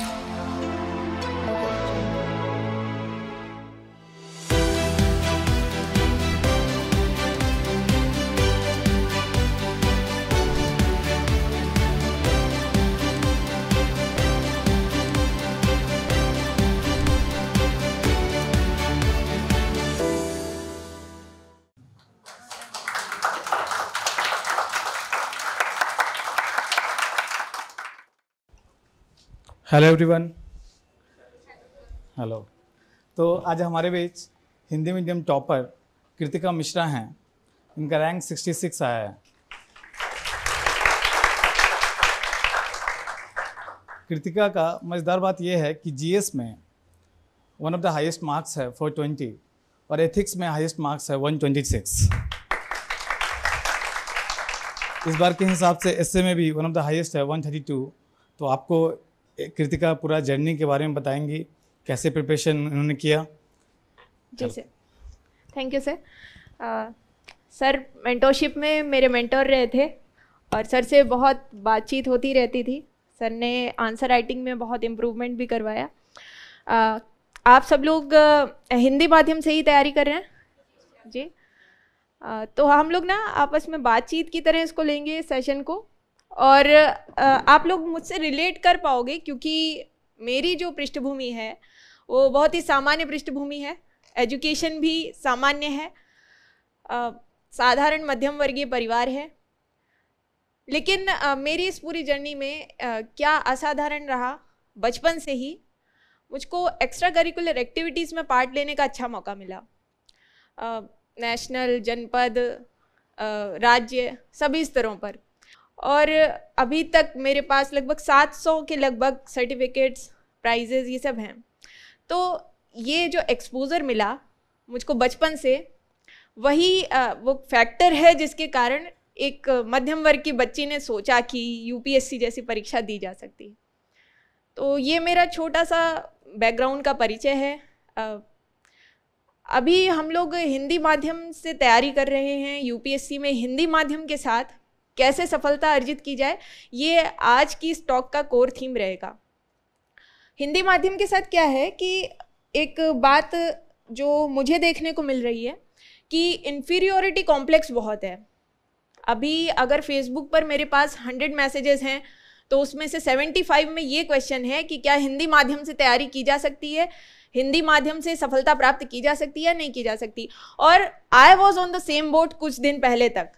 Thank you. Hello everyone hello तो आज हमारे बीच हिंदी मीडियम टॉपर कृतिका मिश्रा हैं इनका रैंक 66 आया है कृतिका का मज़ेदार बात यह है कि जीएस में one of the highest marks है 420 और एथिक्स में हाईएस्ट मार्क्स है 126 इस बार के हिसाब से एसए में भी वन ऑफ द हाईएस्ट है 132 तो आपको कृतिका पूरा जर्नी के बारे में बताएंगी कैसे प्रिपरेशन उन्होंने किया जी sir thank you uh, sir sir mentorship में मेरे मेंटोर रहे थे और सर से बहुत बातचीत होती रहती थी सर ने आंसर राइटिंग में बहुत इम्प्रूवमेंट भी करवाया uh, आप सब लोग uh, हिंदी माध्यम से ही तैयारी कर रहे हैं जी uh, तो हम लोग ना आपस में बातचीत की तरह इसको लेंगे सेशन को और आप लोग मुझसे रिलेट कर पाओगे क्योंकि मेरी जो पृष्ठभूमि है वो बहुत ही सामान्य पृष्ठभूमि है एजुकेशन भी सामान्य है साधारण मध्यम वर्गीय परिवार है लेकिन मेरी इस पूरी जर्नी में क्या असाधारण रहा बचपन से ही मुझको एक्स्ट्रा करिकुलर एक्टिविटीज़ में पार्ट लेने का अच्छा मौका मिला नेशनल जनपद राज्य सभी स्तरों पर और अभी तक मेरे पास लगभग 700 के लगभग सर्टिफिकेट्स प्राइजेज ये सब हैं तो ये जो एक्सपोज़र मिला मुझको बचपन से वही वो फैक्टर है जिसके कारण एक मध्यम वर्ग की बच्ची ने सोचा कि यूपीएससी जैसी परीक्षा दी जा सकती तो ये मेरा छोटा सा बैकग्राउंड का परिचय है अभी हम लोग हिंदी माध्यम से तैयारी कर रहे हैं यूपीएससी में हिंदी माध्यम के साथ कैसे सफलता अर्जित की जाए ये आज की स्टॉक का कोर थीम रहेगा हिंदी माध्यम के साथ क्या है कि एक बात जो मुझे देखने को मिल रही है कि इन्फीरियोरिटी कॉम्प्लेक्स बहुत है अभी अगर फेसबुक पर मेरे पास हंड्रेड मैसेजेस हैं तो उसमें से सेवेंटी फाइव में ये क्वेश्चन है कि क्या हिंदी माध्यम से तैयारी की जा सकती है हिंदी माध्यम से सफलता प्राप्त की जा सकती है या नहीं की जा सकती और I was on the same boat कुछ दिन पहले तक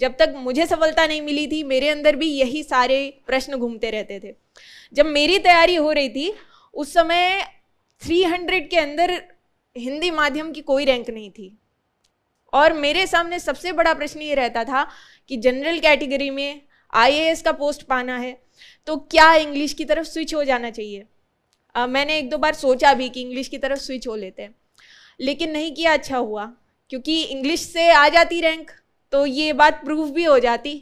जब तक मुझे सफलता नहीं मिली थी मेरे अंदर भी यही सारे प्रश्न घूमते रहते थे जब मेरी तैयारी हो रही थी उस समय 300 के अंदर हिंदी माध्यम की कोई रैंक नहीं थी और मेरे सामने सबसे बड़ा प्रश्न ये रहता था कि जनरल कैटेगरी में आईएएस का पोस्ट पाना है तो क्या इंग्लिश की तरफ स्विच हो जाना चाहिए आ, मैंने एक दो बार सोचा भी कि इंग्लिश की तरफ स्विच हो लेते हैं लेकिन नहीं किया अच्छा हुआ क्योंकि इंग्लिश से आ जाती रैंक तो ये बात प्रूफ भी हो जाती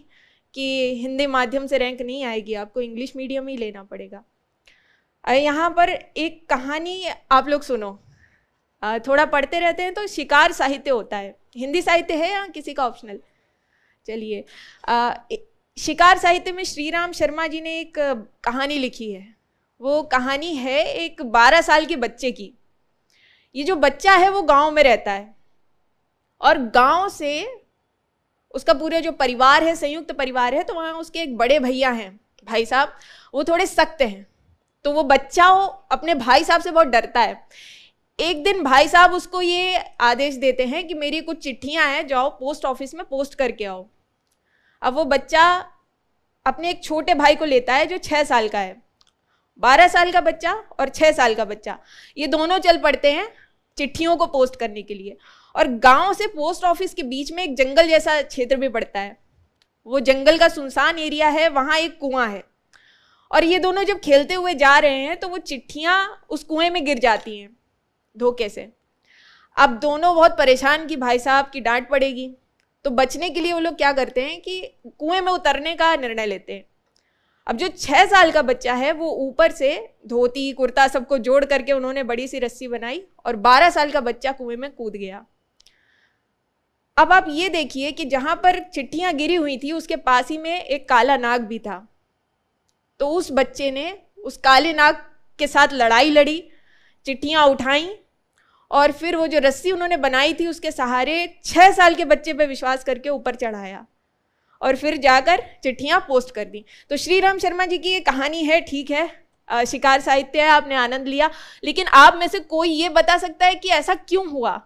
कि हिंदी माध्यम से रैंक नहीं आएगी आपको इंग्लिश मीडियम ही लेना पड़ेगा यहाँ पर एक कहानी आप लोग सुनो थोड़ा पढ़ते रहते हैं तो शिकार साहित्य होता है हिंदी साहित्य है या किसी का ऑप्शनल चलिए शिकार साहित्य में श्री राम शर्मा जी ने एक कहानी लिखी है वो कहानी है एक बारह साल के बच्चे की ये जो बच्चा है वो गांव में रहता है और गांव से उसका पूरा जो परिवार है संयुक्त परिवार है तो वहाँ उसके एक बड़े भैया हैं भाई साहब वो थोड़े सख्त हैं तो वो बच्चा वो अपने भाई साहब से बहुत डरता है एक दिन भाई साहब उसको ये आदेश देते हैं कि मेरी कुछ चिट्ठियाँ हैं जाओ पोस्ट ऑफिस में पोस्ट करके आओ अब वो बच्चा अपने एक छोटे भाई को लेता है जो छः साल का है बारह साल का बच्चा और छः साल का बच्चा ये दोनों चल पड़ते हैं चिट्ठियों को पोस्ट करने के लिए और गांव से पोस्ट ऑफिस के बीच में एक जंगल जैसा क्षेत्र भी पड़ता है वो जंगल का सुनसान एरिया है वहाँ एक कुआं है और ये दोनों जब खेलते हुए जा रहे हैं तो वो चिट्ठियाँ उस कुएं में गिर जाती हैं धोखे से अब दोनों बहुत परेशान कि भाई साहब की डांट पड़ेगी तो बचने के लिए वो लोग क्या करते हैं कि कुएं में उतरने का निर्णय लेते हैं अब जो छः साल का बच्चा है वो ऊपर से धोती कुर्ता सबको जोड़ करके उन्होंने बड़ी सी रस्सी बनाई और बारह साल का बच्चा कुएं में कूद गया अब आप ये देखिए कि जहां पर चिट्ठियां गिरी हुई थी उसके पास ही में एक काला नाग भी था तो उस बच्चे ने उस काले नाग के साथ लड़ाई लड़ी चिट्ठियां उठाई और फिर वो जो रस्सी उन्होंने बनाई थी उसके सहारे छः साल के बच्चे पे विश्वास करके ऊपर चढ़ाया और फिर जाकर चिट्ठियाँ पोस्ट कर दी तो श्री राम शर्मा जी की ये कहानी है ठीक है शिकार साहित्य है आपने आनंद लिया लेकिन आप में से कोई ये बता सकता है कि ऐसा क्यों हुआ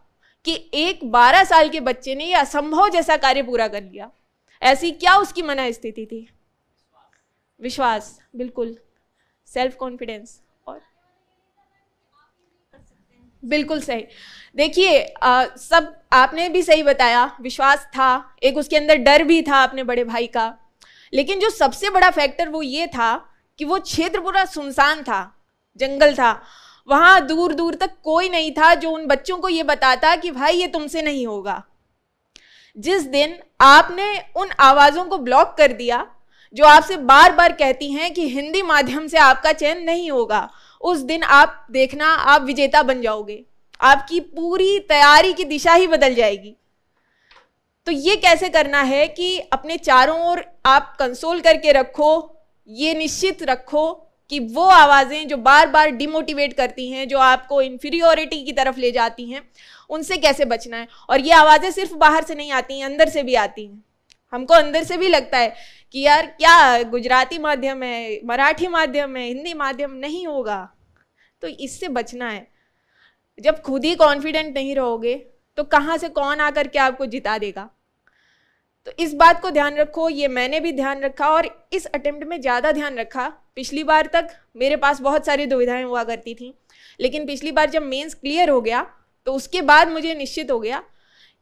कि एक बारह साल के बच्चे ने यह असंभव जैसा कार्य पूरा कर लिया ऐसी क्या उसकी मना स्थिति थी विश्वास बिल्कुल सेल्फ कॉन्फिडेंस और बिल्कुल सही देखिए सब आपने भी सही बताया विश्वास था एक उसके अंदर डर भी था अपने बड़े भाई का लेकिन जो सबसे बड़ा फैक्टर वो ये था कि वो क्षेत्र पूरा सुनसान था जंगल था वहाँ दूर दूर तक कोई नहीं था जो उन बच्चों को ये बताता कि भाई ये तुमसे नहीं होगा जिस दिन आपने उन आवाज़ों को ब्लॉक कर दिया जो आपसे बार बार कहती हैं कि हिंदी माध्यम से आपका चयन नहीं होगा उस दिन आप देखना आप विजेता बन जाओगे आपकी पूरी तैयारी की दिशा ही बदल जाएगी तो ये कैसे करना है कि अपने चारों ओर आप कंसोल करके रखो ये निश्चित रखो कि वो आवाज़ें जो बार बार डिमोटिवेट करती हैं जो आपको इन्फीरियोरिटी की तरफ ले जाती हैं उनसे कैसे बचना है और ये आवाज़ें सिर्फ बाहर से नहीं आती हैं अंदर से भी आती हैं हमको अंदर से भी लगता है कि यार क्या गुजराती माध्यम है मराठी माध्यम है हिंदी माध्यम नहीं होगा तो इससे बचना है जब खुद ही कॉन्फिडेंट नहीं रहोगे तो कहाँ से कौन आकर के आपको जिता देगा तो इस बात को ध्यान रखो ये मैंने भी ध्यान रखा और इस अटेम्प्ट में ज़्यादा ध्यान रखा पिछली बार तक मेरे पास बहुत सारी दुविधाएं हुआ करती थी लेकिन पिछली बार जब मेंस क्लियर हो गया तो उसके बाद मुझे निश्चित हो गया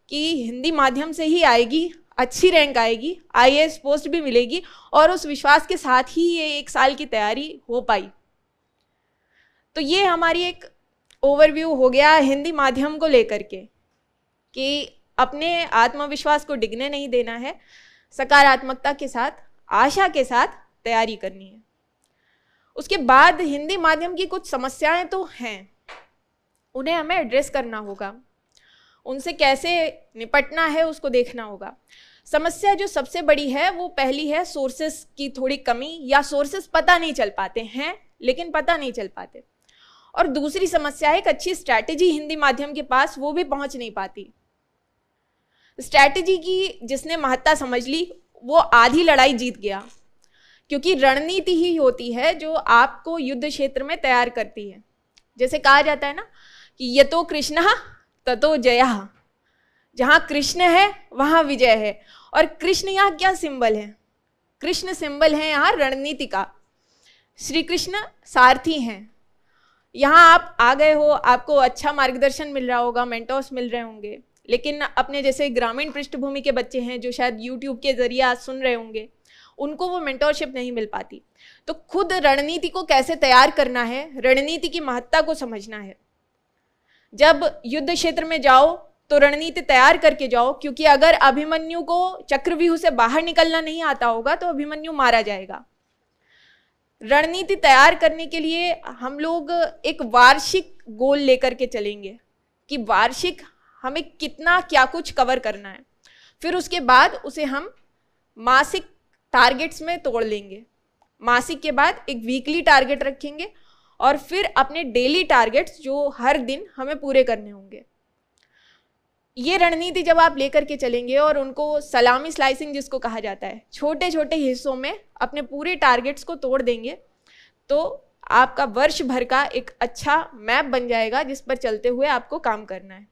कि हिंदी माध्यम से ही आएगी अच्छी रैंक आएगी आई पोस्ट भी मिलेगी और उस विश्वास के साथ ही ये एक साल की तैयारी हो पाई तो ये हमारी एक ओवरव्यू हो गया हिंदी माध्यम को लेकर के कि अपने आत्मविश्वास को डिगने नहीं देना है सकारात्मकता के साथ आशा के साथ तैयारी करनी है उसके बाद हिंदी माध्यम की कुछ समस्याएं तो हैं उन्हें हमें एड्रेस करना होगा उनसे कैसे निपटना है उसको देखना होगा समस्या जो सबसे बड़ी है वो पहली है सोर्सेस की थोड़ी कमी या सोर्सेस पता नहीं चल पाते हैं लेकिन पता नहीं चल पाते और दूसरी समस्या है एक अच्छी स्ट्रैटेजी हिंदी माध्यम के पास वो भी पहुंच नहीं पाती स्ट्रैटेजी की जिसने महत्ता समझ ली वो आधी लड़ाई जीत गया क्योंकि रणनीति ही होती है जो आपको युद्ध क्षेत्र में तैयार करती है जैसे कहा जाता है ना कि यतो कृष्ण ततो जया जहाँ कृष्ण है वहाँ विजय है और कृष्ण यहाँ क्या सिंबल है कृष्ण सिंबल है यहाँ रणनीति का श्री कृष्ण सारथी हैं यहाँ आप आ गए हो आपको अच्छा मार्गदर्शन मिल रहा होगा मेंटोर्स मिल रहे होंगे लेकिन अपने जैसे ग्रामीण पृष्ठभूमि के बच्चे हैं जो शायद यूट्यूब के ज़रिए आज सुन रहे होंगे उनको वो मेंटोरशिप नहीं मिल पाती तो खुद रणनीति को कैसे तैयार करना है रणनीति की महत्ता को समझना है जब युद्ध क्षेत्र में जाओ तो रणनीति तैयार करके जाओ क्योंकि अगर अभिमन्यु को चक्रव्यूह से बाहर निकलना नहीं आता होगा तो अभिमन्यु मारा जाएगा रणनीति तैयार करने के लिए हम लोग एक वार्षिक गोल लेकर के चलेंगे कि वार्षिक हमें कितना क्या कुछ कवर करना है फिर उसके बाद उसे हम मासिक टारगेट्स में तोड़ लेंगे मासिक के बाद एक वीकली टारगेट रखेंगे और फिर अपने डेली टारगेट्स जो हर दिन हमें पूरे करने होंगे ये रणनीति जब आप लेकर के चलेंगे और उनको सलामी स्लाइसिंग जिसको कहा जाता है छोटे छोटे हिस्सों में अपने पूरे टारगेट्स को तोड़ देंगे तो आपका वर्ष भर का एक अच्छा मैप बन जाएगा जिस पर चलते हुए आपको काम करना है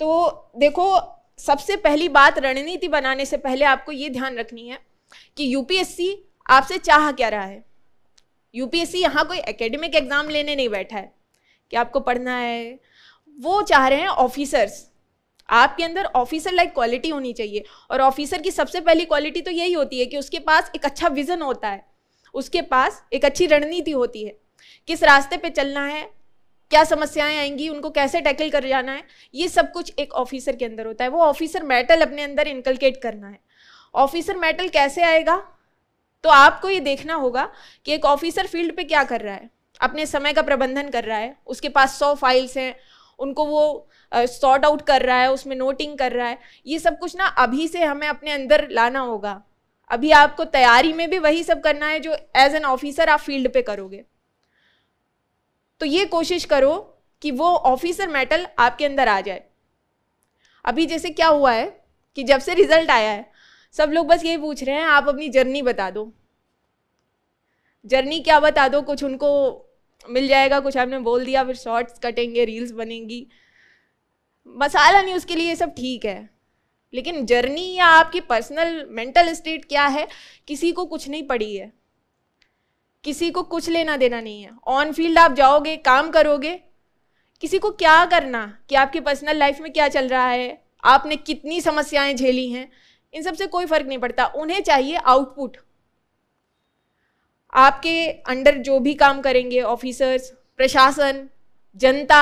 तो देखो सबसे पहली बात रणनीति बनाने से पहले आपको ये ध्यान रखनी है कि यूपीएससी आपसे चाह क्या रहा है यूपीएससी यहाँ कोई एकेडमिक एग्ज़ाम लेने नहीं बैठा है कि आपको पढ़ना है वो चाह रहे हैं ऑफिसर्स आपके अंदर ऑफिसर लाइक क्वालिटी होनी चाहिए और ऑफिसर की सबसे पहली क्वालिटी तो यही होती है कि उसके पास एक अच्छा विज़न होता है उसके पास एक अच्छी रणनीति होती है किस रास्ते पे चलना है क्या समस्याएं आएंगी उनको कैसे टैकल कर जाना है ये सब कुछ एक ऑफिसर के अंदर होता है वो ऑफिसर मेटल अपने अंदर इनकलकेट करना है ऑफिसर मेटल कैसे आएगा तो आपको ये देखना होगा कि एक ऑफिसर फील्ड पे क्या कर रहा है अपने समय का प्रबंधन कर रहा है उसके पास सौ फाइल्स हैं उनको वो सॉर्ट आउट कर रहा है उसमें नोटिंग कर रहा है ये सब कुछ ना अभी से हमें अपने अंदर लाना होगा अभी आपको तैयारी में भी वही सब करना है जो एज एन ऑफिसर आप फील्ड पे करोगे तो ये कोशिश करो कि वो ऑफिसर मेटल आपके अंदर आ जाए अभी जैसे क्या हुआ है कि जब से रिजल्ट आया है सब लोग बस यही पूछ रहे हैं आप अपनी जर्नी बता दो जर्नी क्या बता दो कुछ उनको मिल जाएगा कुछ आपने बोल दिया फिर शॉर्ट्स कटेंगे रील्स बनेंगी मसाला नहीं उसके लिए सब ठीक है लेकिन जर्नी या आपकी पर्सनल मेंटल स्टेट क्या है किसी को कुछ नहीं पड़ी है किसी को कुछ लेना देना नहीं है ऑन फील्ड आप जाओगे काम करोगे किसी को क्या करना कि आपकी पर्सनल लाइफ में क्या चल रहा है आपने कितनी समस्याएं झेली हैं इन सब से कोई फर्क नहीं पड़ता उन्हें चाहिए आउटपुट आपके अंडर जो भी काम करेंगे ऑफिसर्स प्रशासन जनता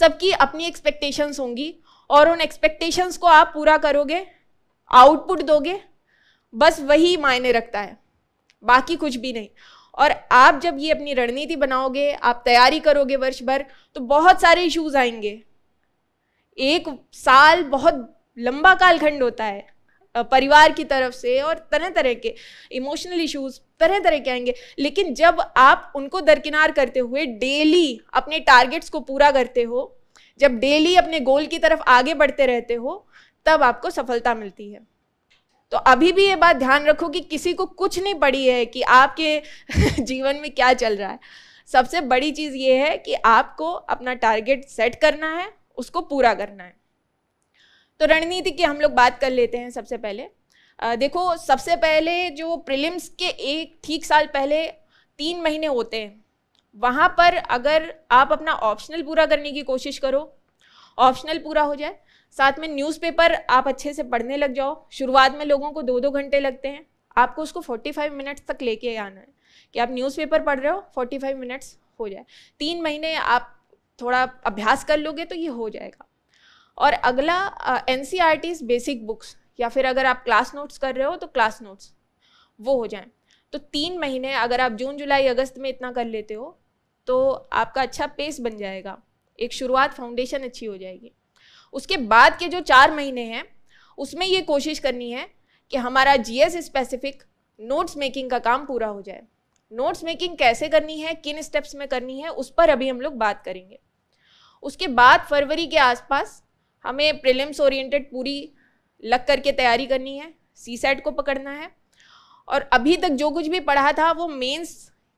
सबकी अपनी एक्सपेक्टेशंस होंगी और उन एक्सपेक्टेशंस को आप पूरा करोगे आउटपुट दोगे बस वही मायने रखता है बाकी कुछ भी नहीं और आप जब ये अपनी रणनीति बनाओगे आप तैयारी करोगे वर्ष भर तो बहुत सारे इश्यूज आएंगे एक साल बहुत लंबा कालखंड होता है परिवार की तरफ से और तरह तरह के इमोशनल इश्यूज तरह तरह के आएंगे लेकिन जब आप उनको दरकिनार करते हुए डेली अपने टारगेट्स को पूरा करते हो जब डेली अपने गोल की तरफ आगे बढ़ते रहते हो तब आपको सफलता मिलती है तो अभी भी ये बात ध्यान रखो कि किसी को कुछ नहीं पड़ी है कि आपके जीवन में क्या चल रहा है सबसे बड़ी चीज़ ये है कि आपको अपना टारगेट सेट करना है उसको पूरा करना है तो रणनीति की हम लोग बात कर लेते हैं सबसे पहले आ, देखो सबसे पहले जो प्रिलिम्स के एक ठीक साल पहले तीन महीने होते हैं वहाँ पर अगर आप अपना ऑप्शनल पूरा करने की कोशिश करो ऑप्शनल पूरा हो जाए साथ में न्यूज़पेपर आप अच्छे से पढ़ने लग जाओ शुरुआत में लोगों को दो दो घंटे लगते हैं आपको उसको 45 मिनट्स तक लेके आना है कि आप न्यूज़पेपर पढ़ रहे हो 45 मिनट्स हो जाए तीन महीने आप थोड़ा अभ्यास कर लोगे तो ये हो जाएगा और अगला एन uh, बेसिक बुक्स या फिर अगर आप क्लास नोट्स कर रहे हो तो क्लास नोट्स वो हो जाए तो तीन महीने अगर आप जून जुलाई अगस्त में इतना कर लेते हो तो आपका अच्छा पेस बन जाएगा एक शुरुआत फाउंडेशन अच्छी हो जाएगी उसके बाद के जो चार महीने हैं उसमें ये कोशिश करनी है कि हमारा जीएस स्पेसिफिक नोट्स मेकिंग का काम पूरा हो जाए नोट्स मेकिंग कैसे करनी है किन स्टेप्स में करनी है उस पर अभी हम लोग बात करेंगे उसके बाद फरवरी के आसपास हमें प्रिलिम्स ओरिएंटेड पूरी लग करके तैयारी करनी है सी सेट को पकड़ना है और अभी तक जो कुछ भी पढ़ा था वो मेंस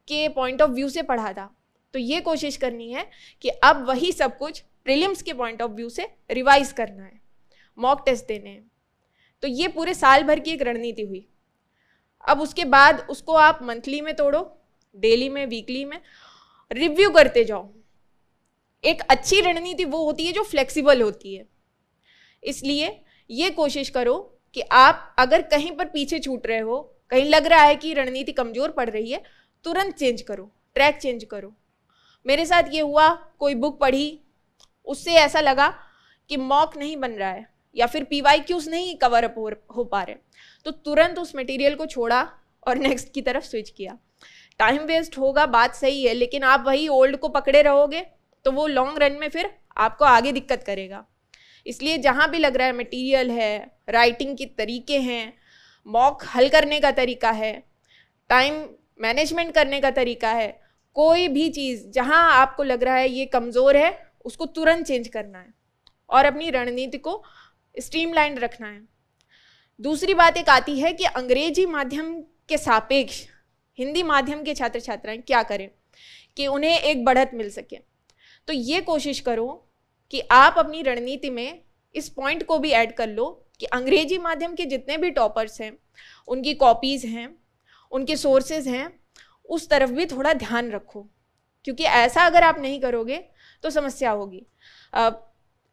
के पॉइंट ऑफ व्यू से पढ़ा था तो ये कोशिश करनी है कि अब वही सब कुछ प्रीलिम्स के पॉइंट ऑफ व्यू से रिवाइज करना है मॉक टेस्ट देने हैं तो ये पूरे साल भर की एक रणनीति हुई अब उसके बाद उसको आप मंथली में तोड़ो डेली में वीकली में रिव्यू करते जाओ एक अच्छी रणनीति वो होती है जो फ्लेक्सिबल होती है इसलिए ये कोशिश करो कि आप अगर कहीं पर पीछे छूट रहे हो कहीं लग रहा है कि रणनीति कमज़ोर पड़ रही है तुरंत चेंज करो ट्रैक चेंज करो मेरे साथ ये हुआ कोई बुक पढ़ी उससे ऐसा लगा कि मॉक नहीं बन रहा है या फिर पी वाई क्यूज नहीं कवर अप हो पा रहे तो तुरंत उस मटेरियल को छोड़ा और नेक्स्ट की तरफ स्विच किया टाइम वेस्ट होगा बात सही है लेकिन आप वही ओल्ड को पकड़े रहोगे तो वो लॉन्ग रन में फिर आपको आगे दिक्कत करेगा इसलिए जहाँ भी लग रहा है मटेरियल है राइटिंग के तरीके हैं मॉक हल करने का तरीका है टाइम मैनेजमेंट करने का तरीका है कोई भी चीज़ जहाँ आपको लग रहा है ये कमज़ोर है उसको तुरंत चेंज करना है और अपनी रणनीति को स्ट्रीमलाइन रखना है दूसरी बात एक आती है कि अंग्रेजी माध्यम के सापेक्ष हिंदी माध्यम के छात्र छात्राएं क्या करें कि उन्हें एक बढ़त मिल सके तो ये कोशिश करो कि आप अपनी रणनीति में इस पॉइंट को भी ऐड कर लो कि अंग्रेजी माध्यम के जितने भी टॉपर्स हैं उनकी कॉपीज़ हैं उनके सोर्सेज हैं उस तरफ भी थोड़ा ध्यान रखो क्योंकि ऐसा अगर आप नहीं करोगे तो समस्या होगी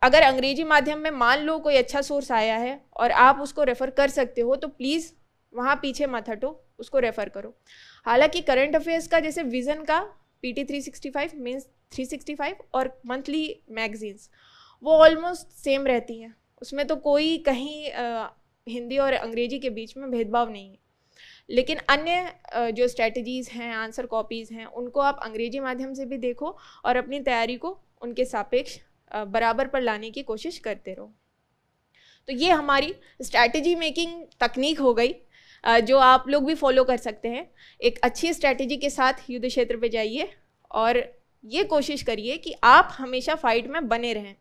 अगर अंग्रेजी माध्यम में मान लो कोई अच्छा सोर्स आया है और आप उसको रेफ़र कर सकते हो तो प्लीज़ वहाँ पीछे मत हटो उसको रेफ़र करो हालांकि करंट अफेयर्स का जैसे विज़न का P T three sixty five means three sixty five और मंथली मैगजीन्स वो ऑलमोस्ट सेम रहती हैं उसमें तो कोई कहीं आ, हिंदी और अंग्रेजी के बीच में भेदभाव नहीं है लेकिन अन्य जो स्ट्रेटजीज़ हैं आंसर कॉपीज़ हैं उनको आप अंग्रेजी माध्यम से भी देखो और अपनी तैयारी को उनके सापेक्ष बराबर पर लाने की कोशिश करते रहो तो ये हमारी स्ट्रैटेजी मेकिंग तकनीक हो गई जो आप लोग भी फॉलो कर सकते हैं एक अच्छी स्ट्रैटेजी के साथ युद्ध क्षेत्र पे जाइए और ये कोशिश करिए कि आप हमेशा फाइट में बने रहें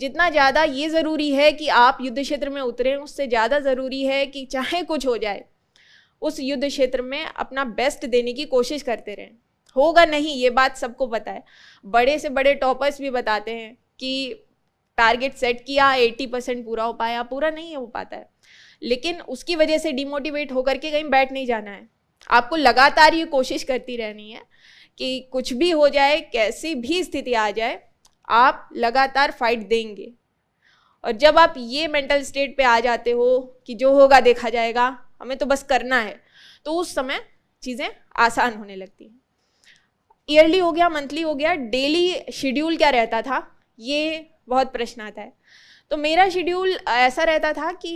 जितना ज़्यादा ये ज़रूरी है कि आप युद्ध क्षेत्र में उतरें उससे ज़्यादा ज़रूरी है कि चाहे कुछ हो जाए उस युद्ध क्षेत्र में अपना बेस्ट देने की कोशिश करते रहें होगा नहीं ये बात सबको पता है बड़े से बड़े टॉपर्स भी बताते हैं कि टारगेट सेट किया 80 परसेंट पूरा हो पाया पूरा नहीं हो पाता है लेकिन उसकी वजह से डिमोटिवेट होकर के कहीं बैठ नहीं जाना है आपको लगातार ये कोशिश करती रहनी है कि कुछ भी हो जाए कैसी भी स्थिति आ जाए आप लगातार फाइट देंगे और जब आप ये मेंटल स्टेट पे आ जाते हो कि जो होगा देखा जाएगा हमें तो बस करना है तो उस समय चीज़ें आसान होने लगती हैं ईयरली हो गया मंथली हो गया डेली शेड्यूल क्या रहता था ये बहुत प्रश्न आता है तो मेरा शेड्यूल ऐसा रहता था कि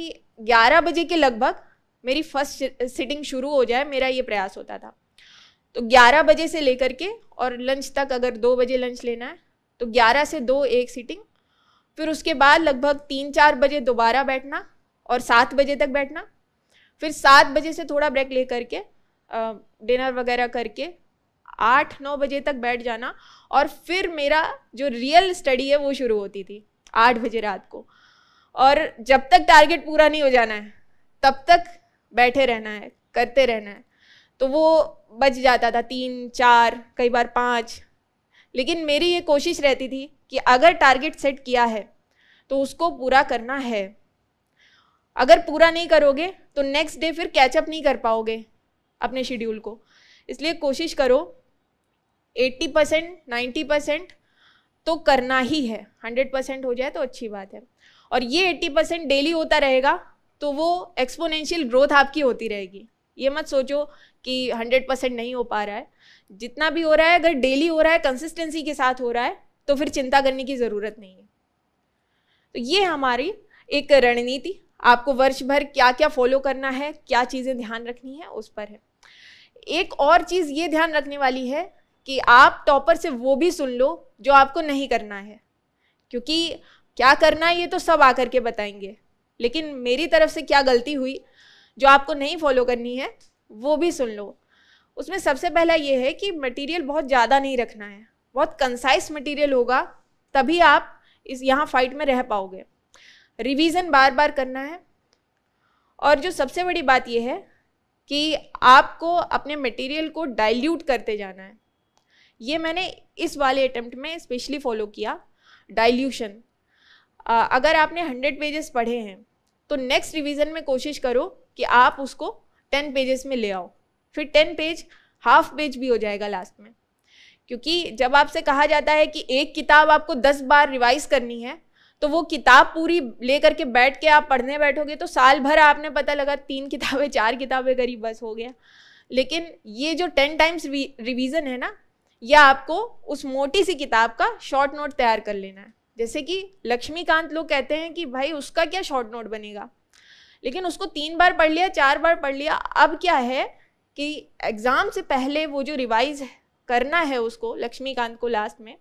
11 बजे के लगभग मेरी फर्स्ट सिटिंग शुरू हो जाए मेरा ये प्रयास होता था तो 11 बजे से लेकर के और लंच तक अगर दो बजे लंच लेना है तो 11 से दो एक सिटिंग फिर उसके बाद लगभग तीन चार बजे दोबारा बैठना और सात बजे तक बैठना फिर सात बजे से थोड़ा ब्रेक ले करके डिनर वगैरह करके आठ नौ बजे तक बैठ जाना और फिर मेरा जो रियल स्टडी है वो शुरू होती थी आठ बजे रात को और जब तक टारगेट पूरा नहीं हो जाना है तब तक बैठे रहना है करते रहना है तो वो बच जाता था तीन चार कई बार पाँच लेकिन मेरी ये कोशिश रहती थी कि अगर टारगेट सेट किया है तो उसको पूरा करना है अगर पूरा नहीं करोगे तो नेक्स्ट डे फिर कैचअप नहीं कर पाओगे अपने शेड्यूल को इसलिए कोशिश करो 80 परसेंट नाइन्टी परसेंट तो करना ही है 100 परसेंट हो जाए तो अच्छी बात है और ये 80 परसेंट डेली होता रहेगा तो वो एक्सपोनेंशियल ग्रोथ आपकी होती रहेगी ये मत सोचो कि 100 परसेंट नहीं हो पा रहा है जितना भी हो रहा है अगर डेली हो रहा है कंसिस्टेंसी के साथ हो रहा है तो फिर चिंता करने की ज़रूरत नहीं है तो ये हमारी एक रणनीति आपको वर्ष भर क्या क्या फॉलो करना है क्या चीज़ें ध्यान रखनी है उस पर है एक और चीज़ ये ध्यान रखने वाली है कि आप टॉपर से वो भी सुन लो जो आपको नहीं करना है क्योंकि क्या करना है ये तो सब आकर के बताएंगे लेकिन मेरी तरफ से क्या गलती हुई जो आपको नहीं फॉलो करनी है वो भी सुन लो उसमें सबसे पहला ये है कि मटेरियल बहुत ज़्यादा नहीं रखना है बहुत कंसाइस मटेरियल होगा तभी आप इस यहाँ फाइट में रह पाओगे रिवीजन बार बार करना है और जो सबसे बड़ी बात यह है कि आपको अपने मटेरियल को डाइल्यूट करते जाना है ये मैंने इस वाले अटैम्प्ट में स्पेशली फॉलो किया डाइल्यूशन अगर आपने हंड्रेड पेजेस पढ़े हैं तो नेक्स्ट रिवीजन में कोशिश करो कि आप उसको टेन पेजेस में ले आओ फिर टेन पेज हाफ पेज भी हो जाएगा लास्ट में क्योंकि जब आपसे कहा जाता है कि एक किताब आपको दस बार रिवाइज करनी है तो वो किताब पूरी ले करके बैठ के आप पढ़ने बैठोगे तो साल भर आपने पता लगा तीन किताबें चार किताबें करीब बस हो गया लेकिन ये जो टेन टाइम्स रिवीजन है ना ये आपको उस मोटी सी किताब का शॉर्ट नोट तैयार कर लेना है जैसे कि लक्ष्मीकांत लोग कहते हैं कि भाई उसका क्या शॉर्ट नोट बनेगा लेकिन उसको तीन बार पढ़ लिया चार बार पढ़ लिया अब क्या है कि एग्ज़ाम से पहले वो जो रिवाइज करना है उसको लक्ष्मीकांत को लास्ट में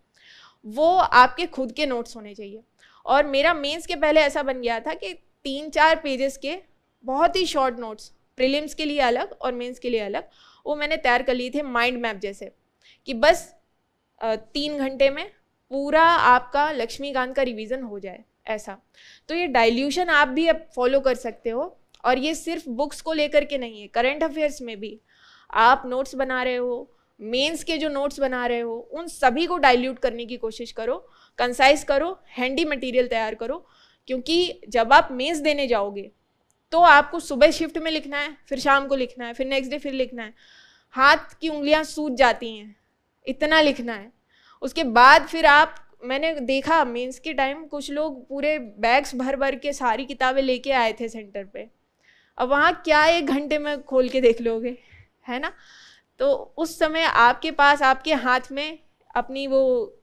वो आपके खुद के नोट्स होने चाहिए और मेरा मेंस के पहले ऐसा बन गया था कि तीन चार पेजेस के बहुत ही शॉर्ट नोट्स प्रीलिम्स के लिए अलग और मेंस के लिए अलग वो मैंने तैयार कर लिए थे माइंड मैप जैसे कि बस तीन घंटे में पूरा आपका लक्ष्मीकांत का रिवीजन हो जाए ऐसा तो ये डाइल्यूशन आप भी अब फॉलो कर सकते हो और ये सिर्फ बुक्स को लेकर के नहीं है करंट अफेयर्स में भी आप नोट्स बना रहे हो मेंस के जो नोट्स बना रहे हो उन सभी को डाइल्यूट करने की कोशिश करो कंसाइज करो हैंडी मटेरियल तैयार करो क्योंकि जब आप मेज़ देने जाओगे तो आपको सुबह शिफ्ट में लिखना है फिर शाम को लिखना है फिर नेक्स्ट डे फिर लिखना है हाथ की उंगलियां सूज जाती हैं इतना लिखना है उसके बाद फिर आप मैंने देखा मेंस के टाइम कुछ लोग पूरे बैग्स भर भर के सारी किताबें लेके आए थे सेंटर पे अब वहाँ क्या एक घंटे में खोल के देख लोगे है ना तो उस समय आपके पास आपके हाथ में अपनी वो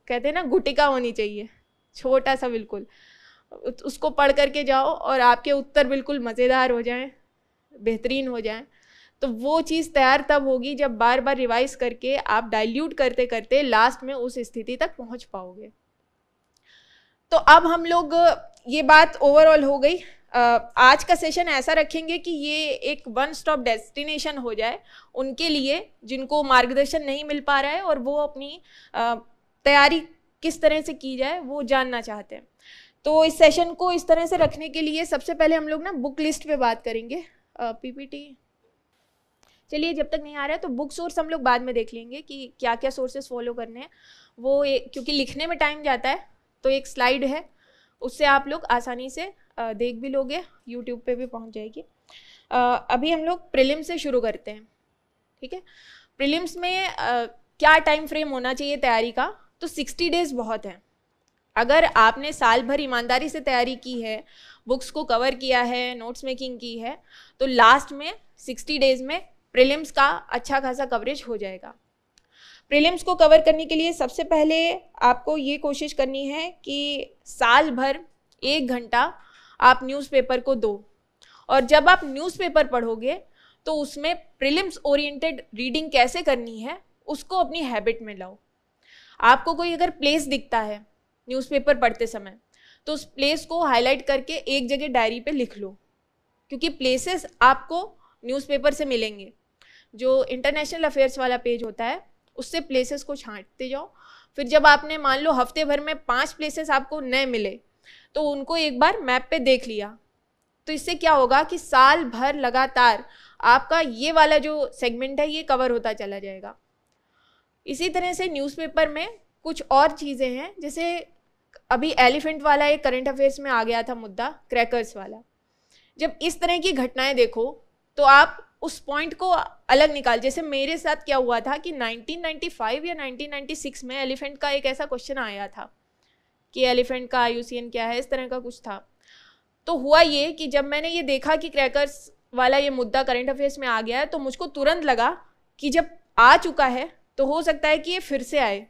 कहते हैं ना गुटिका होनी चाहिए छोटा सा बिल्कुल उसको पढ़ करके जाओ और आपके उत्तर बिल्कुल मज़ेदार हो जाएं बेहतरीन हो जाएं तो वो चीज़ तैयार तब होगी जब बार बार रिवाइज करके आप डाइल्यूट करते करते लास्ट में उस स्थिति तक पहुंच पाओगे तो अब हम लोग ये बात ओवरऑल हो गई आज का सेशन ऐसा रखेंगे कि ये एक वन स्टॉप डेस्टिनेशन हो जाए उनके लिए जिनको मार्गदर्शन नहीं मिल पा रहा है और वो अपनी तैयारी किस तरह से की जाए वो जानना चाहते हैं तो इस सेशन को इस तरह से रखने के लिए सबसे पहले हम लोग ना बुक लिस्ट पे बात करेंगे पीपीटी चलिए जब तक नहीं आ रहा है तो बुक सोर्स हम लोग बाद में देख लेंगे कि क्या क्या सोर्सेस फॉलो करने हैं वो क्योंकि लिखने में टाइम जाता है तो एक स्लाइड है उससे आप लोग आसानी से देख भी लोगे यूट्यूब पे भी पहुंच जाएगी अभी हम लोग प्रिलिम्स से शुरू करते हैं ठीक है प्रिलिम्स में क्या टाइम फ्रेम होना चाहिए तैयारी का तो सिक्सटी डेज बहुत है अगर आपने साल भर ईमानदारी से तैयारी की है बुक्स को कवर किया है नोट्स मेकिंग की है तो लास्ट में सिक्सटी डेज में प्रिलिम्स का अच्छा खासा कवरेज हो जाएगा प्रिलिम्स को कवर करने के लिए सबसे पहले आपको ये कोशिश करनी है कि साल भर एक घंटा आप न्यूज़पेपर को दो और जब आप न्यूज़पेपर पढ़ोगे तो उसमें प्रिलिम्स ओरिएंटेड रीडिंग कैसे करनी है उसको अपनी हैबिट में लाओ आपको कोई अगर प्लेस दिखता है न्यूज़पेपर पढ़ते समय तो उस प्लेस को हाईलाइट करके एक जगह डायरी पे लिख लो क्योंकि प्लेसेस आपको न्यूज़पेपर से मिलेंगे जो इंटरनेशनल अफेयर्स वाला पेज होता है उससे प्लेसेस को छांटते जाओ फिर जब आपने मान लो हफ्ते भर में पांच प्लेसेस आपको नए मिले तो उनको एक बार मैप पे देख लिया तो इससे क्या होगा कि साल भर लगातार आपका ये वाला जो सेगमेंट है ये कवर होता चला जाएगा इसी तरह से न्यूज़पेपर में कुछ और चीज़ें हैं जैसे अभी एलिफेंट वाला एक करंट अफेयर्स में आ गया था मुद्दा क्रैकर्स वाला जब इस तरह की घटनाएं देखो तो आप उस पॉइंट को अलग निकाल जैसे मेरे साथ क्या हुआ था कि 1995 या 1996 में एलिफेंट का एक ऐसा क्वेश्चन आया था कि एलिफेंट का आई क्या है इस तरह का कुछ था तो हुआ ये कि जब मैंने ये देखा कि क्रैकर्स वाला ये मुद्दा करंट अफेयर्स में आ गया है तो मुझको तुरंत लगा कि जब आ चुका है तो हो सकता है कि ये फिर से आए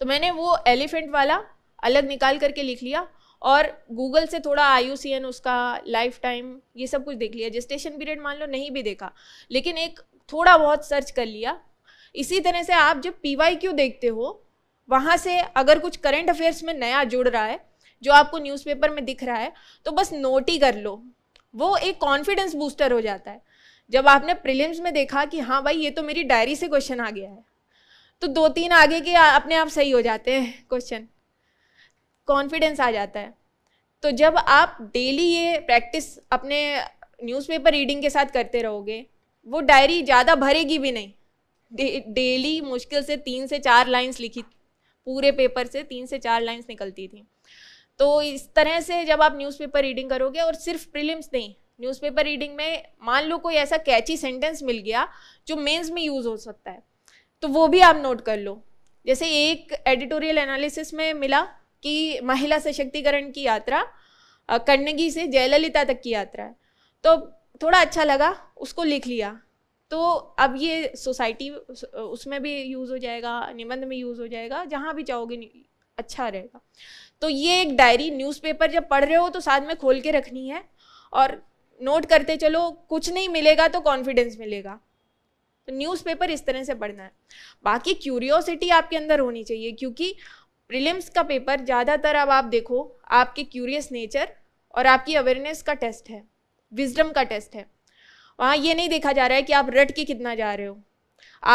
तो मैंने वो एलिफेंट वाला अलग निकाल करके लिख लिया और गूगल से थोड़ा आयु उसका लाइफ टाइम ये सब कुछ देख लिया जिस्टेशन पीरियड मान लो नहीं भी देखा लेकिन एक थोड़ा बहुत सर्च कर लिया इसी तरह से आप जब पी देखते हो वहाँ से अगर कुछ करंट अफेयर्स में नया जुड़ रहा है जो आपको न्यूज़पेपर में दिख रहा है तो बस नोट ही कर लो वो एक कॉन्फिडेंस बूस्टर हो जाता है जब आपने प्रिलिम्स में देखा कि हाँ भाई ये तो मेरी डायरी से क्वेश्चन आ गया है तो दो तीन आगे के अपने आप सही हो जाते हैं क्वेश्चन कॉन्फिडेंस आ जाता है तो जब आप डेली ये प्रैक्टिस अपने न्यूज़पेपर रीडिंग के साथ करते रहोगे वो डायरी ज़्यादा भरेगी भी नहीं डेली दे, मुश्किल से तीन से चार लाइंस लिखी पूरे पेपर से तीन से चार लाइन्स निकलती थी तो इस तरह से जब आप न्यूज़पेपर रीडिंग करोगे और सिर्फ प्रिलिम्स नहीं न्यूज़पेपर रीडिंग में मान लो कोई ऐसा कैची सेंटेंस मिल गया जो मेंस में यूज़ हो सकता है तो वो भी आप नोट कर लो जैसे एक एडिटोरियल एनालिसिस में मिला कि महिला सशक्तिकरण की यात्रा कर्णगी से जयललिता तक की यात्रा है तो थोड़ा अच्छा लगा उसको लिख लिया तो अब ये सोसाइटी उसमें भी यूज़ हो जाएगा निबंध में यूज़ हो जाएगा जहाँ भी चाहोगे अच्छा रहेगा तो ये एक डायरी न्यूज़पेपर जब पढ़ रहे हो तो साथ में खोल के रखनी है और नोट करते चलो कुछ नहीं मिलेगा तो कॉन्फिडेंस मिलेगा तो न्यूज़पेपर इस तरह से पढ़ना है बाकी क्यूरियोसिटी आपके अंदर होनी चाहिए क्योंकि प्रिलिम्स का पेपर ज़्यादातर अब आप देखो आपके क्यूरियस नेचर और आपकी अवेयरनेस का टेस्ट है विजडम का टेस्ट है वहाँ ये नहीं देखा जा रहा है कि आप रट के कितना जा रहे हो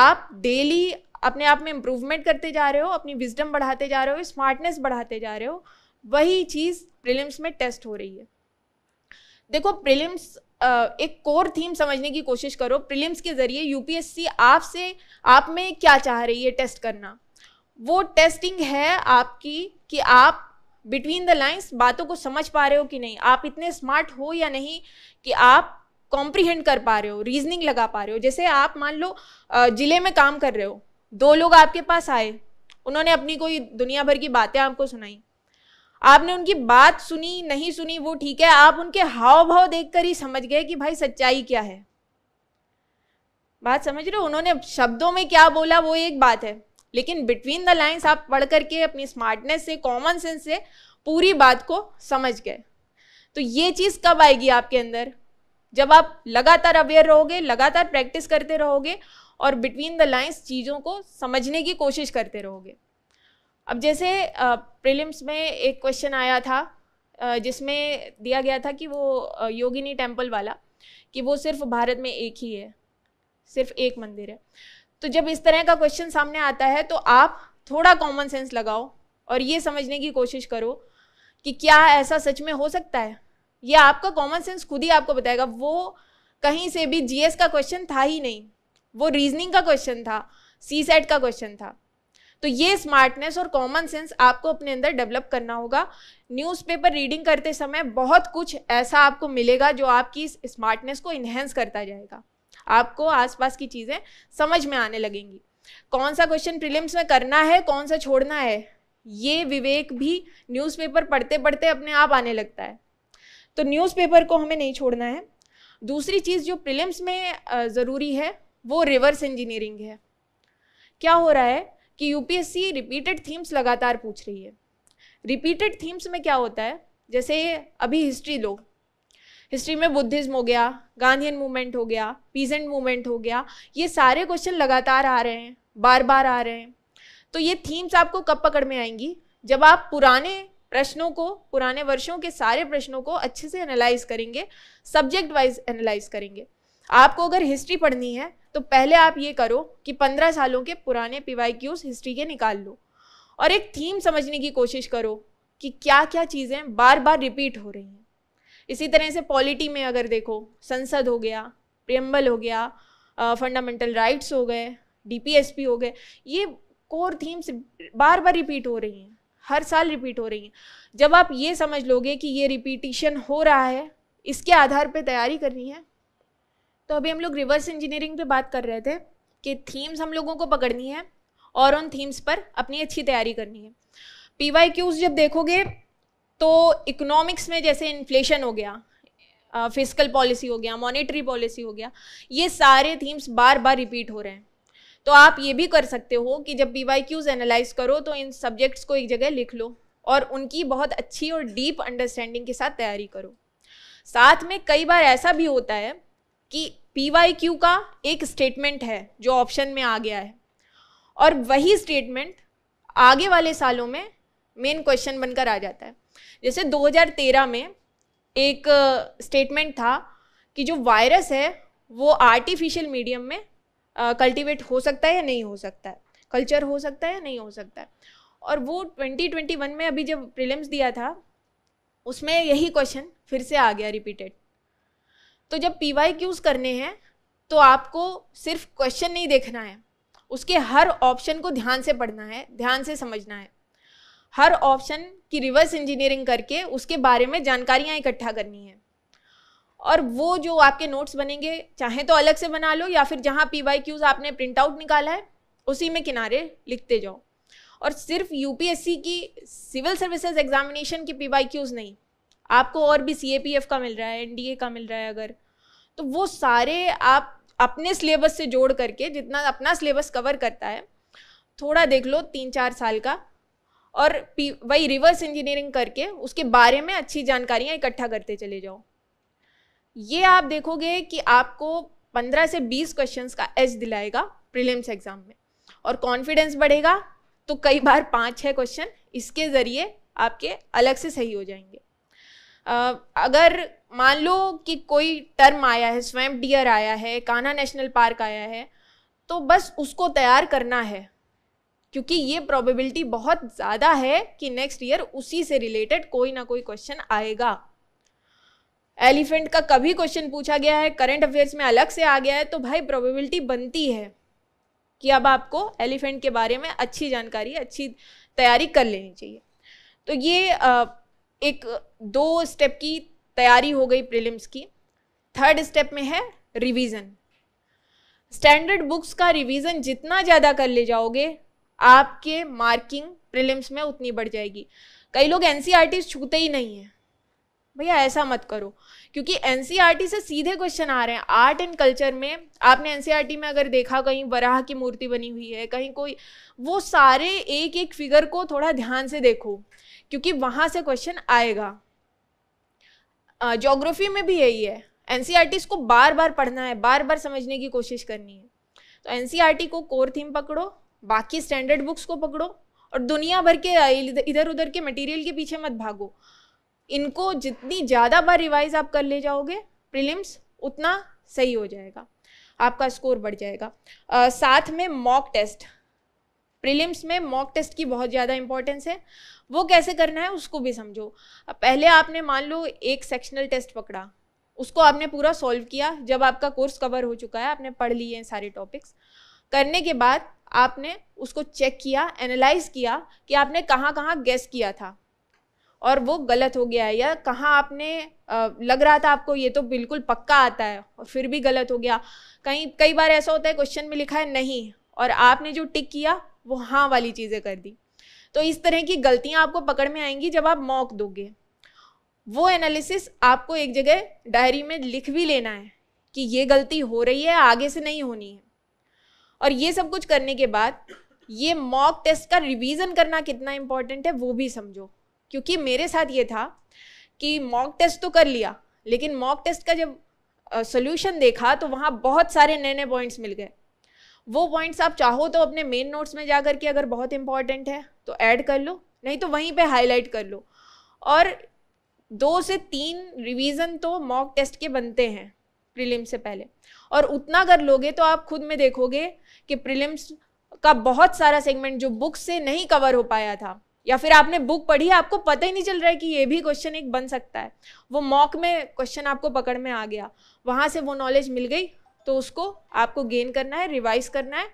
आप डेली अपने आप में इम्प्रूवमेंट करते जा रहे हो अपनी विजडम बढ़ाते जा रहे हो स्मार्टनेस बढ़ाते जा रहे हो वही चीज़ प्रिलिम्स में टेस्ट हो रही है देखो प्रिलिम्स एक कोर थीम समझने की कोशिश करो प्रिलिम्स के ज़रिए यूपीएससी आपसे आप में क्या चाह रही है टेस्ट करना वो टेस्टिंग है आपकी कि आप बिटवीन द लाइंस बातों को समझ पा रहे हो कि नहीं आप इतने स्मार्ट हो या नहीं कि आप कॉम्प्रीहेंड कर पा रहे हो रीजनिंग लगा पा रहे हो जैसे आप मान लो ज़िले में काम कर रहे हो दो लोग आपके पास आए उन्होंने अपनी कोई दुनिया भर की बातें आपको सुनाई आपने उनकी बात सुनी नहीं सुनी वो ठीक है आप उनके हाव भाव देख कर ही समझ गए कि भाई सच्चाई क्या है बात समझ रहे हो उन्होंने शब्दों में क्या बोला वो एक बात है लेकिन बिटवीन द लाइन्स आप पढ़ करके अपनी स्मार्टनेस से कॉमन सेंस से पूरी बात को समझ गए तो ये चीज़ कब आएगी आपके अंदर जब आप लगातार अवेयर रहोगे लगातार प्रैक्टिस करते रहोगे और बिटवीन द लाइन्स चीज़ों को समझने की कोशिश करते रहोगे अब जैसे प्रीलिम्स में एक क्वेश्चन आया था जिसमें दिया गया था कि वो योगिनी टेम्पल वाला कि वो सिर्फ भारत में एक ही है सिर्फ एक मंदिर है तो जब इस तरह का क्वेश्चन सामने आता है तो आप थोड़ा कॉमन सेंस लगाओ और ये समझने की कोशिश करो कि क्या ऐसा सच में हो सकता है ये आपका कॉमन सेंस खुद ही आपको बताएगा वो कहीं से भी जीएस का क्वेश्चन था ही नहीं वो रीजनिंग का क्वेश्चन था सी सेट का क्वेश्चन था तो ये स्मार्टनेस और कॉमन सेंस आपको अपने अंदर डेवलप करना होगा न्यूज़पेपर रीडिंग करते समय बहुत कुछ ऐसा आपको मिलेगा जो आपकी स्मार्टनेस को इन्हेंस करता जाएगा आपको आसपास की चीज़ें समझ में आने लगेंगी कौन सा क्वेश्चन प्रीलिम्स में करना है कौन सा छोड़ना है ये विवेक भी न्यूज़पेपर पढ़ते पढ़ते अपने आप आने लगता है तो न्यूज़पेपर को हमें नहीं छोड़ना है दूसरी चीज़ जो प्रिलिम्स में ज़रूरी है वो रिवर्स इंजीनियरिंग है क्या हो रहा है कि यूपीएससी रिपीटेड थीम्स लगातार पूछ रही है रिपीटेड थीम्स में क्या होता है जैसे अभी हिस्ट्री लो हिस्ट्री में बुद्धिज्म हो गया गांधीन मूवमेंट हो गया पीजेंट मूवमेंट हो गया ये सारे क्वेश्चन लगातार आ रहे हैं बार बार आ रहे हैं तो ये थीम्स आपको कब पकड़ में आएंगी जब आप पुराने प्रश्नों को पुराने वर्षों के सारे प्रश्नों को अच्छे से एनालाइज करेंगे सब्जेक्ट वाइज एनालाइज करेंगे आपको अगर हिस्ट्री पढ़नी है तो पहले आप ये करो कि पंद्रह सालों के पुराने पीवाई क्यूज हिस्ट्री के निकाल लो और एक थीम समझने की कोशिश करो कि क्या क्या चीज़ें बार बार रिपीट हो रही हैं इसी तरह से पॉलिटी में अगर देखो संसद हो गया प्रियम्बल हो गया फंडामेंटल राइट्स हो गए डीपीएसपी हो गए ये कोर थीम्स बार बार रिपीट हो रही हैं हर साल रिपीट हो रही हैं जब आप ये समझ लोगे कि ये रिपीटिशन हो रहा है इसके आधार पे तैयारी करनी है तो अभी हम लोग रिवर्स इंजीनियरिंग पे बात कर रहे थे कि थीम्स हम लोगों को पकड़नी है और उन थीम्स पर अपनी अच्छी तैयारी करनी है पी वाई क्यूज जब देखोगे तो इकोनॉमिक्स में जैसे इन्फ्लेशन हो गया फिजिकल पॉलिसी हो गया मॉनेटरी पॉलिसी हो गया ये सारे थीम्स बार बार रिपीट हो रहे हैं तो आप ये भी कर सकते हो कि जब पी वाई क्यूज एनालाइज करो तो इन सब्जेक्ट्स को एक जगह लिख लो और उनकी बहुत अच्छी और डीप अंडरस्टैंडिंग के साथ तैयारी करो साथ में कई बार ऐसा भी होता है कि पी वाई क्यू का एक स्टेटमेंट है जो ऑप्शन में आ गया है और वही स्टेटमेंट आगे वाले सालों में मेन क्वेश्चन बनकर आ जाता है जैसे 2013 में एक स्टेटमेंट था कि जो वायरस है वो आर्टिफिशियल मीडियम में कल्टीवेट हो सकता है या नहीं हो सकता है कल्चर हो सकता है या नहीं हो सकता है और वो 2021 में अभी जब प्रीलिम्स दिया था उसमें यही क्वेश्चन फिर से आ गया रिपीटेड तो जब पी वाई क्यूज़ करने हैं तो आपको सिर्फ क्वेश्चन नहीं देखना है उसके हर ऑप्शन को ध्यान से पढ़ना है ध्यान से समझना है हर ऑप्शन की रिवर्स इंजीनियरिंग करके उसके बारे में जानकारियाँ इकट्ठा करनी है और वो जो आपके नोट्स बनेंगे चाहे तो अलग से बना लो या फिर जहाँ पी वाई क्यूज़ आपने प्रिंट आउट निकाला है उसी में किनारे लिखते जाओ और सिर्फ यूपीएससी की सिविल सर्विसेज एग्जामिनेशन की पी वाई क्यूज़ नहीं आपको और भी सी ए पी एफ का मिल रहा है एन डी ए का मिल रहा है अगर तो वो सारे आप अपने सिलेबस से जोड़ करके जितना अपना सिलेबस कवर करता है थोड़ा देख लो तीन चार साल का और वही रिवर्स इंजीनियरिंग करके उसके बारे में अच्छी जानकारियाँ इकट्ठा करते चले जाओ ये आप देखोगे कि आपको 15 से 20 क्वेश्चंस का एज दिलाएगा प्रीलिम्स एग्जाम में और कॉन्फिडेंस बढ़ेगा तो कई बार पाँच छः क्वेश्चन इसके ज़रिए आपके अलग से सही हो जाएंगे Uh, अगर मान लो कि कोई टर्म आया है स्वयं डियर आया है कान्हा नेशनल पार्क आया है तो बस उसको तैयार करना है क्योंकि ये प्रोबेबिलिटी बहुत ज़्यादा है कि नेक्स्ट ईयर उसी से रिलेटेड कोई ना कोई क्वेश्चन आएगा एलिफेंट का कभी क्वेश्चन पूछा गया है करंट अफेयर्स में अलग से आ गया है तो भाई प्रोबेबिलिटी बनती है कि अब आपको एलिफेंट के बारे में अच्छी जानकारी अच्छी तैयारी कर लेनी चाहिए तो ये एक दो स्टेप की तैयारी हो गई प्रिलिम्स की थर्ड स्टेप में है रिवीजन स्टैंडर्ड बुक्स का रिवीजन जितना ज़्यादा कर ले जाओगे आपके मार्किंग प्रिलिम्स में उतनी बढ़ जाएगी कई लोग एन e छूते ही नहीं हैं भैया ऐसा मत करो क्योंकि एन e से सीधे क्वेश्चन आ रहे हैं आर्ट एंड कल्चर में आपने एन e में अगर देखा कहीं वराह की मूर्ति बनी हुई है कहीं कोई वो सारे एक एक फिगर को थोड़ा ध्यान से देखो क्योंकि वहाँ से क्वेश्चन आएगा जोग्राफी में भी यही है एन e को बार बार पढ़ना है बार बार समझने की कोशिश करनी है तो एन को कोर थीम पकड़ो बाकी स्टैंडर्ड बुक्स को पकड़ो और दुनिया भर के इधर उधर के मटेरियल के पीछे मत भागो इनको जितनी ज़्यादा बार रिवाइज आप कर ले जाओगे प्रिलिम्स उतना सही हो जाएगा आपका स्कोर बढ़ जाएगा आ, साथ में मॉक टेस्ट प्रीलिम्स में मॉक टेस्ट की बहुत ज़्यादा इंपॉर्टेंस है वो कैसे करना है उसको भी समझो पहले आपने मान लो एक सेक्शनल टेस्ट पकड़ा उसको आपने पूरा सॉल्व किया जब आपका कोर्स कवर हो चुका है आपने पढ़ लिए हैं सारे टॉपिक्स करने के बाद आपने उसको चेक किया एनालाइज किया कि आपने कहाँ कहाँ गेस किया था और वो गलत हो गया है या कहाँ आपने लग रहा था आपको ये तो बिल्कुल पक्का आता है और फिर भी गलत हो गया कहीं कई बार ऐसा होता है क्वेश्चन में लिखा है नहीं और आपने जो टिक किया वो हाँ वाली चीज़ें कर दी तो इस तरह की गलतियाँ आपको पकड़ में आएंगी जब आप मॉक दोगे वो एनालिसिस आपको एक जगह डायरी में लिख भी लेना है कि ये गलती हो रही है आगे से नहीं होनी है और ये सब कुछ करने के बाद ये मॉक टेस्ट का रिवीजन करना कितना इम्पॉर्टेंट है वो भी समझो क्योंकि मेरे साथ ये था कि मॉक टेस्ट तो कर लिया लेकिन मॉक टेस्ट का जब सोल्यूशन देखा तो वहाँ बहुत सारे नए नए पॉइंट्स मिल गए वो पॉइंट्स आप चाहो तो अपने मेन नोट्स में जा के अगर बहुत इंपॉर्टेंट है तो ऐड कर लो नहीं तो वहीं पे हाईलाइट कर लो और दो से तीन रिवीजन तो मॉक टेस्ट के बनते हैं प्रीलिम्स से पहले और उतना कर लोगे तो आप खुद में देखोगे कि प्रीलिम्स का बहुत सारा सेगमेंट जो बुक से नहीं कवर हो पाया था या फिर आपने बुक पढ़ी आपको पता ही नहीं चल रहा है कि ये भी क्वेश्चन एक बन सकता है वो मॉक में क्वेश्चन आपको पकड़ में आ गया वहाँ से वो नॉलेज मिल गई तो उसको आपको गेन करना है रिवाइज करना है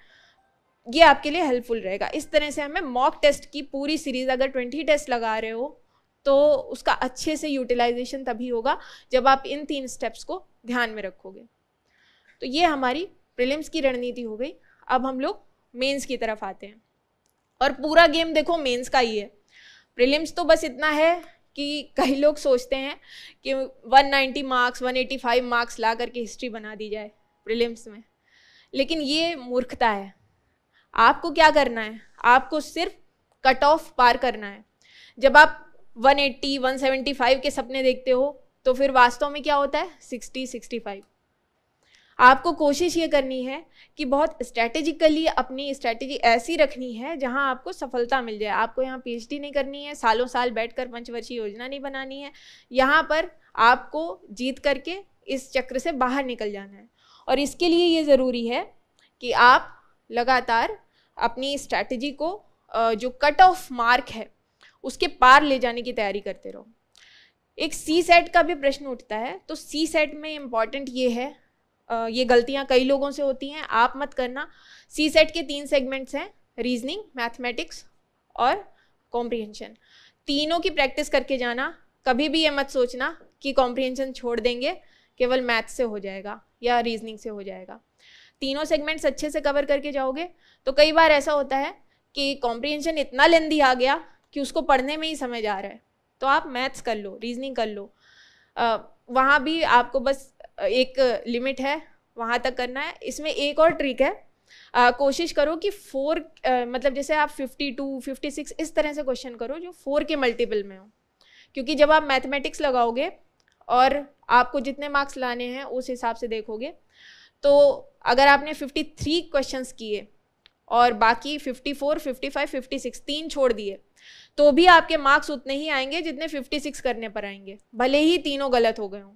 ये आपके लिए हेल्पफुल रहेगा इस तरह से हमें मॉक टेस्ट की पूरी सीरीज़ अगर ट्वेंटी टेस्ट लगा रहे हो तो उसका अच्छे से यूटिलाइजेशन तभी होगा जब आप इन तीन स्टेप्स को ध्यान में रखोगे तो ये हमारी प्रिलिम्स की रणनीति हो गई अब हम लोग मेंस की तरफ आते हैं और पूरा गेम देखो मेंस का ही है प्रीलिम्स तो बस इतना है कि कई लोग सोचते हैं कि 190 मार्क्स 185 मार्क्स ला करके हिस्ट्री बना दी जाए प्रीलिम्स में लेकिन ये मूर्खता है आपको क्या करना है आपको सिर्फ कट ऑफ पार करना है जब आप 180, 175 के सपने देखते हो तो फिर वास्तव में क्या होता है 60, 65 आपको कोशिश ये करनी है कि बहुत स्ट्रैटेजिकली अपनी स्ट्रैटेजी ऐसी रखनी है जहां आपको सफलता मिल जाए आपको यहाँ पीएचडी नहीं करनी है सालों साल बैठकर पंचवर्षीय योजना नहीं बनानी है यहाँ पर आपको जीत करके इस चक्र से बाहर निकल जाना है और इसके लिए ये ज़रूरी है कि आप लगातार अपनी स्ट्रैटेजी को जो कट ऑफ मार्क है उसके पार ले जाने की तैयारी करते रहो एक सी सेट का भी प्रश्न उठता है तो सी सेट में इम्पॉर्टेंट ये है ये गलतियाँ कई लोगों से होती हैं आप मत करना सी सेट के तीन सेगमेंट्स हैं रीजनिंग मैथमेटिक्स और कॉम्प्रिहेंशन तीनों की प्रैक्टिस करके जाना कभी भी ये मत सोचना कि कॉम्प्रिहेंशन छोड़ देंगे केवल मैथ से हो जाएगा या रीजनिंग से हो जाएगा तीनों सेगमेंट्स अच्छे से कवर करके जाओगे तो कई बार ऐसा होता है कि कॉम्प्रिहेंशन इतना लेंदी आ गया कि उसको पढ़ने में ही समझ आ रहा है तो आप मैथ्स कर लो रीजनिंग कर लो वहाँ भी आपको बस एक लिमिट है वहाँ तक करना है इसमें एक और ट्रिक है आ, कोशिश करो कि फोर मतलब जैसे आप फिफ्टी टू फिफ्टी सिक्स इस तरह से क्वेश्चन करो जो फोर के मल्टीपल में हो क्योंकि जब आप मैथमेटिक्स लगाओगे और आपको जितने मार्क्स लाने हैं उस हिसाब से देखोगे तो अगर आपने फिफ्टी थ्री क्वेश्चन किए और बाकी fifty four fifty five fifty six तीन छोड़ दिए तो भी आपके मार्क्स उतने ही आएंगे जितने फिफ्टी सिक्स करने पर आएंगे भले ही तीनों गलत हो गए हों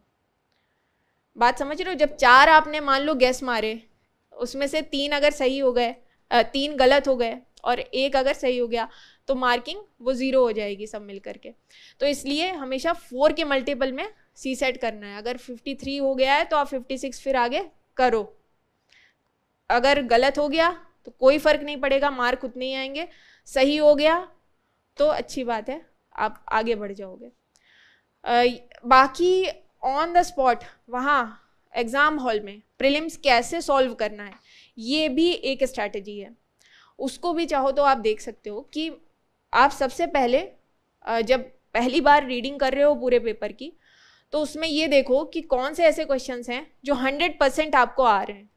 बात समझ रहे हो जब चार आपने मान लो गैस मारे उसमें से तीन अगर सही हो गए तीन गलत हो गए और एक अगर सही हो गया तो मार्किंग वो ज़ीरो हो जाएगी सब मिल करके तो इसलिए हमेशा फोर के मल्टीपल में सी सेट करना है अगर फिफ्टी थ्री हो गया है तो आप फिफ्टी सिक्स फिर आगे करो अगर गलत हो गया तो कोई फ़र्क नहीं पड़ेगा मार्क उतने ही आएंगे सही हो गया तो अच्छी बात है आप आगे बढ़ जाओगे आ, बाकी ऑन द स्पॉट वहाँ एग्ज़ाम हॉल में प्रिलिम्स कैसे सॉल्व करना है ये भी एक स्ट्रैटेजी है उसको भी चाहो तो आप देख सकते हो कि आप सबसे पहले जब पहली बार रीडिंग कर रहे हो पूरे पेपर की तो उसमें ये देखो कि कौन से ऐसे क्वेश्चंस हैं जो हंड्रेड परसेंट आपको आ रहे हैं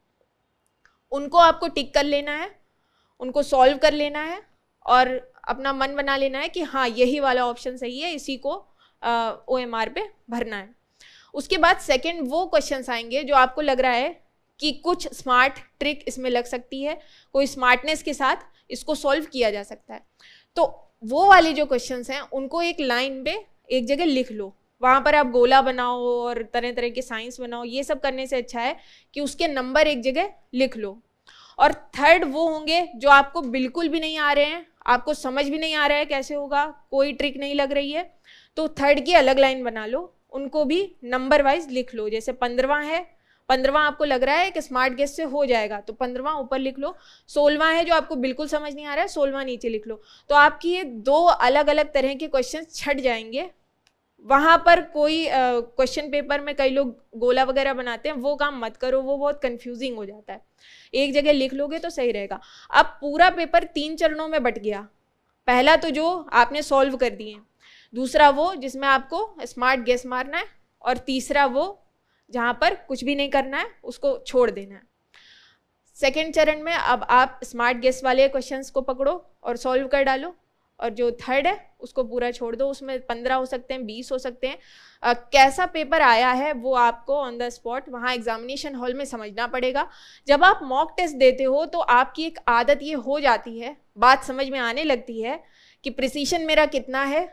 उनको आपको टिक कर लेना है उनको सॉल्व कर लेना है और अपना मन बना लेना है कि हाँ यही वाला ऑप्शन सही है इसी को ओ एम आर पे भरना है उसके बाद सेकेंड वो क्वेश्चन आएंगे जो आपको लग रहा है कि कुछ स्मार्ट ट्रिक इसमें लग सकती है कोई स्मार्टनेस के साथ इसको सॉल्व किया जा सकता है तो वो वाले जो क्वेश्चन हैं उनको एक लाइन पे एक जगह लिख लो वहाँ पर आप गोला बनाओ और तरह तरह के साइंस बनाओ ये सब करने से अच्छा है कि उसके नंबर एक जगह लिख लो और थर्ड वो होंगे जो आपको बिल्कुल भी नहीं आ रहे हैं आपको समझ भी नहीं आ रहा है कैसे होगा कोई ट्रिक नहीं लग रही है तो थर्ड की अलग लाइन बना लो उनको भी नंबर वाइज लिख लो जैसे पंद्रवा है पंद्रवा आपको लग रहा है कि स्मार्ट गेस्ट से हो जाएगा तो पंद्रवा ऊपर लिख लो सोलवा है जो आपको बिल्कुल समझ नहीं आ रहा है सोलवा नीचे लिख लो तो आपकी ये दो अलग अलग तरह के क्वेश्चन छट जाएंगे वहाँ पर कोई क्वेश्चन uh, पेपर में कई लोग गोला वगैरह बनाते हैं वो काम मत करो वो बहुत कंफ्यूजिंग हो जाता है एक जगह लिख लोगे तो सही रहेगा अब पूरा पेपर तीन चरणों में बट गया पहला तो जो आपने सॉल्व कर दिए दूसरा वो जिसमें आपको स्मार्ट गेस मारना है और तीसरा वो जहाँ पर कुछ भी नहीं करना है उसको छोड़ देना है सेकेंड चरण में अब आप स्मार्ट गेस वाले क्वेश्चंस को पकड़ो और सॉल्व कर डालो और जो थर्ड है उसको पूरा छोड़ दो उसमें पंद्रह हो सकते हैं बीस हो सकते हैं आ, कैसा पेपर आया है वो आपको ऑन द स्पॉट वहाँ एग्जामिनेशन हॉल में समझना पड़ेगा जब आप मॉक टेस्ट देते हो तो आपकी एक आदत ये हो जाती है बात समझ में आने लगती है कि प्रिसीशन मेरा कितना है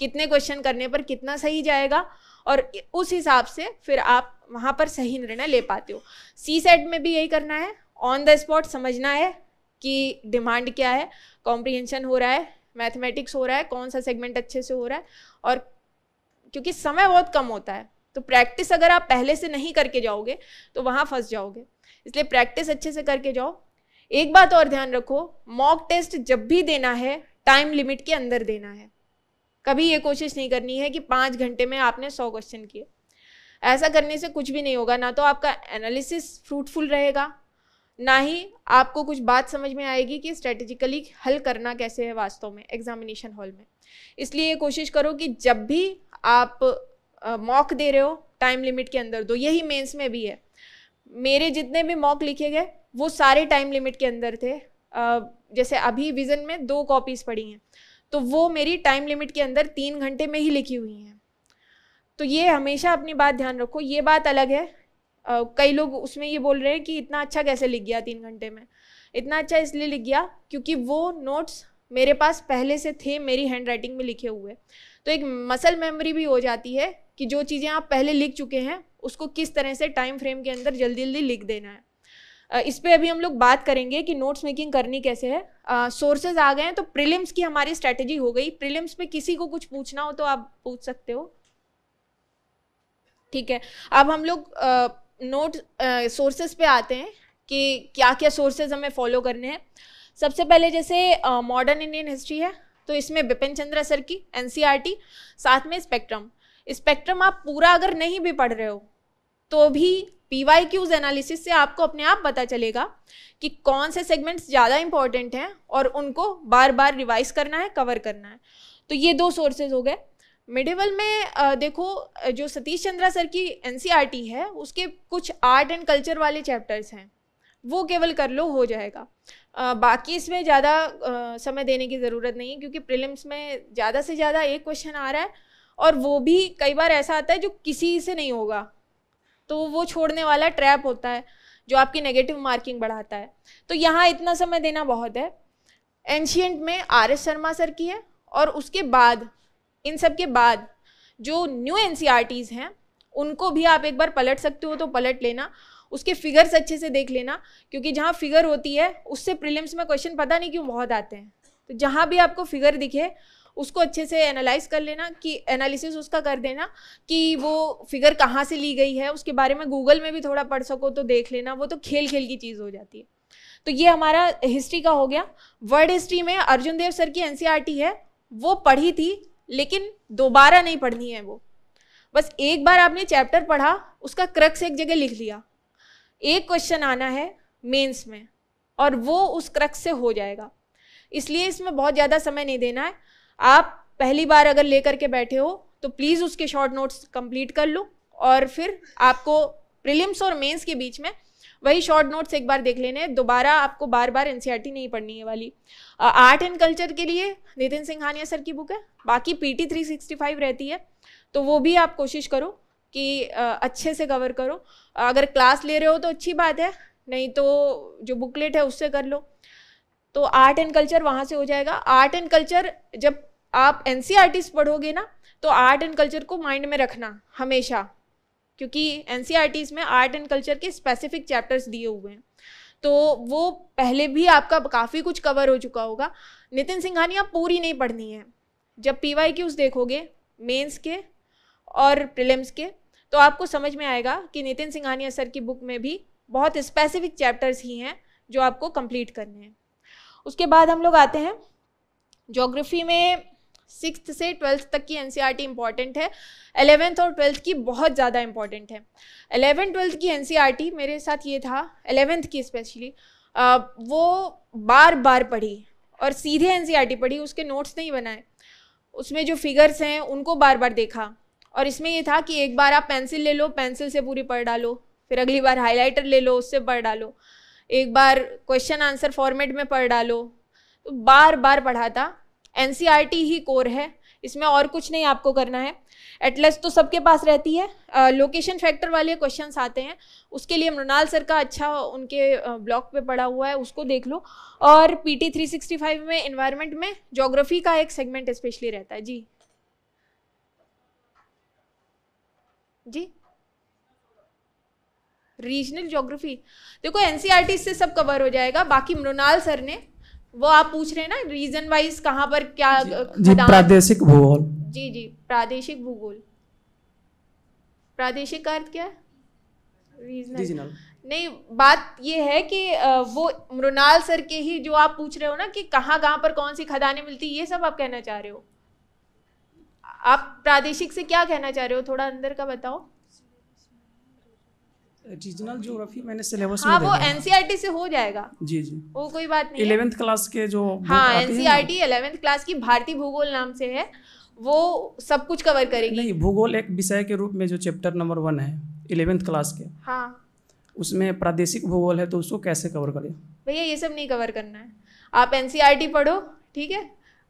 कितने क्वेश्चन करने पर कितना सही जाएगा और उस हिसाब से फिर आप वहाँ पर सही निर्णय ले पाते हो सी सेट में भी यही करना है ऑन द स्पॉट समझना है कि डिमांड क्या है कॉम्प्रिहेंशन हो रहा है मैथमेटिक्स हो रहा है कौन सा सेगमेंट अच्छे से हो रहा है और क्योंकि समय बहुत कम होता है तो प्रैक्टिस अगर आप पहले से नहीं करके जाओगे तो वहाँ फंस जाओगे इसलिए प्रैक्टिस अच्छे से करके जाओ एक बात और ध्यान रखो मॉक टेस्ट जब भी देना है टाइम लिमिट के अंदर देना है कभी ये कोशिश नहीं करनी है कि पाँच घंटे में आपने सौ क्वेश्चन किए ऐसा करने से कुछ भी नहीं होगा ना तो आपका एनालिसिस फ्रूटफुल रहेगा ना ही आपको कुछ बात समझ में आएगी कि स्ट्रेटेजिकली हल करना कैसे है वास्तव में एग्जामिनेशन हॉल में इसलिए कोशिश करो कि जब भी आप मॉक दे रहे हो टाइम लिमिट के अंदर दो यही मेंस में भी है मेरे जितने भी मॉक लिखे गए वो सारे टाइम लिमिट के अंदर थे जैसे अभी विज़न में दो कॉपीज़ पड़ी हैं तो वो मेरी टाइम लिमिट के अंदर तीन घंटे में ही लिखी हुई हैं तो ये हमेशा अपनी बात ध्यान रखो ये बात अलग है Uh, कई लोग उसमें ये बोल रहे हैं कि इतना अच्छा कैसे लिख गया तीन घंटे में इतना अच्छा इसलिए लिख गया क्योंकि वो नोट्स मेरे पास पहले से थे मेरी हैंड राइटिंग में लिखे हुए तो एक मसल मेमोरी भी हो जाती है कि जो चीज़ें आप पहले लिख चुके हैं उसको किस तरह से टाइम फ्रेम के अंदर जल्दी जल्दी लिख देना है इस पर अभी हम लोग बात करेंगे कि नोट्स मेकिंग करनी कैसे है सोर्सेज आ गए हैं तो प्रिलिम्स की हमारी स्ट्रेटेजी हो गई प्रिलिम्स पे किसी को कुछ पूछना हो तो आप पूछ सकते हो ठीक है अब हम लोग नोट सोर्सेज पे आते हैं कि क्या क्या सोर्सेज हमें फॉलो करने हैं सबसे पहले जैसे मॉडर्न इंडियन हिस्ट्री है तो इसमें बिपिन चंद्र सर की एन e साथ में स्पेक्ट्रम स्पेक्ट्रम आप पूरा अगर नहीं भी पढ़ रहे हो तो भी पीवाई क्यूज एनालिसिस से आपको अपने आप पता चलेगा कि कौन से सेगमेंट्स ज़्यादा इंपॉर्टेंट हैं और उनको बार बार रिवाइज करना है कवर करना है तो ये दो सोर्सेज हो गए मिडिवल में देखो जो सतीश चंद्रा सर की एन e है उसके कुछ आर्ट एंड कल्चर वाले चैप्टर्स हैं वो केवल कर लो हो जाएगा आ, बाकी इसमें ज़्यादा समय देने की ज़रूरत नहीं है क्योंकि प्रिलिम्स में ज़्यादा से ज़्यादा एक क्वेश्चन आ रहा है और वो भी कई बार ऐसा आता है जो किसी से नहीं होगा तो वो छोड़ने वाला ट्रैप होता है जो आपकी नेगेटिव मार्किंग बढ़ाता है तो यहाँ इतना समय देना बहुत है एंशियंट में आर एस शर्मा सर की है और उसके बाद इन सब के बाद जो न्यू एन e हैं उनको भी आप एक बार पलट सकते हो तो पलट लेना उसके फिगर्स अच्छे से देख लेना क्योंकि जहाँ फिगर होती है उससे प्रिलिम्स में क्वेश्चन पता नहीं क्यों बहुत आते हैं तो जहाँ भी आपको फिगर दिखे उसको अच्छे से एनालाइज कर लेना कि एनालिसिस उसका कर देना कि वो फिगर कहाँ से ली गई है उसके बारे में गूगल में भी थोड़ा पढ़ सको तो देख लेना वो तो खेल खेल की चीज़ हो जाती है तो ये हमारा हिस्ट्री का हो गया वर्ल्ड हिस्ट्री में अर्जुन देव सर की एन e है वो पढ़ी थी लेकिन दोबारा नहीं पढ़नी है वो बस एक बार आपने चैप्टर पढ़ा उसका क्रक्स एक जगह लिख लिया एक क्वेश्चन आना है मेंस में और वो उस क्रक्स से हो जाएगा इसलिए इसमें बहुत ज़्यादा समय नहीं देना है आप पहली बार अगर लेकर के बैठे हो तो प्लीज़ उसके शॉर्ट नोट्स कंप्लीट कर लो और फिर आपको प्रिलिम्स और मेंस के बीच में वही शॉर्ट नोट्स एक बार देख लेने दोबारा आपको बार बार एन नहीं पढ़नी है वाली आर्ट एंड कल्चर के लिए नितिन सिंघानिया सर की बुक है बाकी P T three sixty five रहती है तो वो भी आप कोशिश करो कि आ, अच्छे से कवर करो अगर क्लास ले रहे हो तो अच्छी बात है नहीं तो जो बुकलेट है उससे कर लो तो आर्ट एंड कल्चर वहाँ से हो जाएगा आर्ट एंड कल्चर जब आप एन सी आर पढ़ोगे ना तो आर्ट एंड कल्चर को माइंड में रखना हमेशा क्योंकि एन सी आर में आर्ट एंड कल्चर के स्पेसिफिक चैप्टर्स दिए हुए हैं तो वो पहले भी आपका काफ़ी कुछ कवर हो चुका होगा नितिन सिंघानी आप पूरी नहीं पढ़नी है जब पी वाई क्यूज़ देखोगे मेंस के और प्रिलिम्स के तो आपको समझ में आएगा कि नितिन सिंघानिया सर की बुक में भी बहुत स्पेसिफिक चैप्टर्स ही हैं जो आपको कंप्लीट करने हैं उसके बाद हम लोग आते हैं ज्योग्राफी में सिक्स से ट्वेल्थ तक की एन सी इंपॉर्टेंट है एलेवेंथ और ट्वेल्थ की बहुत ज़्यादा इंपॉर्टेंट है एलेवेंथ ट्वेल्थ की एन e मेरे साथ ये था एलेवेंथ की स्पेशली वो बार बार पढ़ी और सीधे एन e पढ़ी उसके नोट्स नहीं बनाए उसमें जो फिगर्स हैं उनको बार बार देखा और इसमें यह था कि एक बार आप पेंसिल ले लो पेंसिल से पूरी पढ़ डालो फिर अगली बार हाइलाइटर ले लो उससे पढ़ डालो एक बार क्वेश्चन आंसर फॉर्मेट में पढ़ डालो तो बार बार पढ़ा था एन ही कोर है इसमें और कुछ नहीं आपको करना है एटलेस तो सबके पास रहती है लोकेशन uh, फैक्टर वाले क्वेश्चंस आते हैं उसके लिए मृणाल सर का अच्छा उनके ब्लॉग पे पड़ा हुआ है उसको देख लो और सिक्सटी फाइव में इन्वायरमेंट में जोग्राफी का एक सेगमेंट स्पेशली रहता है जी जी रीजनल जोग्राफी देखो एनसीआरटी से सब कवर हो जाएगा बाकी मृणाल सर ने वो आप पूछ रहे हैं ना रीजन वाइज कहाँ पर क्या जी, प्रादेशिक भूगोल जी जी प्रादेशिक भूगोल प्रादेशिक का अर्थ क्या रीजनल नहीं बात ये है कि वो मृणाल सर के ही जो आप पूछ रहे हो ना कि कहाँ कहाँ पर कौन सी खदानें मिलती ये सब आप कहना चाह रहे हो आप प्रादेशिक से क्या कहना चाह रहे हो थोड़ा अंदर का बताओ रीजनल ज्योग्राफी मैंने सिलेबस हाँ, में वो एनसीईआरटी e से हो जाएगा जी जी वो कोई बात नहीं इलेवेंथ क्लास के जो हाँ एनसीईआरटी इलेवेंथ क्लास की भारतीय भूगोल नाम से है वो सब कुछ कवर करेगी नहीं भूगोल एक विषय के रूप में जो चैप्टर नंबर वन है इलेवेंथ क्लास के हाँ उसमें प्रादेशिक भूगोल है तो उसको कैसे कवर करें भैया ये सब नहीं कवर करना है आप एन e पढ़ो ठीक है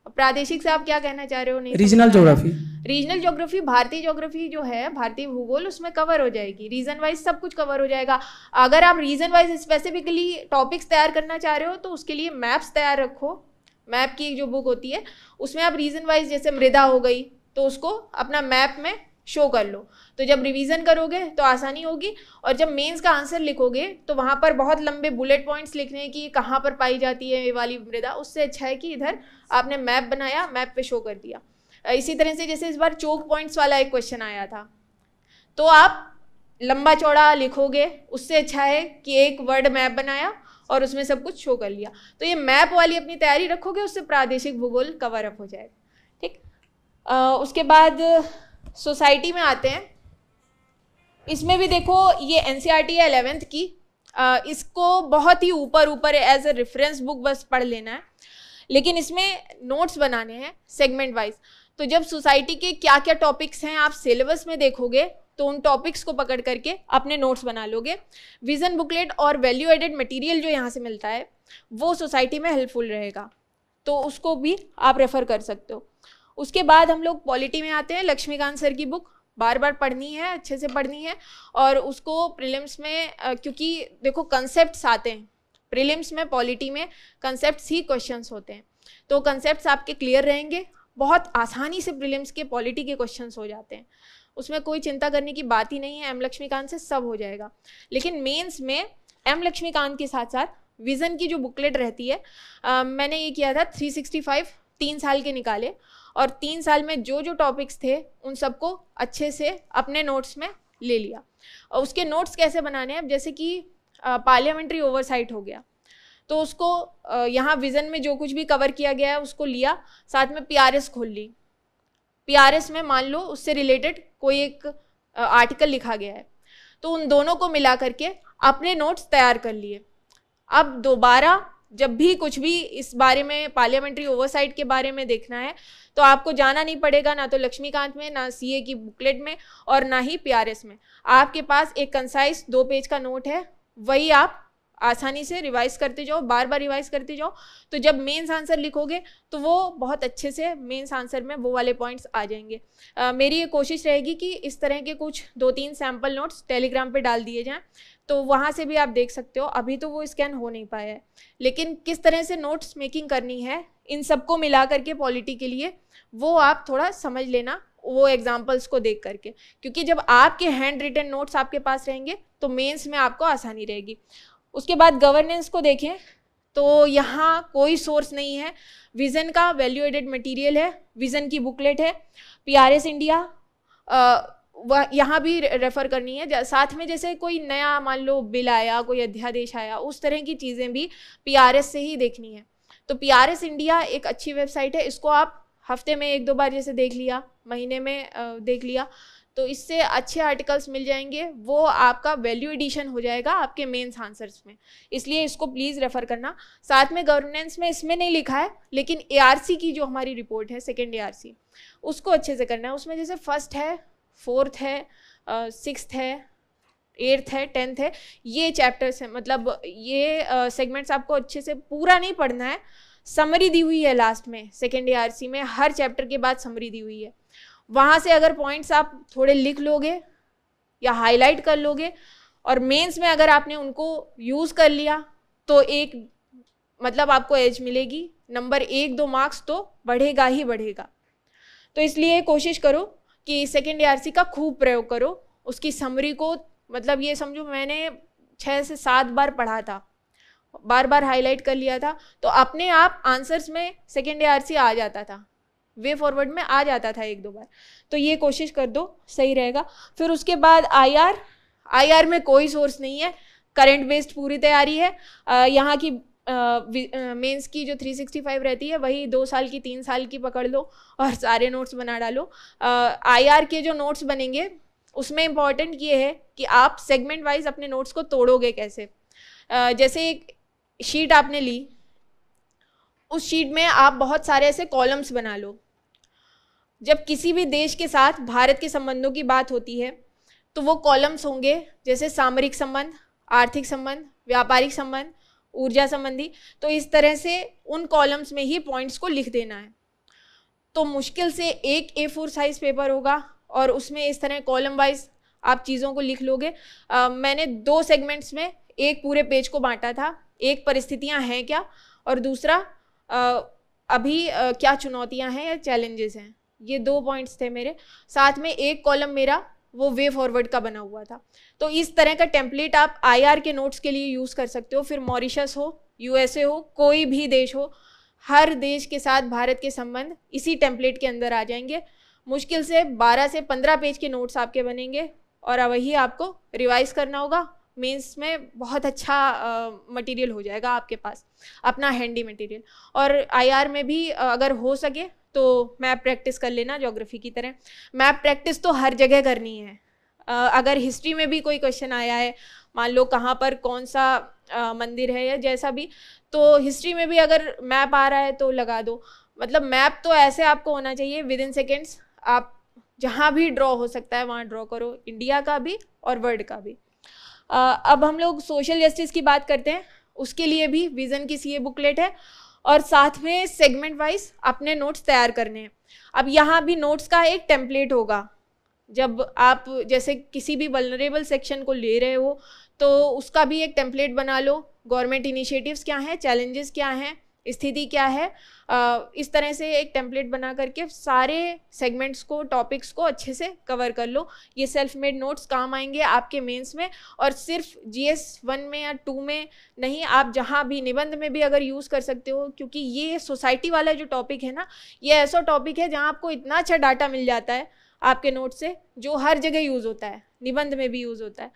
प्रादेशिक से आप क्या कहना चाह रहे हो नहीं रीजनल ज्योग्राफी रीजनल ज्योग्राफी भारतीय ज्योग्राफी जो है भारतीय भूगोल उसमें कवर हो जाएगी रीजन वाइज सब कुछ कवर हो जाएगा अगर आप रीजन वाइज स्पेसिफिकली टॉपिक्स तैयार करना चाह रहे हो तो उसके लिए मैप्स तैयार रखो मैप की जो बुक होती है उसमें आप रीजन वाइज जैसे मृदा हो गई तो उसको अपना मैप में शो कर लो तो जब रिवीजन करोगे तो आसानी होगी और जब मेंस का आंसर लिखोगे तो वहाँ पर बहुत लंबे बुलेट पॉइंट्स लिखने की कहाँ पर पाई जाती है ये वाली मृदा उससे अच्छा है कि इधर आपने मैप बनाया मैप पे शो कर दिया इसी तरह से जैसे इस बार चोक पॉइंट्स वाला एक क्वेश्चन आया था तो आप लंबा चौड़ा लिखोगे उससे अच्छा है कि एक वर्ड मैप बनाया और उसमें सब कुछ शो कर लिया तो ये मैप वाली अपनी तैयारी रखोगे उससे प्रादेशिक भूगोल कवर अप हो जाएगा ठीक उसके बाद सोसाइटी में आते हैं इसमें भी देखो ये एन सी आर टी है एलेवेंथ की आ, इसको बहुत ही ऊपर ऊपर एज ए रेफरेंस बुक बस पढ़ लेना है लेकिन इसमें नोट्स बनाने हैं सेगमेंट वाइज तो जब सोसाइटी के क्या क्या टॉपिक्स हैं आप सिलेबस में देखोगे तो उन टॉपिक्स को पकड़ करके अपने नोट्स बना लोगे विजन बुकलेट और वैल्यू एडेड मटेरियल जो यहाँ से मिलता है वो सोसाइटी में हेल्पफुल रहेगा तो उसको भी आप रेफ़र कर सकते हो उसके बाद हम लोग पॉलिटी में आते हैं लक्ष्मीकांत सर की बुक बार बार पढ़नी है अच्छे से पढ़नी है और उसको प्रिलिम्स में क्योंकि देखो कंसेप्ट आते हैं प्रिलिम्स में पॉलिटी में कंसेप्ट ही क्वेश्चंस होते हैं तो कंसेप्ट आपके क्लियर रहेंगे बहुत आसानी से प्रिलिम्स के पॉलिटी के क्वेश्चंस हो जाते हैं उसमें कोई चिंता करने की बात ही नहीं है एम लक्ष्मीकांत से सब हो जाएगा लेकिन मेंस में एम लक्ष्मीकांत के साथ साथ विज़न की जो बुकलेट रहती है आ, मैंने ये किया था 365 तीन साल के निकाले और तीन साल में जो जो टॉपिक्स थे उन सबको अच्छे से अपने नोट्स में ले लिया और उसके नोट्स कैसे बनाने हैं जैसे कि पार्लियामेंट्री ओवरसाइट हो गया तो उसको यहाँ विज़न में जो कुछ भी कवर किया गया है उसको लिया साथ में पीआरएस खोल ली पीआरएस में मान लो उससे रिलेटेड कोई एक आर्टिकल लिखा गया है तो उन दोनों को मिला करके अपने नोट्स तैयार कर लिए अब दोबारा जब भी कुछ भी इस बारे में पार्लियामेंट्री ओवरसाइट के बारे में देखना है तो आपको जाना नहीं पड़ेगा ना तो लक्ष्मीकांत में ना सीए की बुकलेट में और ना ही पीआरएस में आपके पास एक कंसाइज दो पेज का नोट है वही आप आसानी से रिवाइज करते जाओ बार बार रिवाइज करते जाओ तो जब मेन्स आंसर लिखोगे तो वो बहुत अच्छे से मेन्स आंसर में वो वाले पॉइंट्स आ जाएंगे आ, मेरी ये कोशिश रहेगी कि इस तरह के कुछ दो तीन सैम्पल नोट्स टेलीग्राम पे डाल दिए जाएँ तो वहाँ से भी आप देख सकते हो अभी तो वो स्कैन हो नहीं पाया है लेकिन किस तरह से नोट्स मेकिंग करनी है इन सबको मिला करके पॉलिटी के लिए वो आप थोड़ा समझ लेना वो एग्जाम्पल्स को देख करके क्योंकि जब आपके हैंड रिटन नोट्स आपके पास रहेंगे तो मेंस में आपको आसानी रहेगी उसके बाद गवर्नेंस को देखें तो यहाँ कोई सोर्स नहीं है विजन का वैल्यू एडेड मटेरियल है विजन की बुकलेट है पीआरएस इंडिया वह यहाँ भी रेफ़र करनी है साथ में जैसे कोई नया मान लो बिल आया कोई अध्यादेश आया उस तरह की चीज़ें भी पीआरएस से ही देखनी है तो पीआरएस इंडिया एक अच्छी वेबसाइट है इसको आप हफ्ते में एक दो बार जैसे देख लिया महीने में देख लिया तो इससे अच्छे आर्टिकल्स मिल जाएंगे वो आपका वैल्यू एडिशन हो जाएगा आपके मेन्स आंसर्स में इसलिए इसको प्लीज़ रेफ़र करना साथ में गवर्नेंस में इसमें नहीं लिखा है लेकिन ए की जो हमारी रिपोर्ट है सेकेंड ए उसको अच्छे से करना है उसमें जैसे फर्स्ट है फोर्थ है सिक्स uh, है एट्थ है टेंथ है ये चैप्टर्स हैं मतलब ये सेगमेंट्स uh, आपको अच्छे से पूरा नहीं पढ़ना है समरी दी हुई है लास्ट में सेकेंड ए में हर चैप्टर के बाद समरी दी हुई है वहाँ से अगर पॉइंट्स आप थोड़े लिख लोगे या हाईलाइट कर लोगे और मेंस में अगर आपने उनको यूज़ कर लिया तो एक मतलब आपको एज मिलेगी नंबर एक दो मार्क्स तो बढ़ेगा ही बढ़ेगा तो इसलिए कोशिश करो कि सेकेंड ई का खूब प्रयोग करो उसकी समरी को मतलब ये समझो मैंने छः से सात बार पढ़ा था बार बार हाईलाइट कर लिया था तो अपने आप आंसर्स में सेकेंड ई आ जाता था वे फॉरवर्ड में आ जाता था एक दो बार तो ये कोशिश कर दो सही रहेगा फिर उसके बाद आईआर आईआर में कोई सोर्स नहीं है करंट बेस्ड पूरी तैयारी है यहाँ की मेंस की जो 365 रहती है वही दो साल की तीन साल की पकड़ लो और सारे नोट्स बना डालो आईआर के जो नोट्स बनेंगे उसमें इम्पॉर्टेंट ये है कि आप सेगमेंट वाइज अपने नोट्स को तोड़ोगे कैसे जैसे एक शीट आपने ली उस शीट में आप बहुत सारे ऐसे कॉलम्स बना लो जब किसी भी देश के साथ भारत के संबंधों की बात होती है तो वो कॉलम्स होंगे जैसे सामरिक संबंध आर्थिक संबंध व्यापारिक संबंध ऊर्जा संबंधी तो इस तरह से उन कॉलम्स में ही पॉइंट्स को लिख देना है तो मुश्किल से एक ए फोर साइज पेपर होगा और उसमें इस तरह कॉलम वाइज आप चीज़ों को लिख लोगे आ, मैंने दो सेगमेंट्स में एक पूरे पेज को बांटा था एक परिस्थितियां हैं क्या और दूसरा अभी क्या चुनौतियां हैं या चैलेंजेस हैं ये दो पॉइंट्स थे मेरे साथ में एक कॉलम मेरा वो वे फॉरवर्ड का बना हुआ था तो इस तरह का टेम्पलेट आप आईआर के नोट्स के लिए यूज़ कर सकते हो फिर मॉरिशस हो यूएसए हो कोई भी देश हो हर देश के साथ भारत के संबंध इसी टेम्पलेट के अंदर आ जाएंगे मुश्किल से 12 से 15 पेज के नोट्स आपके बनेंगे और वही आपको रिवाइज करना होगा मीन्स में बहुत अच्छा मटेरियल हो जाएगा आपके पास अपना हैंडी मटेरियल और आईआर में भी अगर हो सके तो मैप प्रैक्टिस कर लेना जोग्राफी की तरह मैप प्रैक्टिस तो हर जगह करनी है अगर हिस्ट्री में भी कोई क्वेश्चन आया है मान लो कहाँ पर कौन सा uh, मंदिर है या जैसा भी तो हिस्ट्री में भी अगर मैप आ रहा है तो लगा दो मतलब मैप तो ऐसे आपको होना चाहिए विद इन सेकेंड्स आप जहाँ भी ड्रॉ हो सकता है वहाँ ड्रॉ करो इंडिया का भी और वर्ल्ड का भी अब हम लोग सोशल जस्टिस की बात करते हैं उसके लिए भी विजन की सी बुकलेट है और साथ में सेगमेंट वाइज अपने नोट्स तैयार करने हैं अब यहाँ भी नोट्स का एक टेम्पलेट होगा जब आप जैसे किसी भी वनरेबल सेक्शन को ले रहे हो तो उसका भी एक टेम्पलेट बना लो गवर्नमेंट इनिशिएटिव्स क्या हैं चैलेंजेस क्या हैं स्थिति क्या है इस तरह से एक टेम्पलेट बना करके सारे सेगमेंट्स को टॉपिक्स को अच्छे से कवर कर लो ये सेल्फ मेड नोट्स काम आएंगे आपके मेंस में और सिर्फ जी एस वन में या टू में नहीं आप जहाँ भी निबंध में भी अगर यूज़ कर सकते हो क्योंकि ये सोसाइटी वाला जो टॉपिक है ना ये ऐसा टॉपिक है जहाँ आपको इतना अच्छा डाटा मिल जाता है आपके नोट से जो हर जगह यूज़ होता है निबंध में भी यूज़ होता है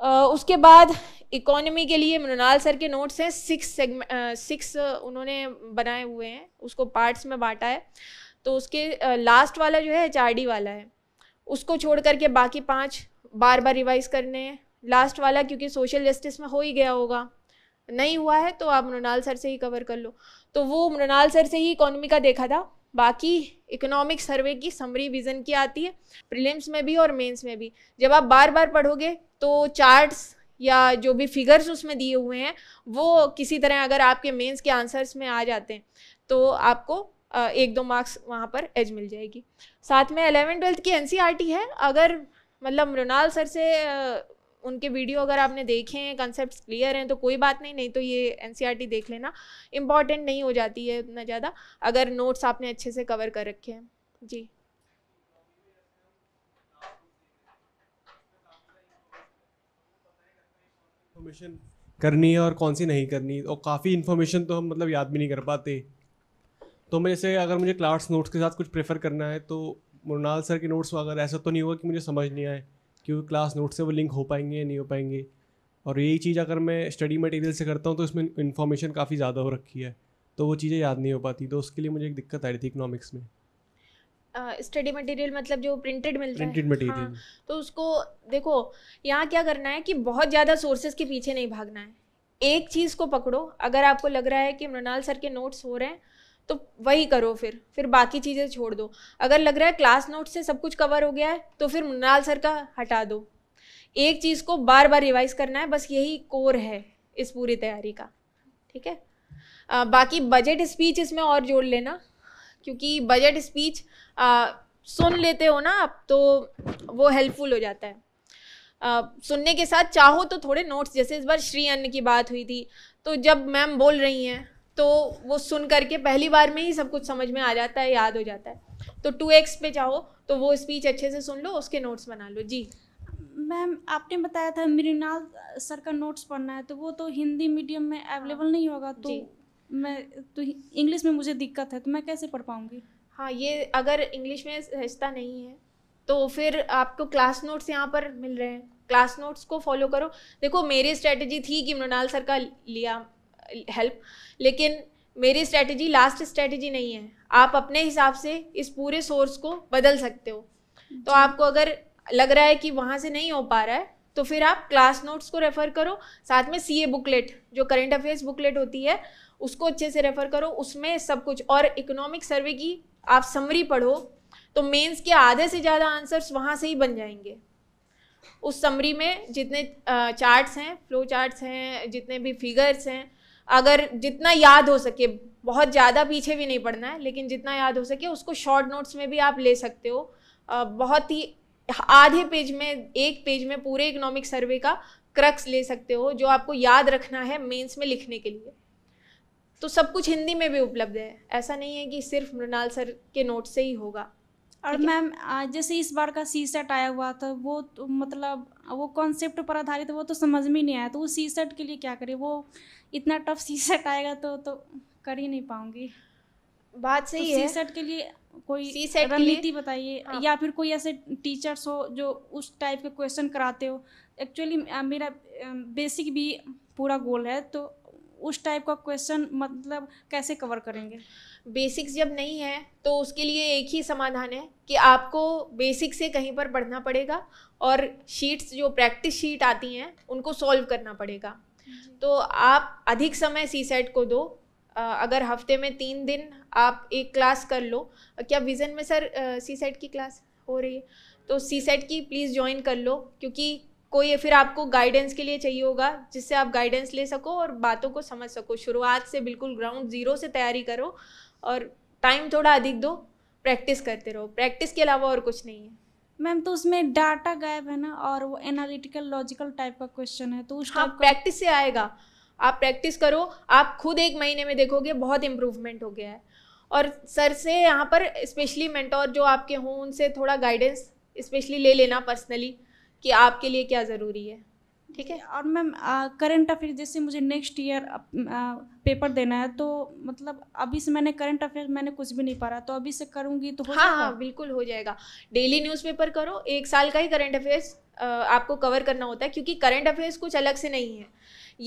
उसके बाद इकोनॉमी के लिए मृणाल सर के नोट्स हैं सिक्स सेगमेंट सिक्स उन्होंने बनाए हुए हैं उसको पार्ट्स में बांटा है तो उसके लास्ट वाला जो है एच वाला है उसको छोड़ करके बाकी पाँच बार बार रिवाइज करने हैं लास्ट वाला क्योंकि सोशल जस्टिस में हो ही गया होगा नहीं हुआ है तो आप मृणाल सर से ही कवर कर लो तो वो मृणाल सर से ही इकोनॉमी का देखा था बाकी इकोनॉमिक सर्वे की समरी विजन की आती है प्रीलिम्स में भी और मेंस में भी जब आप बार बार पढ़ोगे तो चार्ट्स या जो भी फिगर्स उसमें दिए हुए हैं वो किसी तरह अगर आपके मेंस के आंसर्स में आ जाते हैं तो आपको एक दो मार्क्स वहाँ पर एज मिल जाएगी साथ में एलेवन ट्वेल्थ की एन e है अगर मतलब मृणाल सर से उनके वीडियो अगर आपने देखे हैं कंसेप्ट क्लियर हैं तो कोई बात नहीं नहीं तो ये एन e देख लेना इंपॉर्टेंट नहीं हो जाती है उतना ज़्यादा अगर नोट्स आपने अच्छे से कवर कर रखे हैं जी इन्फॉर्मेशन करनी है और कौन सी नहीं करनी और काफ़ी इन्फॉर्मेशन तो हम मतलब याद भी नहीं कर पाते तो मैं जैसे अगर मुझे क्लास नोट्स के साथ कुछ प्रेफर करना है तो मुरनाल सर के नोट्स अगर ऐसा तो नहीं होगा कि मुझे समझ नहीं आए क्योंकि क्लास नोट्स से वो लिंक हो पाएंगे या नहीं हो पाएंगे और यही चीज़ अगर मैं स्टडी मटेरियल से करता हूँ तो इसमें इन्फॉर्मेशन काफ़ी ज़्यादा हो रखी है तो वो चीज़ें याद नहीं हो पाती तो उसके लिए मुझे एक दिक्कत आ रही थी इकनॉमिक्स में स्टडी मटेरियल मतलब जो प्रिंटेड मिलता printed है मटेरियल हाँ, तो उसको देखो यहाँ क्या करना है कि बहुत ज़्यादा सोर्सेज के पीछे नहीं भागना है एक चीज़ को पकड़ो अगर आपको लग रहा है कि मृणाल सर के नोट्स हो रहे हैं तो वही करो फिर फिर बाकी चीज़ें छोड़ दो अगर लग रहा है क्लास नोट से सब कुछ कवर हो गया है तो फिर मृणाल सर का हटा दो एक चीज़ को बार बार रिवाइज करना है बस यही कोर है इस पूरी तैयारी का ठीक है आ, बाकी बजट स्पीच इसमें और जोड़ लेना क्योंकि बजट स्पीच सुन लेते हो ना आप तो वो हेल्पफुल हो जाता है आ, सुनने के साथ चाहो तो थोड़े नोट्स जैसे इस बार श्री अन्न की बात हुई थी तो जब मैम बोल रही हैं तो वो सुन करके पहली बार में ही सब कुछ समझ में आ जाता है याद हो जाता है तो टू एक्स पे चाहो तो वो स्पीच अच्छे से सुन लो उसके नोट्स बना लो जी मैम आपने बताया था मृणाल सर का नोट्स पढ़ना है तो वो तो हिंदी मीडियम में अवेलेबल नहीं होगा तो मैं तो इंग्लिश में मुझे दिक्कत है तो मैं कैसे पढ़ पाऊँगी हाँ ये अगर इंग्लिश में सहजता नहीं है तो फिर आपको क्लास नोट्स यहाँ पर मिल रहे हैं क्लास नोट्स को फॉलो करो देखो मेरी स्ट्रेटजी थी कि मृणाल सर का लिया हेल्प लेकिन मेरी स्ट्रेटजी लास्ट स्ट्रेटजी नहीं है आप अपने हिसाब से इस पूरे सोर्स को बदल सकते हो तो आपको अगर लग रहा है कि वहाँ से नहीं हो पा रहा है तो फिर आप क्लास नोट्स को रेफ़र करो साथ में सी ए बुकलेट जो करेंट अफेयर्स बुकलेट होती है उसको अच्छे से रेफर करो उसमें सब कुछ और इकोनॉमिक सर्वे की आप समरी पढ़ो तो मेंस के आधे से ज़्यादा आंसर्स वहाँ से ही बन जाएंगे उस समरी में जितने चार्ट्स हैं फ्लो चार्ट्स हैं जितने भी फिगर्स हैं अगर जितना याद हो सके बहुत ज़्यादा पीछे भी नहीं पड़ना है लेकिन जितना याद हो सके उसको शॉर्ट नोट्स में भी आप ले सकते हो बहुत ही आधे पेज में एक पेज में पूरे इकोनॉमिक सर्वे का क्रक्स ले सकते हो जो आपको याद रखना है मेंस में लिखने के लिए तो सब कुछ हिंदी में भी उपलब्ध है ऐसा नहीं है कि सिर्फ मृणाल सर के नोट से ही होगा और मैम जैसे इस बार का सी सेट आया हुआ था वो तो मतलब वो कॉन्सेप्ट पर आधारित वो तो समझ में नहीं आया तो वो सी सेट के लिए क्या करें वो इतना टफ सी सेट आएगा तो तो कर ही नहीं पाऊंगी बात तो सही तो है सी सेट के लिए कोई रणनीति बताइए हाँ। या फिर कोई ऐसे टीचर्स हो जो उस टाइप के क्वेश्चन कराते हो एक्चुअली मेरा बेसिक भी पूरा गोल है तो उस टाइप का क्वेश्चन मतलब कैसे कवर करेंगे बेसिक्स जब नहीं है तो उसके लिए एक ही समाधान है कि आपको बेसिक से कहीं पर पढ़ना पड़ेगा और शीट्स जो प्रैक्टिस शीट आती हैं उनको सॉल्व करना पड़ेगा तो आप अधिक समय सी सेट को दो अगर हफ्ते में तीन दिन आप एक क्लास कर लो क्या विज़न में सर सी सेट की क्लास हो रही है तो सी सेट की प्लीज़ ज्वाइन कर लो क्योंकि कोई फिर आपको गाइडेंस के लिए चाहिए होगा जिससे आप गाइडेंस ले सको और बातों को समझ सको शुरुआत से बिल्कुल ग्राउंड ज़ीरो से तैयारी करो और टाइम थोड़ा अधिक दो प्रैक्टिस करते रहो प्रैक्टिस के अलावा और कुछ नहीं है मैम तो उसमें डाटा गायब है ना और वो एनालिटिकल लॉजिकल टाइप का क्वेश्चन है तो उस हाँ प्रैक्टिस से आएगा आप प्रैक्टिस करो आप खुद एक महीने में देखोगे बहुत इम्प्रूवमेंट हो गया है और सर से यहाँ पर स्पेशली मेंटोर जो आपके हों उनसे थोड़ा गाइडेंस स्पेशली ले लेना पर्सनली कि आपके लिए क्या ज़रूरी है ठीक है और मैम करंट अफेयर जैसे मुझे नेक्स्ट ईयर पेपर देना है तो मतलब अभी से मैंने करंट अफेयर मैंने कुछ भी नहीं पढ़ा तो अभी से करूँगी तो हाँ हाँ बिल्कुल हो जाएगा डेली न्यूज़पेपर करो एक साल का ही करंट अफेयर्स आपको कवर करना होता है क्योंकि करंट अफेयर्स कुछ अलग से नहीं है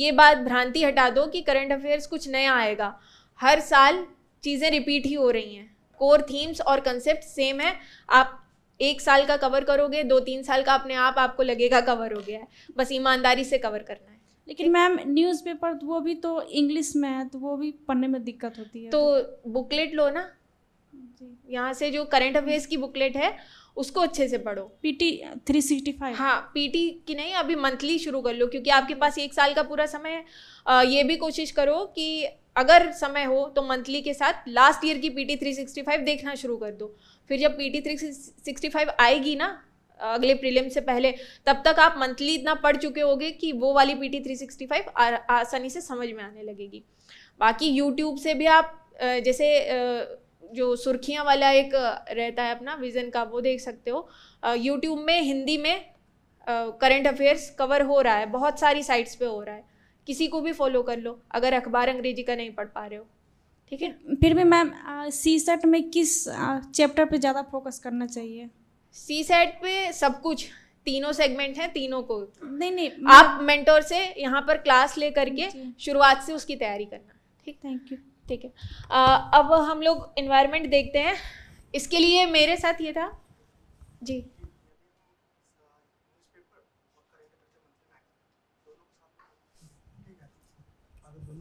ये बात भ्रांति हटा दो कि करंट अफेयर्स कुछ नया आएगा हर साल चीज़ें रिपीट ही हो रही हैं कोर थीम्स और कंसेप्ट सेम है आप एक साल का कवर करोगे दो तीन साल का अपने आप आपको लगेगा कवर हो गया है बस ईमानदारी से कवर करना है लेकिन मैम न्यूज़पेपर तो वो भी तो इंग्लिश में है तो वो भी पढ़ने में दिक्कत होती है तो बुकलेट लो ना यहाँ से जो करंट अफेयर्स की बुकलेट है उसको अच्छे से पढ़ो पीटी थ्री सिक्सटी फाइव हाँ पीटी की नहीं अभी मंथली शुरू कर लो क्योंकि आपके पास एक साल का पूरा समय है ये भी कोशिश करो कि अगर समय हो तो मंथली के साथ लास्ट ईयर की पीटी फाइव देखना शुरू कर दो फिर जब P T three sixty five आएगी ना अगले प्रीलिम से पहले तब तक आप मंथली इतना पढ़ चुके होगे कि वो वाली P T three sixty five आसानी से समझ में आने लगेगी बाकी यूट्यूब से भी आप जैसे जो सुर्खियाँ वाला एक रहता है अपना विज़न का वो देख सकते हो यूट्यूब में हिंदी में करंट अफेयर्स कवर हो रहा है बहुत सारी साइट्स पे हो रहा है किसी को भी फॉलो कर लो अगर अखबार अंग्रेजी का नहीं पढ़ पा रहे हो ठीक है फिर भी मैम सी सेट में किस चैप्टर पे ज़्यादा फोकस करना चाहिए सी सेट पे सब कुछ तीनों सेगमेंट हैं तीनों को नहीं नहीं आप मेंटोर से यहाँ पर क्लास ले करके शुरुआत से उसकी तैयारी करना ठीक थैंक यू ठीक है आ, अब हम लोग इन्वायरमेंट देखते हैं इसके लिए मेरे साथ ये था जी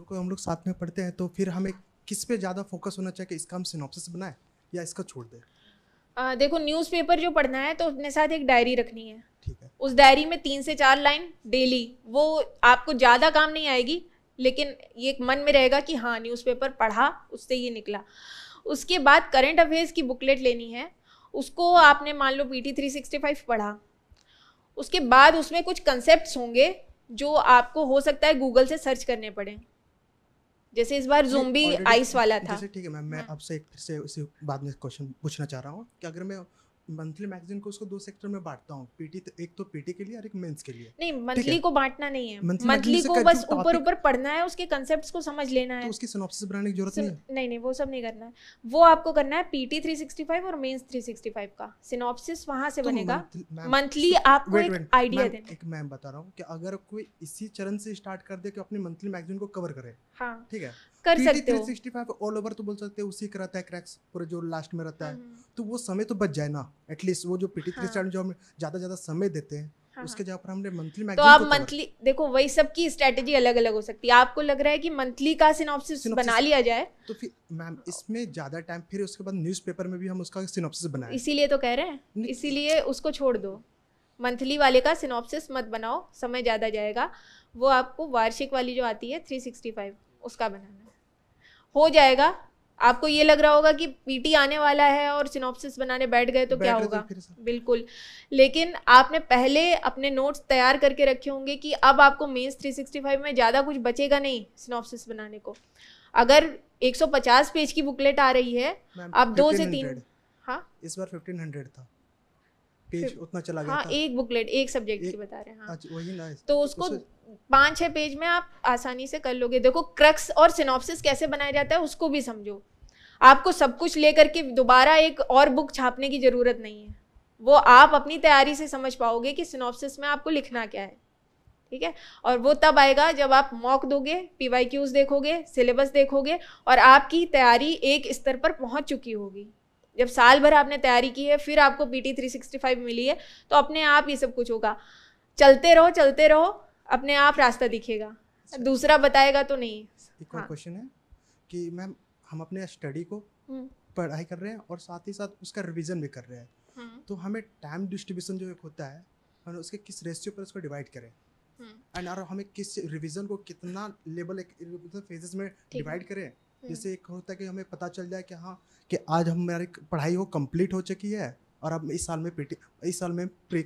को हम लोग साथ में पढ़ते हैं तो फिर हम एक किस पे ज़्यादा फोकस होना चाहिए कि इसका हम सिनॉप्सिस बनाए या इसका छोड़ दें आ, देखो न्यूज़पेपर जो पढ़ना है तो अपने साथ एक डायरी रखनी है ठीक है उस डायरी में तीन से चार लाइन डेली वो आपको ज़्यादा काम नहीं आएगी लेकिन ये एक मन में रहेगा कि हाँ न्यूज़पेपर पढ़ा उससे ये निकला उसके बाद करंट अफेयर्स की बुकलेट लेनी है उसको आपने मान लो P T three sixty five पढ़ा उसके बाद उसमें कुछ कंसेप्ट होंगे जो आपको हो सकता है गूगल से सर्च करने पड़े जैसे इस बार जूम्बी आइस वाला था ठीक है मैम मैं हाँ। आपसे एक फिर से बाद में क्वेश्चन पूछना चाह रहा हूँ कि अगर मैं मंथली मैगजीन को उसको दो सेक्टर में बांटता हूँ पीटी तो एक तो पीटी के लिए और एक मेंस के लिए नहीं मंथली को बांटना नहीं है मंथली को बस ऊपर ऊपर पढ़ना है उसके कंसेप्ट्स को समझ लेना है तो उसकी सिनॉप्सिस बनाने की जरूरत नहीं है नहीं नहीं वो सब नहीं करना है वो आपको करना है पीटी 365 और मेंस 365 का सिनॉप्सिस वहां से तो बनेगा मंथली आपको एक आइडिया देना एक मैं बता रहा हूँ कि अगर कोई इसी चरण से स्टार्ट कर दे कि अपनी मंथली मैगजीन को कवर करे हाँ ठीक है कर सकते हो 365 ऑल ओवर तो बोल सकते हो उसी का रहता है क्रैक्स पूरा जो लास्ट में रहता है हम्म, हम्म। तो वो समय तो बच जाए ना एटलीस्ट वो जो पीटी थ्री स्टैंड जो हम ज्यादा ज्यादा समय देते हैं हाँ, उसके जहाँ पर हमने मंथली तो आप मंथली देखो वही सब की स्ट्रेटेजी अलग अलग हो सकती है आपको लग रहा है कि मंथली का सिनॉप्सिस बना लिया जाए तो फिर मैम इसमें ज्यादा टाइम फिर उसके बाद न्यूज़पेपर में भी हम उसका सिनॉप्सिस बनाए इसीलिए तो कह रहे हैं इसीलिए उसको छोड़ दो मंथली वाले का सिनॉप्सिस मत बनाओ समय ज़्यादा जाएगा वो आपको वार्षिक वाली जो आती है थ्री सिक्सटी फाइव उसका बनाना हो जाएगा आपको ये लग रहा होगा कि पीटी आने वाला है और सिनॉप्सिस बनाने बैठ गए तो क्या तो होगा बिल्कुल लेकिन आपने पहले अपने नोट्स तैयार करके रखे होंगे कि अब आपको मेंस 365 में ज़्यादा कुछ बचेगा नहीं सिनॉप्सिस बनाने को अगर 150 पेज की बुकलेट आ रही है आप दो से तीन हाँ इस बार फिफ्टीन हंड्रेड था पेज उतना चला गया हाँ था। एक बुकलेट एक सब्जेक्ट की बता रहे हैं हाँ अच्छा, तो उसको पाँच छः पेज में आप आसानी से कर लोगे देखो क्रक्स और सिनॉप्सिस कैसे बनाया जाता है उसको भी समझो आपको सब कुछ लेकर के दोबारा एक और बुक छापने की ज़रूरत नहीं है वो आप अपनी तैयारी से समझ पाओगे कि सिनॉप्सिस में आपको लिखना क्या है ठीक है और वो तब आएगा जब आप मॉक दोगे पी वाई क्यूज देखोगे सिलेबस देखोगे और आपकी तैयारी एक स्तर पर पहुंच चुकी होगी जब साल भर आपने तैयारी की है फिर आपको P T three sixty five मिली है तो अपने आप ये सब कुछ होगा चलते रहो चलते रहो अपने आप रास्ता दिखेगा दूसरा बताएगा तो नहीं एक और क्वेश्चन हाँ. है कि मैम हम अपने स्टडी को हम्म। पढ़ाई कर रहे हैं और साथ ही साथ उसका रिवीजन भी कर रहे हैं हाँ। तो हमें टाइम डिस्ट्रीब्यूशन जो एक होता है हम उसके किस रेशियो पर उसको डिवाइड करें एंड हम्म। और हमें किस रिवीजन को कितना लेवल एक फेजेस में डिवाइड करें हम्म। जैसे एक होता है कि हमें पता चल जाए कि हाँ कि आज हमारी पढ़ाई हो कंप्लीट हो चुकी है और अब इस साल में इस साल में प्री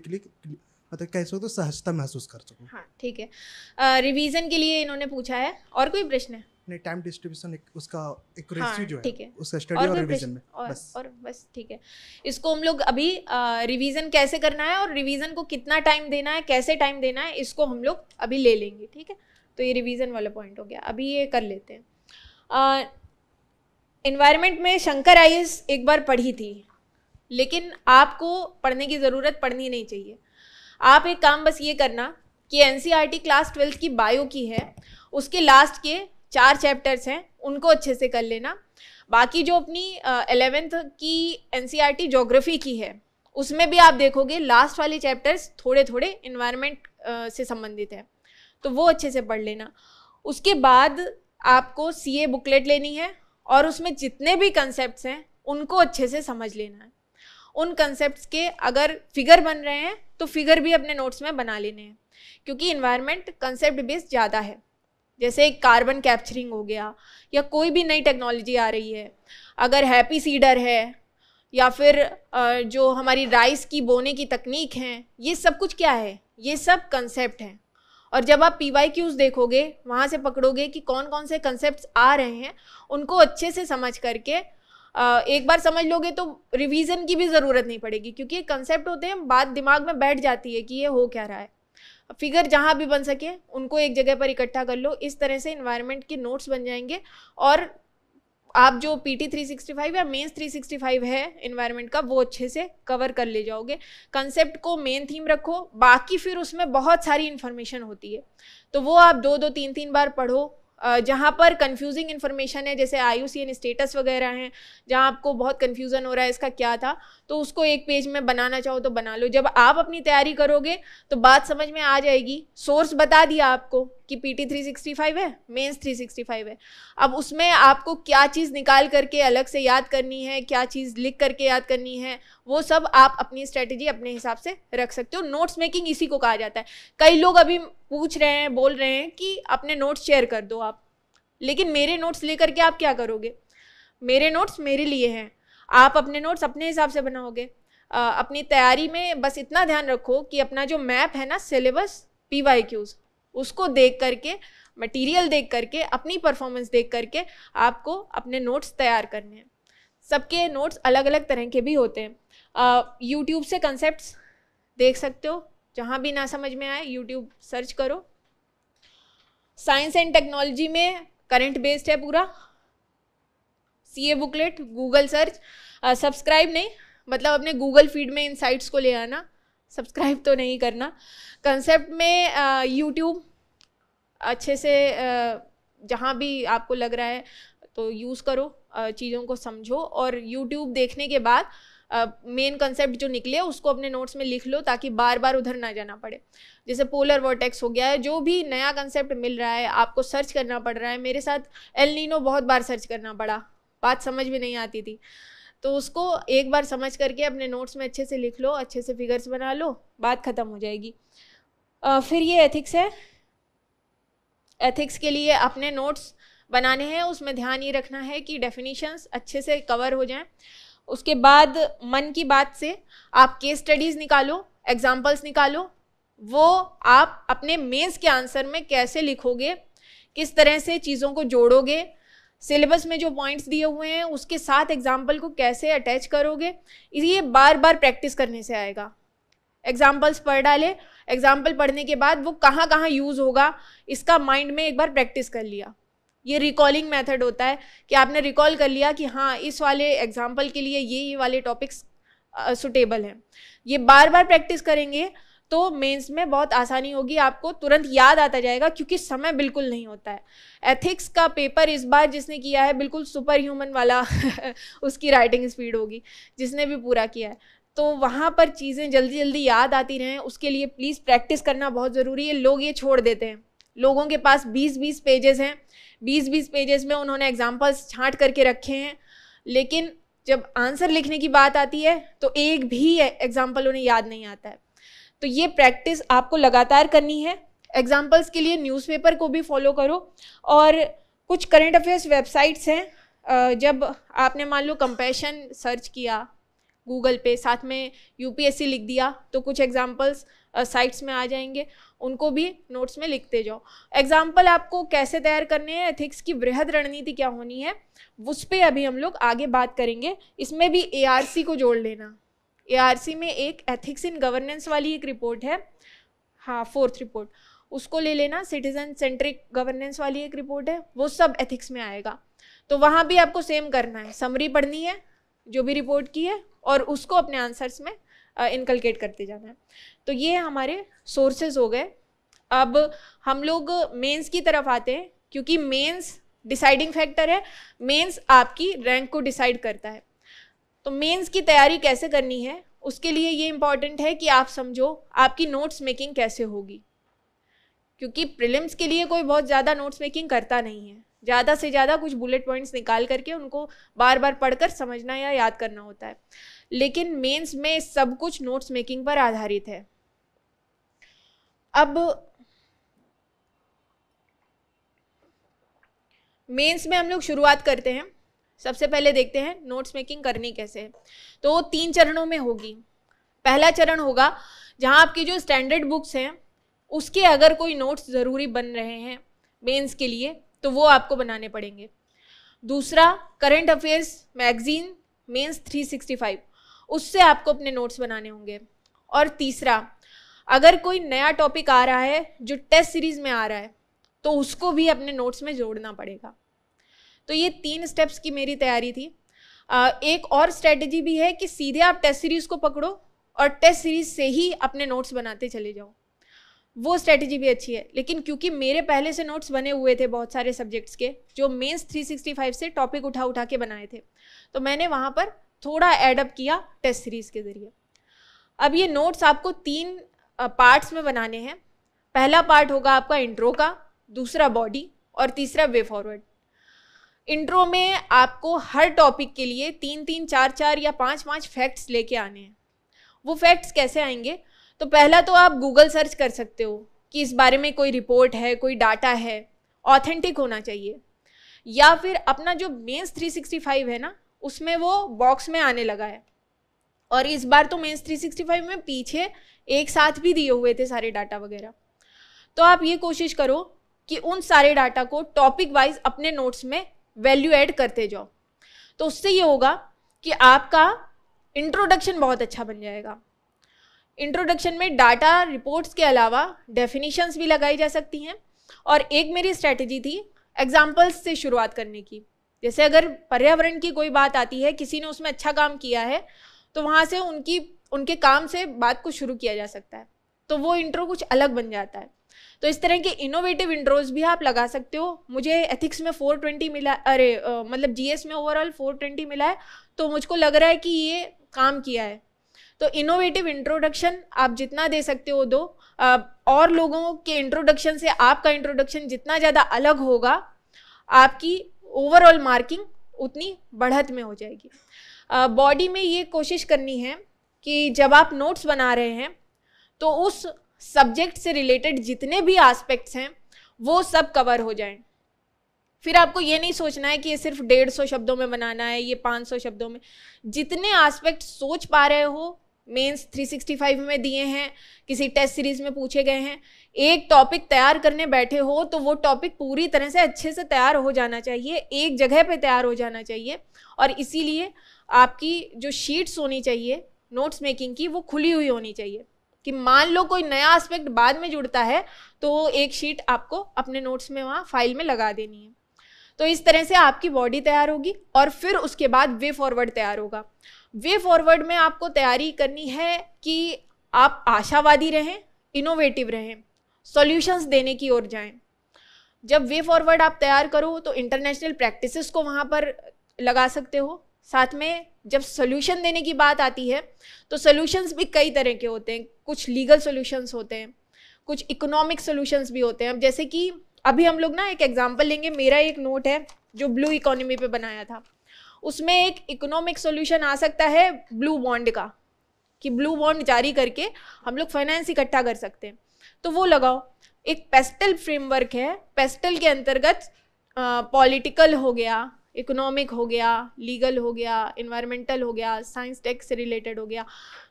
मतलब कह सकते हो तो सहजता महसूस कर सको हाँ ठीक है रिवीजन के लिए इन्होंने पूछा है और कोई प्रश्न है नहीं टाइम डिस्ट्रीब्यूशन एक, उसका एक हाँ, जो है है उसका स्टडी और, और रिवीजन में और, बस और बस ठीक है इसको हम लोग अभी रिवीजन कैसे करना है और रिवीजन को कितना टाइम देना है कैसे टाइम देना है इसको हम लोग अभी ले लेंगे ठीक है तो ये रिवीजन वाला पॉइंट हो गया अभी ये कर लेते हैं इन्वायरमेंट में शंकर आई एक बार पढ़ी थी लेकिन आपको पढ़ने की ज़रूरत पढ़नी नहीं चाहिए आप एक काम बस ये करना कि एन क्लास ट्वेल्थ की बायो की है उसके लास्ट के चार चैप्टर्स हैं उनको अच्छे से कर लेना बाकी जो अपनी एलेवेंथ की एन ज्योग्राफी e की है उसमें भी आप देखोगे लास्ट वाले चैप्टर्स थोड़े थोड़े इन्वायरमेंट से संबंधित है तो वो अच्छे से पढ़ लेना उसके बाद आपको सी बुकलेट लेनी है और उसमें जितने भी कंसेप्ट हैं उनको अच्छे से समझ लेना है उन कंसेप्ट के अगर फिगर बन रहे हैं तो फिगर भी अपने नोट्स में बना लेने हैं क्योंकि इन्वायरमेंट कंसेप्ट बेस्ड ज़्यादा है जैसे कार्बन कैप्चरिंग हो गया या कोई भी नई टेक्नोलॉजी आ रही है अगर हैप्पी सीडर है या फिर जो हमारी राइस की बोने की तकनीक हैं ये सब कुछ क्या है ये सब कंसेप्ट हैं और जब आप पी वाई क्यूज़ देखोगे वहाँ से पकड़ोगे कि कौन कौन से कंसेप्ट आ रहे हैं उनको अच्छे से समझ करके एक बार समझ लोगे तो रिवीजन की भी ज़रूरत नहीं पड़ेगी क्योंकि ये कंसेप्ट होते हैं बात दिमाग में बैठ जाती है कि ये हो क्या रहा है फिगर जहाँ भी बन सके उनको एक जगह पर इकट्ठा कर लो इस तरह से इन्वायरमेंट के नोट्स बन जाएंगे और आप जो P T three sixty five या मेन्स थ्री सिक्सटी फाइव है इन्वायरमेंट का वो अच्छे से कवर कर ले जाओगे कंसेप्ट को मेन थीम रखो बाकी फिर उसमें बहुत सारी इन्फॉर्मेशन होती है तो वो आप दो दो तीन तीन बार पढ़ो जहाँ पर कंफ्यूजिंग इन्फॉर्मेशन है जैसे आई स्टेटस वगैरह हैं जहाँ आपको बहुत कन्फ्यूज़न हो रहा है इसका क्या था तो उसको एक पेज में बनाना चाहो तो बना लो जब आप अपनी तैयारी करोगे तो बात समझ में आ जाएगी सोर्स बता दिया आपको कि पीटी 365 है मेंस 365 है अब उसमें आपको क्या चीज़ निकाल करके अलग से याद करनी है क्या चीज़ लिख करके याद करनी है वो सब आप अपनी स्ट्रेटजी अपने हिसाब से रख सकते हो नोट्स मेकिंग इसी को कहा जाता है कई लोग अभी पूछ रहे हैं बोल रहे हैं कि अपने नोट्स शेयर कर दो आप लेकिन मेरे नोट्स लेकर के आप क्या करोगे मेरे नोट्स मेरे लिए हैं आप अपने नोट्स अपने हिसाब से बनाओगे अपनी तैयारी में बस इतना ध्यान रखो कि अपना जो मैप है ना सिलेबस पी वाई क्यूज़ उसको देख करके मटेरियल देख करके अपनी परफॉर्मेंस देख करके आपको अपने नोट्स तैयार करने हैं सबके नोट्स अलग अलग तरह के भी होते हैं यूट्यूब से कंसेप्ट देख सकते हो जहाँ भी ना समझ में आए यूट्यूब सर्च करो साइंस एंड टेक्नोलॉजी में करंट बेस्ड है पूरा C A booklet Google search subscribe नहीं मतलब अपने गूगल फीड में इन साइट्स को ले आना सब्सक्राइब तो नहीं करना कंसेप्ट में यूट्यूब अच्छे से जहाँ भी आपको लग रहा है तो यूज़ करो चीज़ों को समझो और यूट्यूब देखने के बाद मेन कंसेप्ट जो निकले उसको अपने नोट्स में लिख लो ताकि बार बार उधर ना जाना पड़े जैसे पोलर वर्टेक्स हो गया है जो भी नया कंसेप्ट मिल रहा है आपको सर्च करना पड़ रहा है मेरे साथ एल नीनो बहुत बार सर्च करना पड़ा बात समझ में नहीं आती थी तो उसको एक बार समझ करके अपने नोट्स में अच्छे से लिख लो अच्छे से फिगर्स बना लो बात ख़त्म हो जाएगी आ, फिर ये एथिक्स है एथिक्स के लिए अपने नोट्स बनाने हैं उसमें ध्यान ये रखना है कि डेफिनेशंस अच्छे से कवर हो जाएं उसके बाद मन की बात से आप केस स्टडीज़ निकालो एग्जाम्पल्स निकालो वो आप अपने मेंस के आंसर में कैसे लिखोगे किस तरह से चीज़ों को जोड़ोगे सिलेबस में जो पॉइंट्स दिए हुए हैं उसके साथ एग्जाम्पल को कैसे अटैच करोगे ये बार बार प्रैक्टिस करने से आएगा एग्जाम्पल्स पढ़ डाले एग्जाम्पल पढ़ने के बाद वो कहाँ कहाँ यूज़ होगा इसका माइंड में एक बार प्रैक्टिस कर लिया ये रिकॉलिंग मेथड होता है कि आपने रिकॉल कर लिया कि हाँ इस वाले एग्जाम्पल के लिए ये ये वाले टॉपिक्स सुटेबल हैं ये बार बार प्रैक्टिस करेंगे तो मेंस में बहुत आसानी होगी आपको तुरंत याद आता जाएगा क्योंकि समय बिल्कुल नहीं होता है एथिक्स का पेपर इस बार जिसने किया है बिल्कुल सुपर ह्यूमन वाला उसकी राइटिंग स्पीड होगी जिसने भी पूरा किया है तो वहाँ पर चीज़ें जल्दी जल्दी याद आती रहें उसके लिए प्लीज़ प्रैक्टिस करना बहुत ज़रूरी है लोग ये छोड़ देते हैं लोगों के पास 20-20 पेजेस हैं 20-20 पेजेस में उन्होंने एग्जाम्पल्स छांट करके रखे हैं लेकिन जब आंसर लिखने की बात आती है तो एक भी एग्जाम्पल उन्हें याद नहीं आता है तो ये प्रैक्टिस आपको लगातार करनी है एग्जाम्पल्स के लिए न्यूज़पेपर को भी फॉलो करो और कुछ करेंट अफेयर्स वेबसाइट्स हैं जब आपने मान लो कंपेशन सर्च किया गूगल पे साथ में यूपीएससी लिख दिया तो कुछ एग्जाम्पल्स साइट्स में आ जाएंगे उनको भी नोट्स में लिखते जाओ एग्जाम्पल आपको कैसे तैयार करने हैं एथिक्स की बृहद रणनीति क्या होनी है उस पर अभी हम लोग आगे बात करेंगे इसमें भी ए को जोड़ लेना सी में एक एथिक्स इन गवर्नेंस वाली एक रिपोर्ट है हाँ फोर्थ रिपोर्ट उसको ले लेना सिटीजन सेंट्रिक गवर्नेंस वाली एक रिपोर्ट है वो सब एथिक्स में आएगा तो वहाँ भी आपको सेम करना है समरी पढ़नी है जो भी रिपोर्ट की है और उसको अपने आंसर्स में इनकलकेट करते जाना है तो ये हमारे सोर्सेज हो गए अब हम लोग मेंस की तरफ आते हैं क्योंकि मेंस डिसाइडिंग फैक्टर है मेंस आपकी रैंक को डिसाइड करता है तो मेंस की तैयारी कैसे करनी है उसके लिए ये इम्पॉर्टेंट है कि आप समझो आपकी नोट्स मेकिंग कैसे होगी क्योंकि प्रिलिम्स के लिए कोई बहुत ज़्यादा नोट्स मेकिंग करता नहीं है ज़्यादा से ज़्यादा कुछ बुलेट पॉइंट्स निकाल करके उनको बार बार पढ़कर समझना या याद करना होता है लेकिन मेंस में सब कुछ नोट्स मेकिंग पर आधारित है अब मेंस में हम लोग शुरुआत करते हैं सबसे पहले देखते हैं नोट्स मेकिंग करनी कैसे है तो तीन चरणों में होगी पहला चरण होगा जहाँ आपकी जो स्टैंडर्ड बुक्स हैं उसके अगर कोई नोट्स ज़रूरी बन रहे हैं मेंस के लिए तो वो आपको बनाने पड़ेंगे दूसरा करंट अफेयर्स मैगजीन मेंस 365 उससे आपको अपने नोट्स बनाने होंगे और तीसरा अगर कोई नया टॉपिक आ रहा है जो टेस्ट सीरीज़ में आ रहा है तो उसको भी अपने नोट्स में जोड़ना पड़ेगा तो ये तीन स्टेप्स की मेरी तैयारी थी एक और स्ट्रेटजी भी है कि सीधे आप टेस्ट सीरीज़ को पकड़ो और टेस्ट सीरीज से ही अपने नोट्स बनाते चले जाओ वो स्ट्रेटजी भी अच्छी है लेकिन क्योंकि मेरे पहले से नोट्स बने हुए थे बहुत सारे सब्जेक्ट्स के जो मेंस 365 से टॉपिक उठा उठा के बनाए थे तो मैंने वहाँ पर थोड़ा एडअप किया टेस्ट सीरीज़ के ज़रिए अब ये नोट्स आपको तीन पार्ट्स में बनाने हैं पहला पार्ट होगा आपका इंट्रो का दूसरा बॉडी और तीसरा वे फॉरवर्ड इंट्रो में आपको हर टॉपिक के लिए तीन तीन चार चार या पाँच पाँच फैक्ट्स लेके आने हैं वो फैक्ट्स कैसे आएंगे तो पहला तो आप गूगल सर्च कर सकते हो कि इस बारे में कोई रिपोर्ट है कोई डाटा है ऑथेंटिक होना चाहिए या फिर अपना जो मेन्स 365 है ना उसमें वो बॉक्स में आने लगा है और इस बार तो मेन्स 365 में पीछे एक साथ भी दिए हुए थे सारे डाटा वगैरह तो आप ये कोशिश करो कि उन सारे डाटा को टॉपिक वाइज अपने नोट्स में वैल्यू ऐड करते जाओ तो उससे ये होगा कि आपका इंट्रोडक्शन बहुत अच्छा बन जाएगा इंट्रोडक्शन में डाटा रिपोर्ट्स के अलावा डेफिनेशंस भी लगाई जा सकती हैं और एक मेरी स्ट्रैटेजी थी एग्जाम्पल्स से शुरुआत करने की जैसे अगर पर्यावरण की कोई बात आती है किसी ने उसमें अच्छा काम किया है तो वहाँ से उनकी उनके काम से बात को शुरू किया जा सकता है तो वो इंट्रो कुछ अलग बन जाता है तो इस तरह के इनोवेटिव इंड्रोज भी आप लगा सकते हो मुझे एथिक्स में 420 मिला अरे आ, मतलब जीएस में ओवरऑल 420 मिला है तो मुझको लग रहा है कि ये काम किया है तो इनोवेटिव इंट्रोडक्शन आप जितना दे सकते हो दो आ, और लोगों के इंट्रोडक्शन से आपका इंट्रोडक्शन जितना ज़्यादा अलग होगा आपकी ओवरऑल मार्किंग उतनी बढ़त में हो जाएगी बॉडी में ये कोशिश करनी है कि जब आप नोट्स बना रहे हैं तो उस सब्जेक्ट से रिलेटेड जितने भी आस्पेक्ट्स हैं वो सब कवर हो जाएं फिर आपको ये नहीं सोचना है कि ये सिर्फ डेढ़ सौ शब्दों में बनाना है ये पाँच सौ शब्दों में जितने आस्पेक्ट सोच पा रहे हो मेंस 365 में दिए हैं किसी टेस्ट सीरीज में पूछे गए हैं एक टॉपिक तैयार करने बैठे हो तो वो टॉपिक पूरी तरह से अच्छे से तैयार हो जाना चाहिए एक जगह पे तैयार हो जाना चाहिए और इसीलिए आपकी जो शीट्स होनी चाहिए नोट्स मेकिंग की वो खुली हुई होनी चाहिए कि मान लो कोई नया एस्पेक्ट बाद में जुड़ता है तो एक शीट आपको अपने नोट्स में वहाँ फाइल में लगा देनी है तो इस तरह से आपकी बॉडी तैयार होगी और फिर उसके बाद वे फॉरवर्ड तैयार होगा वे फॉरवर्ड में आपको तैयारी करनी है कि आप आशावादी रहें इनोवेटिव रहें सॉल्यूशंस देने की ओर जाएं जब वे फॉरवर्ड आप तैयार करो तो इंटरनेशनल प्रैक्टिसेस को वहाँ पर लगा सकते हो साथ में जब सोल्यूशन देने की बात आती है तो सोल्यूशंस भी कई तरह के होते हैं कुछ लीगल सोल्यूशंस होते हैं कुछ इकोनॉमिक सोल्यूशंस भी होते हैं अब जैसे कि अभी हम लोग ना एक एग्जाम्पल लेंगे मेरा एक नोट है जो ब्लू इकोनॉमी पे बनाया था उसमें एक इकोनॉमिक सोल्यूशन आ सकता है ब्लू बॉन्ड का कि ब्लू बॉन्ड जारी करके हम लोग फाइनेंस इकट्ठा कर सकते हैं तो वो लगाओ एक पेस्टल फ्रेमवर्क है पेस्टल के अंतर्गत पॉलिटिकल हो गया इकोनॉमिक हो गया लीगल हो गया इन्वायरमेंटल हो गया साइंस टेक से रिलेटेड हो गया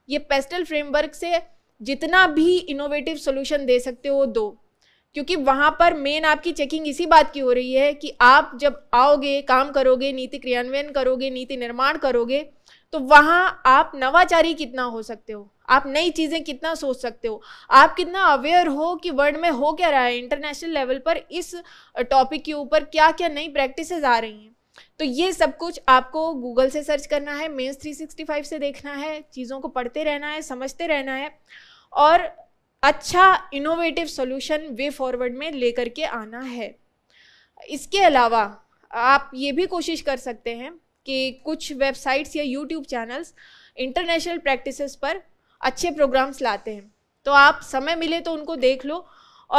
ये पेस्टल फ्रेमवर्क से जितना भी इनोवेटिव सोल्यूशन दे सकते हो दो क्योंकि वहाँ पर मेन आपकी चेकिंग इसी बात की हो रही है कि आप जब आओगे काम करोगे नीति क्रियान्वयन करोगे नीति निर्माण करोगे तो वहाँ आप नवाचारी कितना हो सकते हो आप नई चीज़ें कितना सोच सकते हो आप कितना अवेयर हो कि वर्ल्ड में हो क्या रहा है इंटरनेशनल लेवल पर इस टॉपिक के ऊपर क्या क्या नई प्रैक्टिसेस आ रही हैं तो ये सब कुछ आपको गूगल से सर्च करना है मेन्स 365 से देखना है चीज़ों को पढ़ते रहना है समझते रहना है और अच्छा इनोवेटिव सॉल्यूशन वे फॉरवर्ड में लेकर के आना है इसके अलावा आप ये भी कोशिश कर सकते हैं कि कुछ वेबसाइट्स या यूट्यूब चैनल्स इंटरनेशनल प्रैक्टिसेस पर अच्छे प्रोग्राम्स लाते हैं तो आप समय मिले तो उनको देख लो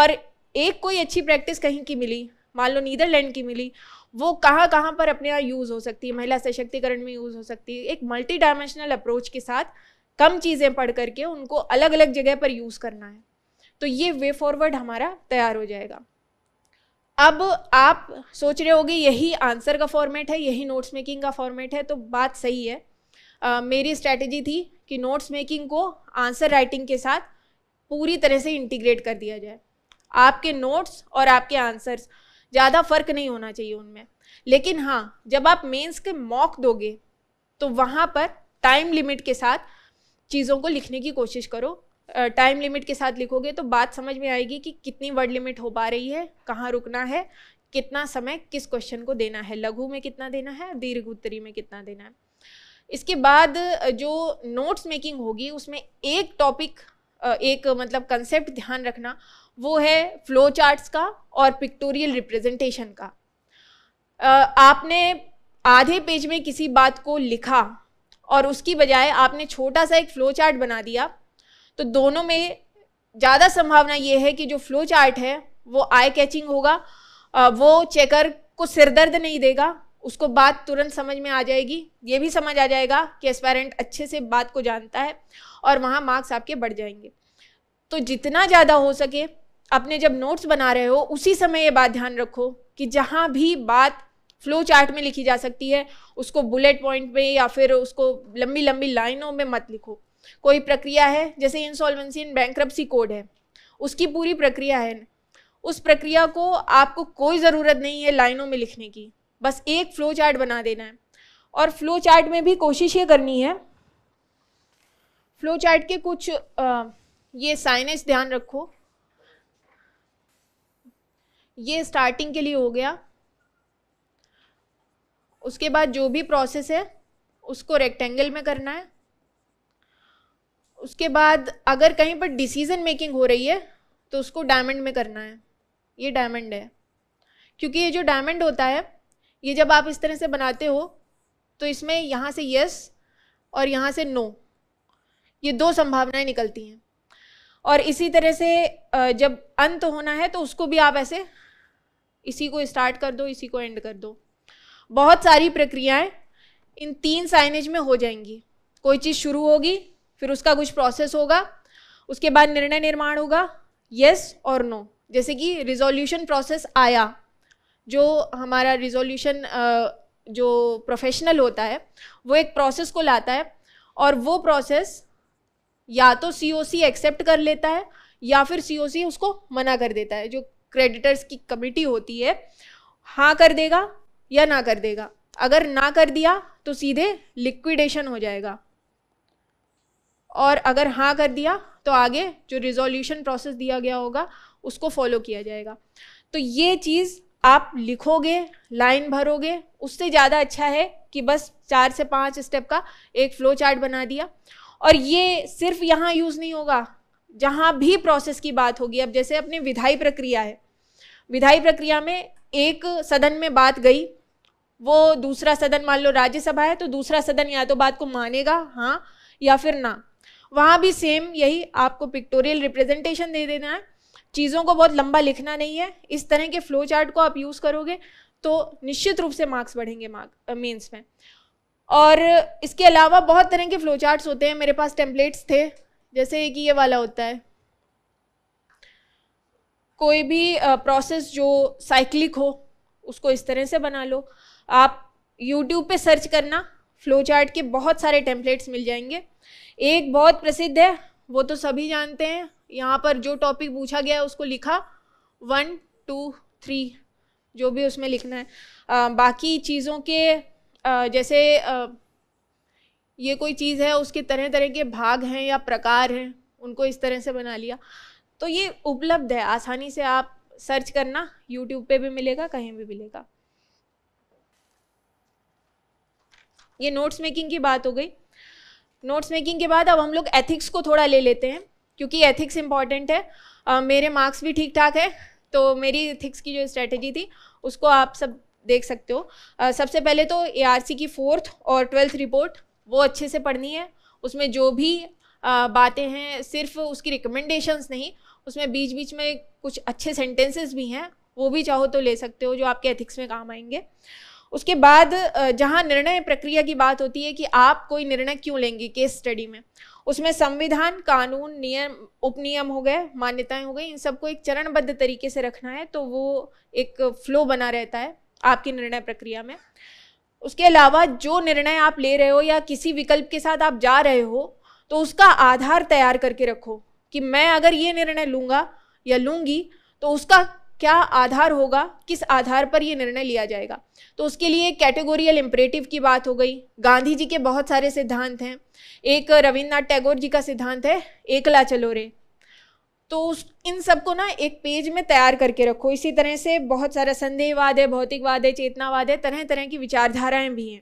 और एक कोई अच्छी प्रैक्टिस कहीं की मिली मान लो नीदरलैंड की मिली वो कहाँ कहाँ पर अपने यहाँ यूज़ हो सकती है महिला सशक्तिकरण में यूज़ हो सकती है एक मल्टी डायमेंशनल अप्रोच के साथ कम चीज़ें पढ़ करके उनको अलग अलग जगह पर यूज़ करना है तो ये वे फॉरवर्ड हमारा तैयार हो जाएगा अब आप सोच रहे होगे यही आंसर का फॉर्मेट है यही नोट्स मेकिंग का फॉर्मेट है तो बात सही है आ, मेरी स्ट्रैटेजी थी कि नोट्स मेकिंग को आंसर राइटिंग के साथ पूरी तरह से इंटीग्रेट कर दिया जाए आपके नोट्स और आपके आंसर्स ज़्यादा फर्क नहीं होना चाहिए उनमें लेकिन हाँ जब आप मेंस के मॉक दोगे तो वहाँ पर टाइम लिमिट के साथ चीज़ों को लिखने की कोशिश करो टाइम लिमिट के साथ लिखोगे तो बात समझ में आएगी कि कितनी वर्ड लिमिट हो पा रही है कहाँ रुकना है कितना समय किस क्वेश्चन को देना है लघु में कितना देना है दीर्घ उत्तरी में कितना देना है इसके बाद जो नोट्स मेकिंग होगी उसमें एक टॉपिक एक मतलब कंसेप्ट ध्यान रखना वो है फ्लो चार्ट्स का और पिक्टोरियल रिप्रेजेंटेशन का आपने आधे पेज में किसी बात को लिखा और उसकी बजाय आपने छोटा सा एक फ्लो चार्ट बना दिया तो दोनों में ज़्यादा संभावना ये है कि जो फ्लो चार्ट है वो आई कैचिंग होगा वो चेकर को सिरदर्द नहीं देगा उसको बात तुरंत समझ में आ जाएगी ये भी समझ आ जाएगा कि एस्पायरेंट अच्छे से बात को जानता है और वहाँ मार्क्स आपके बढ़ जाएंगे तो जितना ज़्यादा हो सके अपने जब नोट्स बना रहे हो उसी समय ये बात ध्यान रखो कि जहाँ भी बात फ्लो चार्ट में लिखी जा सकती है उसको बुलेट पॉइंट में या फिर उसको लंबी लंबी लाइनों में मत लिखो कोई प्रक्रिया है जैसे इंसॉल्वेंसी इन बैंक्रप्सी कोड है उसकी पूरी प्रक्रिया है उस प्रक्रिया को आपको कोई ज़रूरत नहीं है लाइनों में लिखने की बस एक फ्लो चार्ट बना देना है और फ्लो चार्ट में भी कोशिश ये करनी है फ्लो चार्ट के कुछ आ, ये साइनेज ध्यान रखो ये स्टार्टिंग के लिए हो गया उसके बाद जो भी प्रोसेस है उसको रेक्टेंगल में करना है उसके बाद अगर कहीं पर डिसीजन मेकिंग हो रही है तो उसको डायमंड में करना है ये डायमंड है क्योंकि ये जो डायमंड होता है ये जब आप इस तरह से बनाते हो तो इसमें यहाँ से यस और यहाँ से नो ये दो संभावनाएं निकलती हैं और इसी तरह से जब अंत होना है तो उसको भी आप ऐसे इसी को स्टार्ट कर दो इसी को एंड कर दो बहुत सारी प्रक्रियाएं इन तीन साइनेज में हो जाएंगी कोई चीज़ शुरू होगी फिर उसका कुछ प्रोसेस होगा उसके बाद निर्णय निर्माण होगा यस और नो जैसे कि रिजोल्यूशन प्रोसेस आया जो हमारा रिजोल्यूशन जो प्रोफेशनल होता है वो एक प्रोसेस को लाता है और वो प्रोसेस या तो सी एक्सेप्ट कर लेता है या फिर सी उसको मना कर देता है जो क्रेडिटर्स की कमिटी होती है हाँ कर देगा या ना कर देगा अगर ना कर दिया तो सीधे लिक्विडेशन हो जाएगा और अगर हाँ कर दिया तो आगे जो रिजोल्यूशन प्रोसेस दिया गया होगा उसको फॉलो किया जाएगा तो ये चीज़ आप लिखोगे लाइन भरोगे उससे ज़्यादा अच्छा है कि बस चार से पाँच स्टेप का एक फ्लो चार्ट बना दिया और ये सिर्फ यहाँ यूज़ नहीं होगा जहाँ भी प्रोसेस की बात होगी अब जैसे अपने विधाई प्रक्रिया है विधाई प्रक्रिया में एक सदन में बात गई वो दूसरा सदन मान लो राज्यसभा है तो दूसरा सदन या तो बात को मानेगा हाँ या फिर ना वहाँ भी सेम यही आपको पिक्टोरियल रिप्रेजेंटेशन दे देना है चीज़ों को बहुत लंबा लिखना नहीं है इस तरह के फ्लो चार्ट को आप यूज़ करोगे तो निश्चित रूप से मार्क्स बढ़ेंगे मार्क मीन्स uh, में और इसके अलावा बहुत तरह के फ्लो चार्ट्स होते हैं मेरे पास टेम्पलेट्स थे जैसे एक ये वाला होता है कोई भी प्रोसेस जो साइक्लिक हो उसको इस तरह से बना लो आप यूट्यूब पे सर्च करना फ्लो चार्ट के बहुत सारे टेम्पलेट्स मिल जाएंगे एक बहुत प्रसिद्ध है वो तो सभी जानते हैं यहाँ पर जो टॉपिक पूछा गया है उसको लिखा वन टू थ्री जो भी उसमें लिखना है आ, बाकी चीज़ों के आ, जैसे आ, ये कोई चीज़ है उसके तरह तरह के भाग हैं या प्रकार हैं उनको इस तरह से बना लिया तो ये उपलब्ध है आसानी से आप सर्च करना यूट्यूब पे भी मिलेगा कहीं भी मिलेगा ये नोट्स मेकिंग की बात हो गई नोट्स मेकिंग के बाद अब हम लोग एथिक्स को थोड़ा ले लेते हैं क्योंकि एथिक्स इम्पॉर्टेंट है आ, मेरे मार्क्स भी ठीक ठाक है तो मेरी एथिक्स की जो स्ट्रेटजी थी उसको आप सब देख सकते हो आ, सबसे पहले तो ए की फोर्थ और ट्वेल्थ रिपोर्ट वो अच्छे से पढ़नी है उसमें जो भी बातें हैं सिर्फ उसकी रिकमेंडेशंस नहीं उसमें बीच बीच में कुछ अच्छे सेंटेंसेस भी हैं वो भी चाहो तो ले सकते हो जो आपके एथिक्स में काम आएंगे उसके बाद जहाँ निर्णय प्रक्रिया की बात होती है कि आप कोई निर्णय क्यों लेंगे केस स्टडी में उसमें संविधान कानून नियम उपनियम हो गए मान्यताएं हो गई इन सबको एक चरणबद्ध तरीके से रखना है तो वो एक फ्लो बना रहता है आपकी निर्णय प्रक्रिया में उसके अलावा जो निर्णय आप ले रहे हो या किसी विकल्प के साथ आप जा रहे हो तो उसका आधार तैयार करके रखो कि मैं अगर ये निर्णय लूँगा या लूँगी तो उसका क्या आधार होगा किस आधार पर ये निर्णय लिया जाएगा तो उसके लिए कैटेगोरियल इम्परेटिव की बात हो गई गांधी जी के बहुत सारे सिद्धांत हैं एक रविन्द्रनाथ टैगोर जी का सिद्धांत है एकला चलो रे तो उस इन सबको ना एक पेज में तैयार करके रखो इसी तरह से बहुत सारा संदेहवाद है भौतिकवाद है चेतनावाद है तरह तरह की विचारधाराएं भी हैं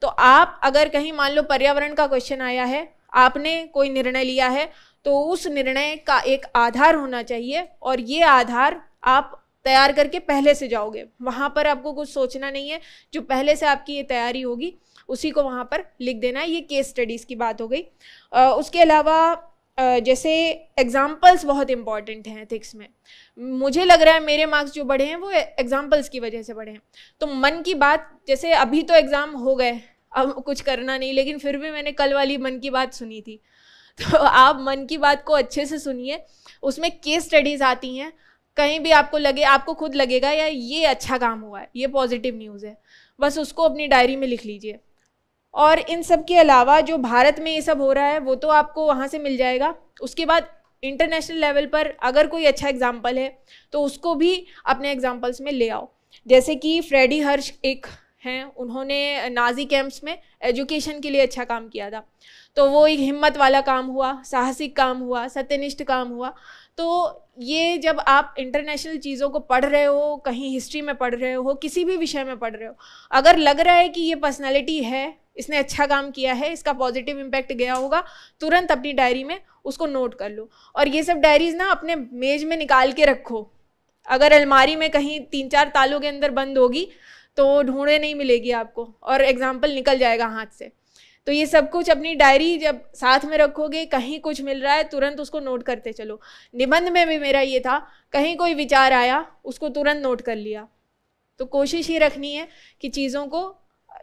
तो आप अगर कहीं मान लो पर्यावरण का क्वेश्चन आया है आपने कोई निर्णय लिया है तो उस निर्णय का एक आधार होना चाहिए और ये आधार आप तैयार करके पहले से जाओगे वहाँ पर आपको कुछ सोचना नहीं है जो पहले से आपकी ये तैयारी होगी उसी को वहाँ पर लिख देना है ये केस स्टडीज़ की बात हो गई उसके अलावा जैसे एग्ज़ाम्पल्स बहुत इंपॉर्टेंट हैं एथिक्स में मुझे लग रहा है मेरे मार्क्स जो बढ़े हैं वो एग्ज़ाम्पल्स की वजह से बढ़े हैं तो मन की बात जैसे अभी तो एग्ज़ाम हो गए अब कुछ करना नहीं लेकिन फिर भी मैंने कल वाली मन की बात सुनी थी तो आप मन की बात को अच्छे से सुनिए उसमें केस स्टडीज़ आती हैं कहीं भी आपको लगे आपको खुद लगेगा या ये अच्छा काम हुआ है ये पॉजिटिव न्यूज़ है बस उसको अपनी डायरी में लिख लीजिए और इन सब के अलावा जो भारत में ये सब हो रहा है वो तो आपको वहाँ से मिल जाएगा उसके बाद इंटरनेशनल लेवल पर अगर कोई अच्छा एग्जाम्पल है तो उसको भी अपने एग्जाम्पल्स में ले आओ जैसे कि फ्रेडी हर्ष एक हैं उन्होंने नाजी कैंप्स में एजुकेशन के लिए अच्छा काम किया था तो वो एक हिम्मत वाला काम हुआ साहसिक काम हुआ सत्यनिष्ठ काम हुआ तो ये जब आप इंटरनेशनल चीज़ों को पढ़ रहे हो कहीं हिस्ट्री में पढ़ रहे हो किसी भी विषय में पढ़ रहे हो अगर लग रहा है कि ये पर्सनैलिटी है इसने अच्छा काम किया है इसका पॉजिटिव इम्पैक्ट गया होगा तुरंत अपनी डायरी में उसको नोट कर लो और ये सब डायरीज ना अपने मेज में निकाल के रखो अगर अलमारी में कहीं तीन चार तालों के अंदर बंद होगी तो ढूंढे नहीं मिलेगी आपको और एग्जाम्पल निकल जाएगा हाथ से तो ये सब कुछ अपनी डायरी जब साथ में रखोगे कहीं कुछ मिल रहा है तुरंत उसको नोट करते चलो निबंध में भी मेरा ये था कहीं कोई विचार आया उसको तुरंत नोट कर लिया तो कोशिश ये रखनी है कि चीज़ों को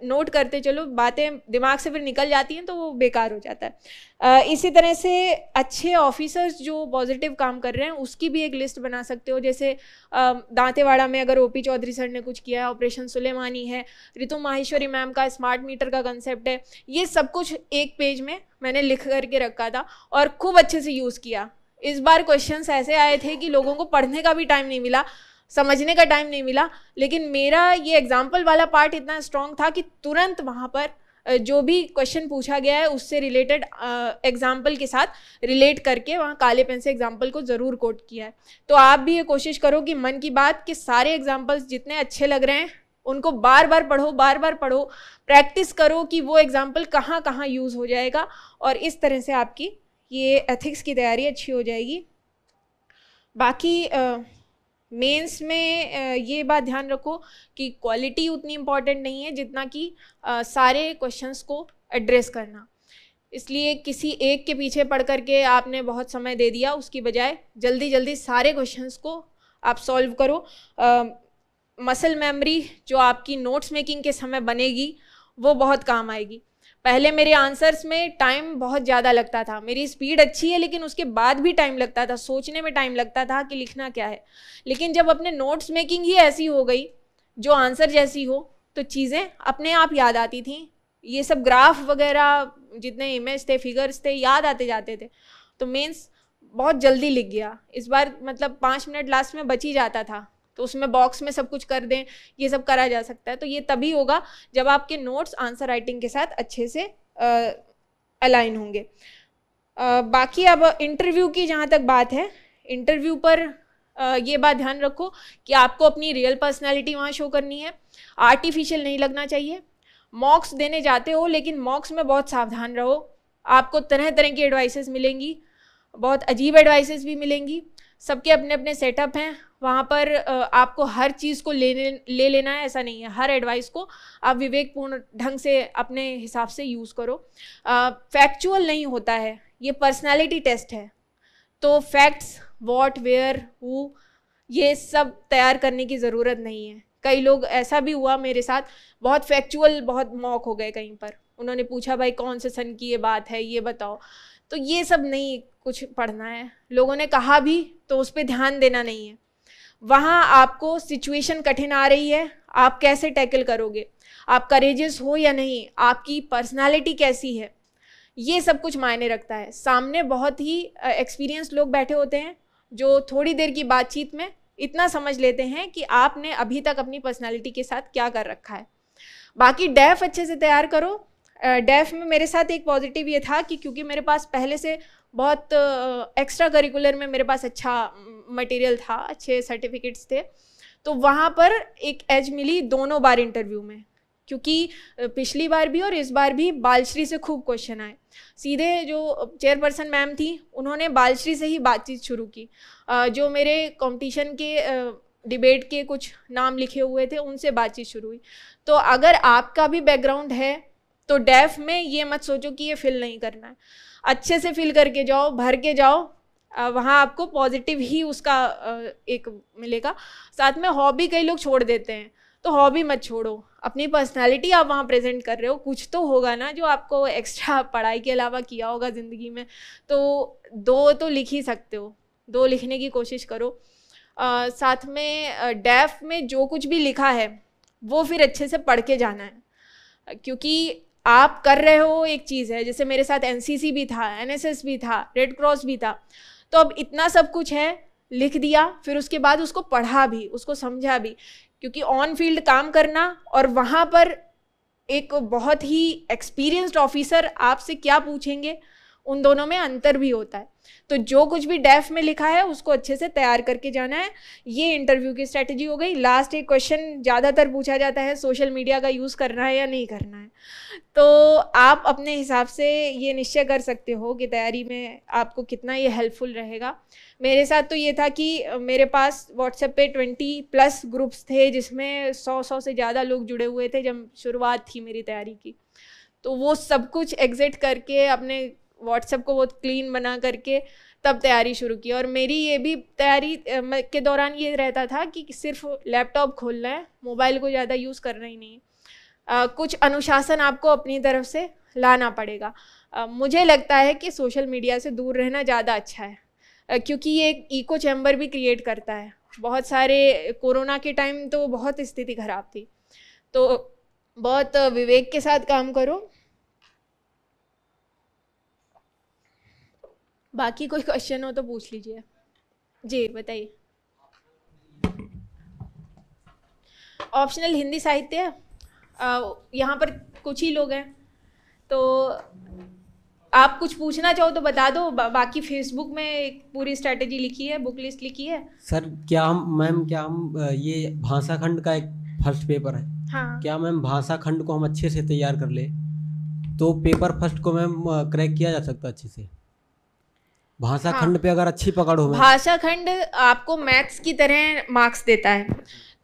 नोट करते चलो बातें दिमाग से फिर निकल जाती हैं तो वो बेकार हो जाता है इसी तरह से अच्छे ऑफिसर्स जो पॉजिटिव काम कर रहे हैं उसकी भी एक लिस्ट बना सकते हो जैसे दांतेवाड़ा में अगर ओ पी चौधरी सर ने कुछ किया है ऑपरेशन सुलेमानी है रितु माहेश्वरी मैम का स्मार्ट मीटर का कंसेप्ट है ये सब कुछ एक पेज में मैंने लिख करके रखा था और खूब अच्छे से यूज़ किया इस बार क्वेश्चंस ऐसे आए थे कि लोगों को पढ़ने का भी टाइम नहीं मिला समझने का टाइम नहीं मिला लेकिन मेरा ये एग्जाम्पल वाला पार्ट इतना स्ट्रॉन्ग था कि तुरंत वहाँ पर जो भी क्वेश्चन पूछा गया है उससे रिलेटेड एग्जाम्पल के साथ रिलेट करके वहाँ काले पेन से एग्जाम्पल को ज़रूर कोट किया है तो आप भी ये कोशिश करो कि मन की बात के सारे एग्जाम्पल्स जितने अच्छे लग रहे हैं उनको बार बार पढ़ो बार बार पढ़ो प्रैक्टिस करो कि वो एग्ज़ाम्पल कहाँ कहाँ यूज़ हो जाएगा और इस तरह से आपकी ये एथिक्स की तैयारी अच्छी हो जाएगी बाकी आ, मेंस में ये बात ध्यान रखो कि क्वालिटी उतनी इम्पॉर्टेंट नहीं है जितना कि सारे क्वेश्चंस को एड्रेस करना इसलिए किसी एक के पीछे पढ़ करके आपने बहुत समय दे दिया उसकी बजाय जल्दी जल्दी सारे क्वेश्चंस को आप सॉल्व करो मसल मेमोरी जो आपकी नोट्स मेकिंग के समय बनेगी वो बहुत काम आएगी पहले मेरे आंसर्स में टाइम बहुत ज़्यादा लगता था मेरी स्पीड अच्छी है लेकिन उसके बाद भी टाइम लगता था सोचने में टाइम लगता था कि लिखना क्या है लेकिन जब अपने नोट्स मेकिंग ही ऐसी हो गई जो आंसर जैसी हो तो चीज़ें अपने आप याद आती थी ये सब ग्राफ वगैरह जितने इमेज थे फिगर्स थे याद आते जाते थे तो मीन्स बहुत जल्दी लिख गया इस बार मतलब पाँच मिनट लास्ट में बच ही जाता था तो उसमें बॉक्स में सब कुछ कर दें ये सब करा जा सकता है तो ये तभी होगा जब आपके नोट्स आंसर राइटिंग के साथ अच्छे से अलाइन होंगे आ, बाकी अब इंटरव्यू की जहाँ तक बात है इंटरव्यू पर आ, ये बात ध्यान रखो कि आपको अपनी रियल पर्सनैलिटी वहाँ शो करनी है आर्टिफिशियल नहीं लगना चाहिए मॉक्स देने जाते हो लेकिन मॉक्स में बहुत सावधान रहो आपको तरह तरह की एडवाइसेस मिलेंगी बहुत अजीब एडवाइसेस भी मिलेंगी सबके अपने अपने सेटअप हैं वहाँ पर आपको हर चीज़ को ले ले लेना है ऐसा नहीं है हर एडवाइस को आप विवेकपूर्ण ढंग से अपने हिसाब से यूज़ करो फैक्चुअल नहीं होता है ये पर्सनालिटी टेस्ट है तो फैक्ट्स वॉट वेयर हु ये सब तैयार करने की ज़रूरत नहीं है कई लोग ऐसा भी हुआ मेरे साथ बहुत फैक्चुअल बहुत मॉक हो गए कहीं पर उन्होंने पूछा भाई कौन से सन की ये बात है ये बताओ तो ये सब नहीं कुछ पढ़ना है लोगों ने कहा भी तो उस पर ध्यान देना नहीं है वहाँ आपको सिचुएशन कठिन आ रही है आप कैसे टैकल करोगे आप करेजियस हो या नहीं आपकी पर्सनालिटी कैसी है ये सब कुछ मायने रखता है सामने बहुत ही एक्सपीरियंस लोग बैठे होते हैं जो थोड़ी देर की बातचीत में इतना समझ लेते हैं कि आपने अभी तक अपनी पर्सनालिटी के साथ क्या कर रखा है बाकी डेफ अच्छे से तैयार करो डेफ में मेरे साथ एक पॉजिटिव ये था कि क्योंकि मेरे पास पहले से बहुत एक्स्ट्रा करिकुलर में मेरे पास अच्छा मटेरियल था अच्छे सर्टिफिकेट्स थे तो वहाँ पर एक एज मिली दोनों बार इंटरव्यू में क्योंकि पिछली बार भी और इस बार भी बालश्री से खूब क्वेश्चन आए सीधे जो चेयरपर्सन मैम थी उन्होंने बालश्री से ही बातचीत शुरू की जो मेरे कंपटीशन के डिबेट के कुछ नाम लिखे हुए थे उनसे बातचीत शुरू हुई तो अगर आपका भी बैकग्राउंड है तो डेफ में ये मत सोचो कि ये फिल नहीं करना है अच्छे से फिल करके जाओ भर के जाओ वहाँ आपको पॉजिटिव ही उसका एक मिलेगा साथ में हॉबी कई लोग छोड़ देते हैं तो हॉबी मत छोड़ो अपनी पर्सनालिटी आप वहाँ प्रेजेंट कर रहे हो कुछ तो होगा ना जो आपको एक्स्ट्रा पढ़ाई के अलावा किया होगा ज़िंदगी में तो दो तो लिख ही सकते हो दो लिखने की कोशिश करो आ, साथ में डेफ में जो कुछ भी लिखा है वो फिर अच्छे से पढ़ के जाना है क्योंकि आप कर रहे हो एक चीज़ है जैसे मेरे साथ एनसीसी भी था एनएसएस भी था रेड क्रॉस भी था तो अब इतना सब कुछ है लिख दिया फिर उसके बाद उसको पढ़ा भी उसको समझा भी क्योंकि ऑन फील्ड काम करना और वहाँ पर एक बहुत ही एक्सपीरियंस्ड ऑफिसर आपसे क्या पूछेंगे उन दोनों में अंतर भी होता है तो जो कुछ भी डेफ में लिखा है उसको अच्छे से तैयार करके जाना है ये इंटरव्यू की स्ट्रैटेजी हो गई लास्ट एक क्वेश्चन ज़्यादातर पूछा जाता है सोशल मीडिया का यूज़ करना है या नहीं करना है तो आप अपने हिसाब से ये निश्चय कर सकते हो कि तैयारी में आपको कितना ये हेल्पफुल रहेगा मेरे साथ तो ये था कि मेरे पास व्हाट्सएप पे ट्वेंटी प्लस ग्रुप्स थे जिसमें सौ सौ से ज़्यादा लोग जुड़े हुए थे जब शुरुआत थी मेरी तैयारी की तो वो सब कुछ एग्ज़िट करके अपने व्हाट्सएप को वो क्लीन बना करके तब तैयारी शुरू की और मेरी ये भी तैयारी के दौरान ये रहता था कि सिर्फ लैपटॉप खोलना है मोबाइल को ज़्यादा यूज़ करना ही नहीं आ, कुछ अनुशासन आपको अपनी तरफ से लाना पड़ेगा आ, मुझे लगता है कि सोशल मीडिया से दूर रहना ज़्यादा अच्छा है आ, क्योंकि ये एक ईको चैम्बर भी क्रिएट करता है बहुत सारे कोरोना के टाइम तो बहुत स्थिति खराब थी तो बहुत विवेक के साथ काम करो बाकी कोई क्वेश्चन हो तो पूछ लीजिए जी बताइए ऑप्शनल हिंदी साहित्य यहाँ पर कुछ ही लोग हैं तो आप कुछ पूछना चाहो तो बता दो बा, बाकी फेसबुक में एक पूरी स्ट्रेटेजी लिखी है बुक लिस्ट लिखी है सर क्या हम मैम क्या हम ये भाषा खंड का एक फर्स्ट पेपर है हाँ क्या मैम भाषा खंड को हम अच्छे से तैयार कर ले तो पेपर फर्स्ट को मैम क्रैक किया जा सकता अच्छे से भाषा हाँ, पे अगर अच्छी पकड़ हो भाषा खंड आपको मैथ्स की तरह मार्क्स देता है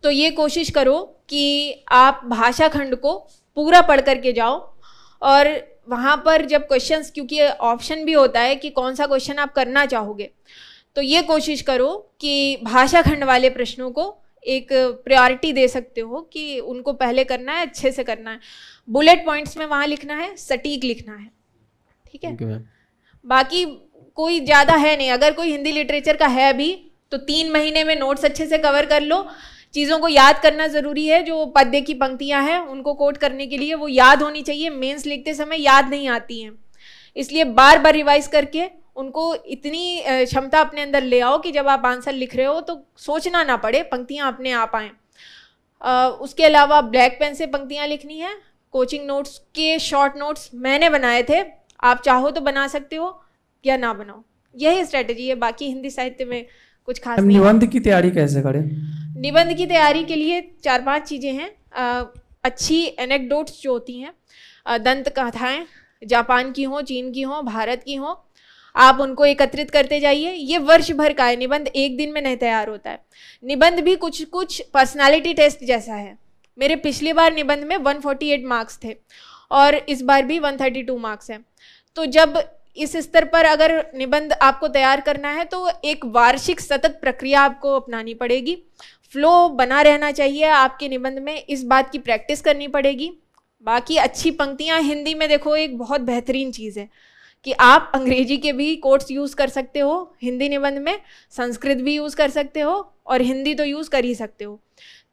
तो ये कोशिश करो कि आप भाषा खंड को पूरा पढ़ करके जाओ और वहाँ पर जब क्वेश्चंस क्योंकि ऑप्शन भी होता है कि कौन सा क्वेश्चन आप करना चाहोगे तो ये कोशिश करो कि भाषा खंड वाले प्रश्नों को एक प्रायोरिटी दे सकते हो कि उनको पहले करना है अच्छे से करना है बुलेट पॉइंट्स में वहाँ लिखना है सटीक लिखना है ठीक है बाकी कोई ज़्यादा है नहीं अगर कोई हिंदी लिटरेचर का है अभी तो तीन महीने में नोट्स अच्छे से कवर कर लो चीज़ों को याद करना ज़रूरी है जो पद्य की पंक्तियाँ हैं उनको कोट करने के लिए वो याद होनी चाहिए मेंस लिखते समय याद नहीं आती हैं इसलिए बार बार रिवाइज करके उनको इतनी क्षमता अपने अंदर ले आओ कि जब आप आंसर लिख रहे हो तो सोचना ना पड़े पंक्तियाँ अपने आप आएँ उसके अलावा ब्लैक पेन से पंक्तियाँ लिखनी हैं कोचिंग नोट्स के शॉर्ट नोट्स मैंने बनाए थे आप चाहो तो बना सकते हो या ना बनाओ यही स्ट्रेटेजी है बाकी हिंदी साहित्य में कुछ खास निबंध की तैयारी कैसे करें निबंध की तैयारी के लिए चार पांच चीज़ें हैं अच्छी एनेक्डोट्स जो होती हैं दंत कथाएं जापान की हों चीन की हों भारत की हों आप उनको एकत्रित करते जाइए ये वर्ष भर का है निबंध एक दिन में नहीं तैयार होता है निबंध भी कुछ कुछ पर्सनालिटी टेस्ट जैसा है मेरे पिछली बार निबंध में 148 मार्क्स थे और इस बार भी 132 मार्क्स हैं तो जब इस स्तर पर अगर निबंध आपको तैयार करना है तो एक वार्षिक सतत प्रक्रिया आपको अपनानी पड़ेगी फ्लो बना रहना चाहिए आपके निबंध में इस बात की प्रैक्टिस करनी पड़ेगी बाकी अच्छी पंक्तियाँ हिंदी में देखो एक बहुत बेहतरीन चीज़ है कि आप अंग्रेजी के भी कोट्स यूज़ कर सकते हो हिंदी निबंध में संस्कृत भी यूज़ कर सकते हो और हिंदी तो यूज़ कर ही सकते हो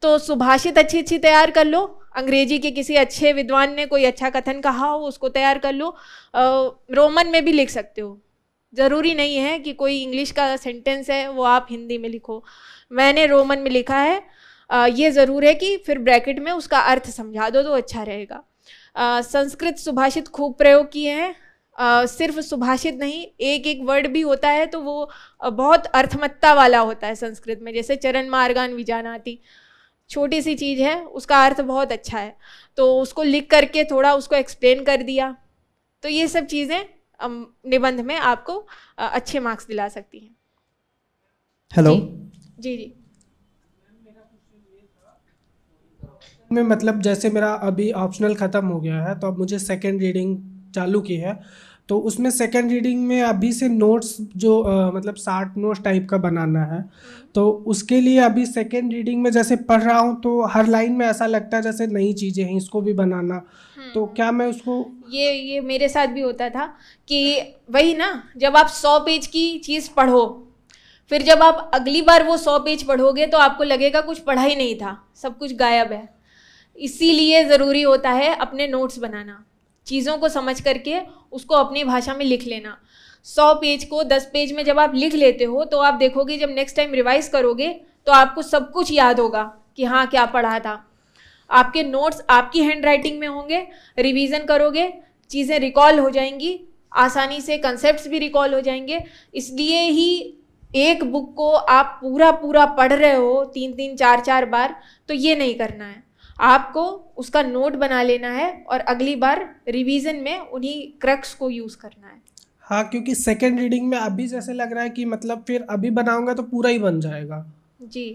तो सुभाषित अच्छी अच्छी तैयार कर लो अंग्रेजी के किसी अच्छे विद्वान ने कोई अच्छा कथन कहा हो उसको तैयार कर लो रोमन में भी लिख सकते हो ज़रूरी नहीं है कि कोई इंग्लिश का सेंटेंस है वो आप हिंदी में लिखो मैंने रोमन में लिखा है आ, ये ज़रूर है कि फिर ब्रैकेट में उसका अर्थ समझा दो तो अच्छा रहेगा आ, संस्कृत सुभाषित खूब प्रयोग किए हैं सिर्फ सुभाषित नहीं एक एक वर्ड भी होता है तो वो बहुत अर्थमत्ता वाला होता है संस्कृत में जैसे चरण मार्गान विजानाती छोटी सी चीज़ है उसका अर्थ बहुत अच्छा है तो उसको लिख करके थोड़ा उसको एक्सप्लेन कर दिया तो ये सब चीज़ें निबंध में आपको अच्छे मार्क्स दिला सकती हैं हेलो जी जी मैं मतलब जैसे मेरा अभी ऑप्शनल ख़त्म हो गया है तो अब मुझे सेकंड रीडिंग चालू की है तो उसमें सेकंड रीडिंग में अभी से नोट्स जो आ, मतलब साठ नोट्स टाइप का बनाना है तो उसके लिए अभी सेकंड रीडिंग में जैसे पढ़ रहा हूँ तो हर लाइन में ऐसा लगता है जैसे नई चीज़ें हैं इसको भी बनाना तो हम्म। क्या मैं उसको ये ये मेरे साथ भी होता था कि वही ना जब आप सौ पेज की चीज़ पढ़ो फिर जब आप अगली बार वो सौ पेज पढ़ोगे तो आपको लगेगा कुछ पढ़ा ही नहीं था सब कुछ गायब है इसीलिए ज़रूरी होता है अपने नोट्स बनाना चीज़ों को समझ करके उसको अपनी भाषा में लिख लेना सौ पेज को दस पेज में जब आप लिख लेते हो तो आप देखोगे जब नेक्स्ट टाइम रिवाइज करोगे तो आपको सब कुछ याद होगा कि हाँ क्या पढ़ा था आपके नोट्स आपकी हैंड राइटिंग में होंगे रिवीजन करोगे चीज़ें रिकॉल हो जाएंगी आसानी से कंसेप्ट भी रिकॉल हो जाएंगे इसलिए ही एक बुक को आप पूरा पूरा पढ़ रहे हो तीन तीन चार चार बार तो ये नहीं करना है आपको उसका नोट बना लेना है और अगली बार रिवीजन में उन्हीं क्रक्स को यूज़ करना है हाँ क्योंकि सेकेंड रीडिंग में अभी जैसे लग रहा है कि मतलब फिर अभी बनाऊंगा तो पूरा ही बन जाएगा जी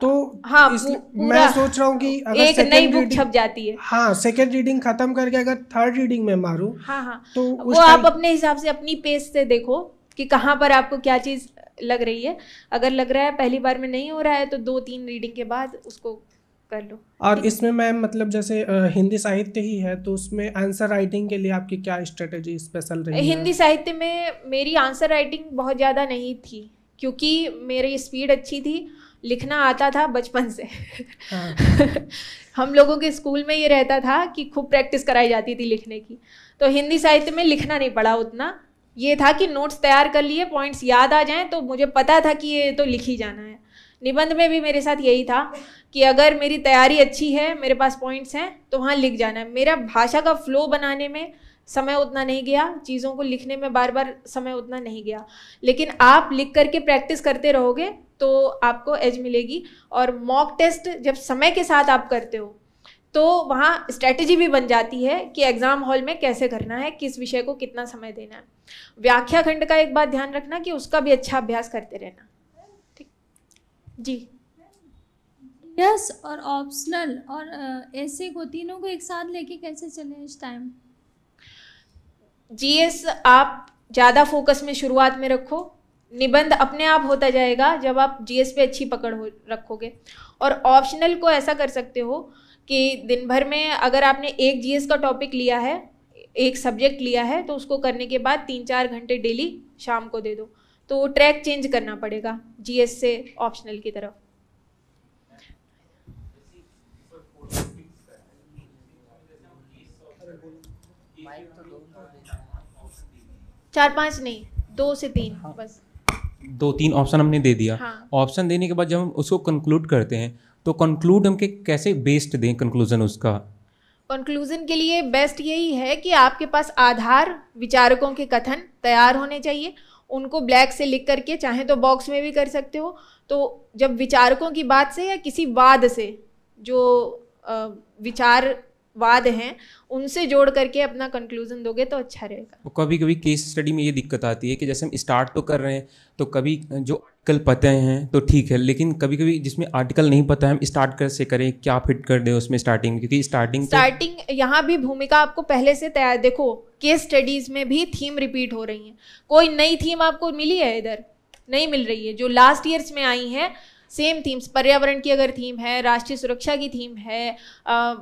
तो हाँ मैं सोच रहा हूँ कि अगर एक नई बुक छप जाती है हाँ सेकेंड रीडिंग खत्म करके अगर थर्ड रीडिंग में मारूँ हाँ हाँ तो वो आप अपने हिसाब से अपनी पेज से देखो कि कहाँ पर आपको क्या चीज़ लग रही है अगर लग रहा है पहली बार में नहीं हो रहा है तो दो तीन रीडिंग के बाद उसको कर लो और इसमें मैम मतलब जैसे हिंदी साहित्य ही है तो उसमें आंसर राइटिंग के लिए आपकी क्या स्ट्रेटेजी स्पेशल रही हिंदी साहित्य में मेरी आंसर राइटिंग बहुत ज़्यादा नहीं थी क्योंकि मेरी स्पीड अच्छी थी लिखना आता था बचपन से हाँ। हम लोगों के स्कूल में ये रहता था कि खूब प्रैक्टिस कराई जाती थी लिखने की तो हिंदी साहित्य में लिखना नहीं पड़ा उतना ये था कि नोट्स तैयार कर लिए पॉइंट्स याद आ जाएं तो मुझे पता था कि ये तो लिख ही जाना है निबंध में भी मेरे साथ यही था कि अगर मेरी तैयारी अच्छी है मेरे पास पॉइंट्स हैं तो वहाँ लिख जाना है मेरा भाषा का फ्लो बनाने में समय उतना नहीं गया चीज़ों को लिखने में बार बार समय उतना नहीं गया लेकिन आप लिख करके प्रैक्टिस करते रहोगे तो आपको एज मिलेगी और मॉक टेस्ट जब समय के साथ आप करते हो तो वहाँ स्ट्रैटेजी भी बन जाती है कि एग्ज़ाम हॉल में कैसे करना है किस विषय को कितना समय देना है व्याख्या खंड का एक बात ध्यान रखना कि उसका भी अच्छा अभ्यास करते रहना जी यस yes, और ऑप्शनल और uh, ऐसे को तीनों को एक साथ लेके कैसे चले इस टाइम जी एस आप ज़्यादा फोकस में शुरुआत में रखो निबंध अपने आप होता जाएगा जब आप जी एस पे अच्छी पकड़ हो रखोगे और ऑप्शनल को ऐसा कर सकते हो कि दिन भर में अगर आपने एक जी एस का टॉपिक लिया है एक सब्जेक्ट लिया है तो उसको करने के बाद तीन चार घंटे डेली शाम को दे दो तो ट्रैक चेंज करना पड़ेगा जीएस से ऑप्शनल की तरफ चार पांच नहीं दो से तीन हाँ। बस दो तीन ऑप्शन हमने दे दिया ऑप्शन हाँ। देने के बाद जब हम उसको कंक्लूड करते हैं तो कंक्लूड हम के कैसे बेस्ट दें कंक्लूजन उसका कंक्लूजन के लिए बेस्ट यही है कि आपके पास आधार विचारकों के कथन तैयार होने चाहिए उनको ब्लैक से लिख करके चाहे तो बॉक्स में भी कर सकते हो तो जब विचारकों की बात से या किसी वाद से जो विचार वाद हैं उनसे जोड़ करके अपना कंक्लूजन दोगे तो अच्छा रहेगा कभी कभी केस स्टडी में ये दिक्कत आती है कि जैसे हम स्टार्ट तो कर रहे हैं तो कभी जो आर्टिकल पते हैं तो ठीक है लेकिन कभी कभी जिसमें आर्टिकल नहीं पता है हम स्टार्ट कर से करें क्या फिट कर दें उसमें स्टार्टिंग क्योंकि स्टार्टिंग स्टार्टिंग तो... यहाँ भी भूमिका आपको पहले से तैयार देखो केस स्टडीज में भी थीम रिपीट हो रही है कोई नई थीम आपको मिली है इधर नहीं मिल रही है जो लास्ट ईयर्स में आई हैं सेम थीम्स पर्यावरण की अगर थीम है राष्ट्रीय सुरक्षा की थीम है आ, आ,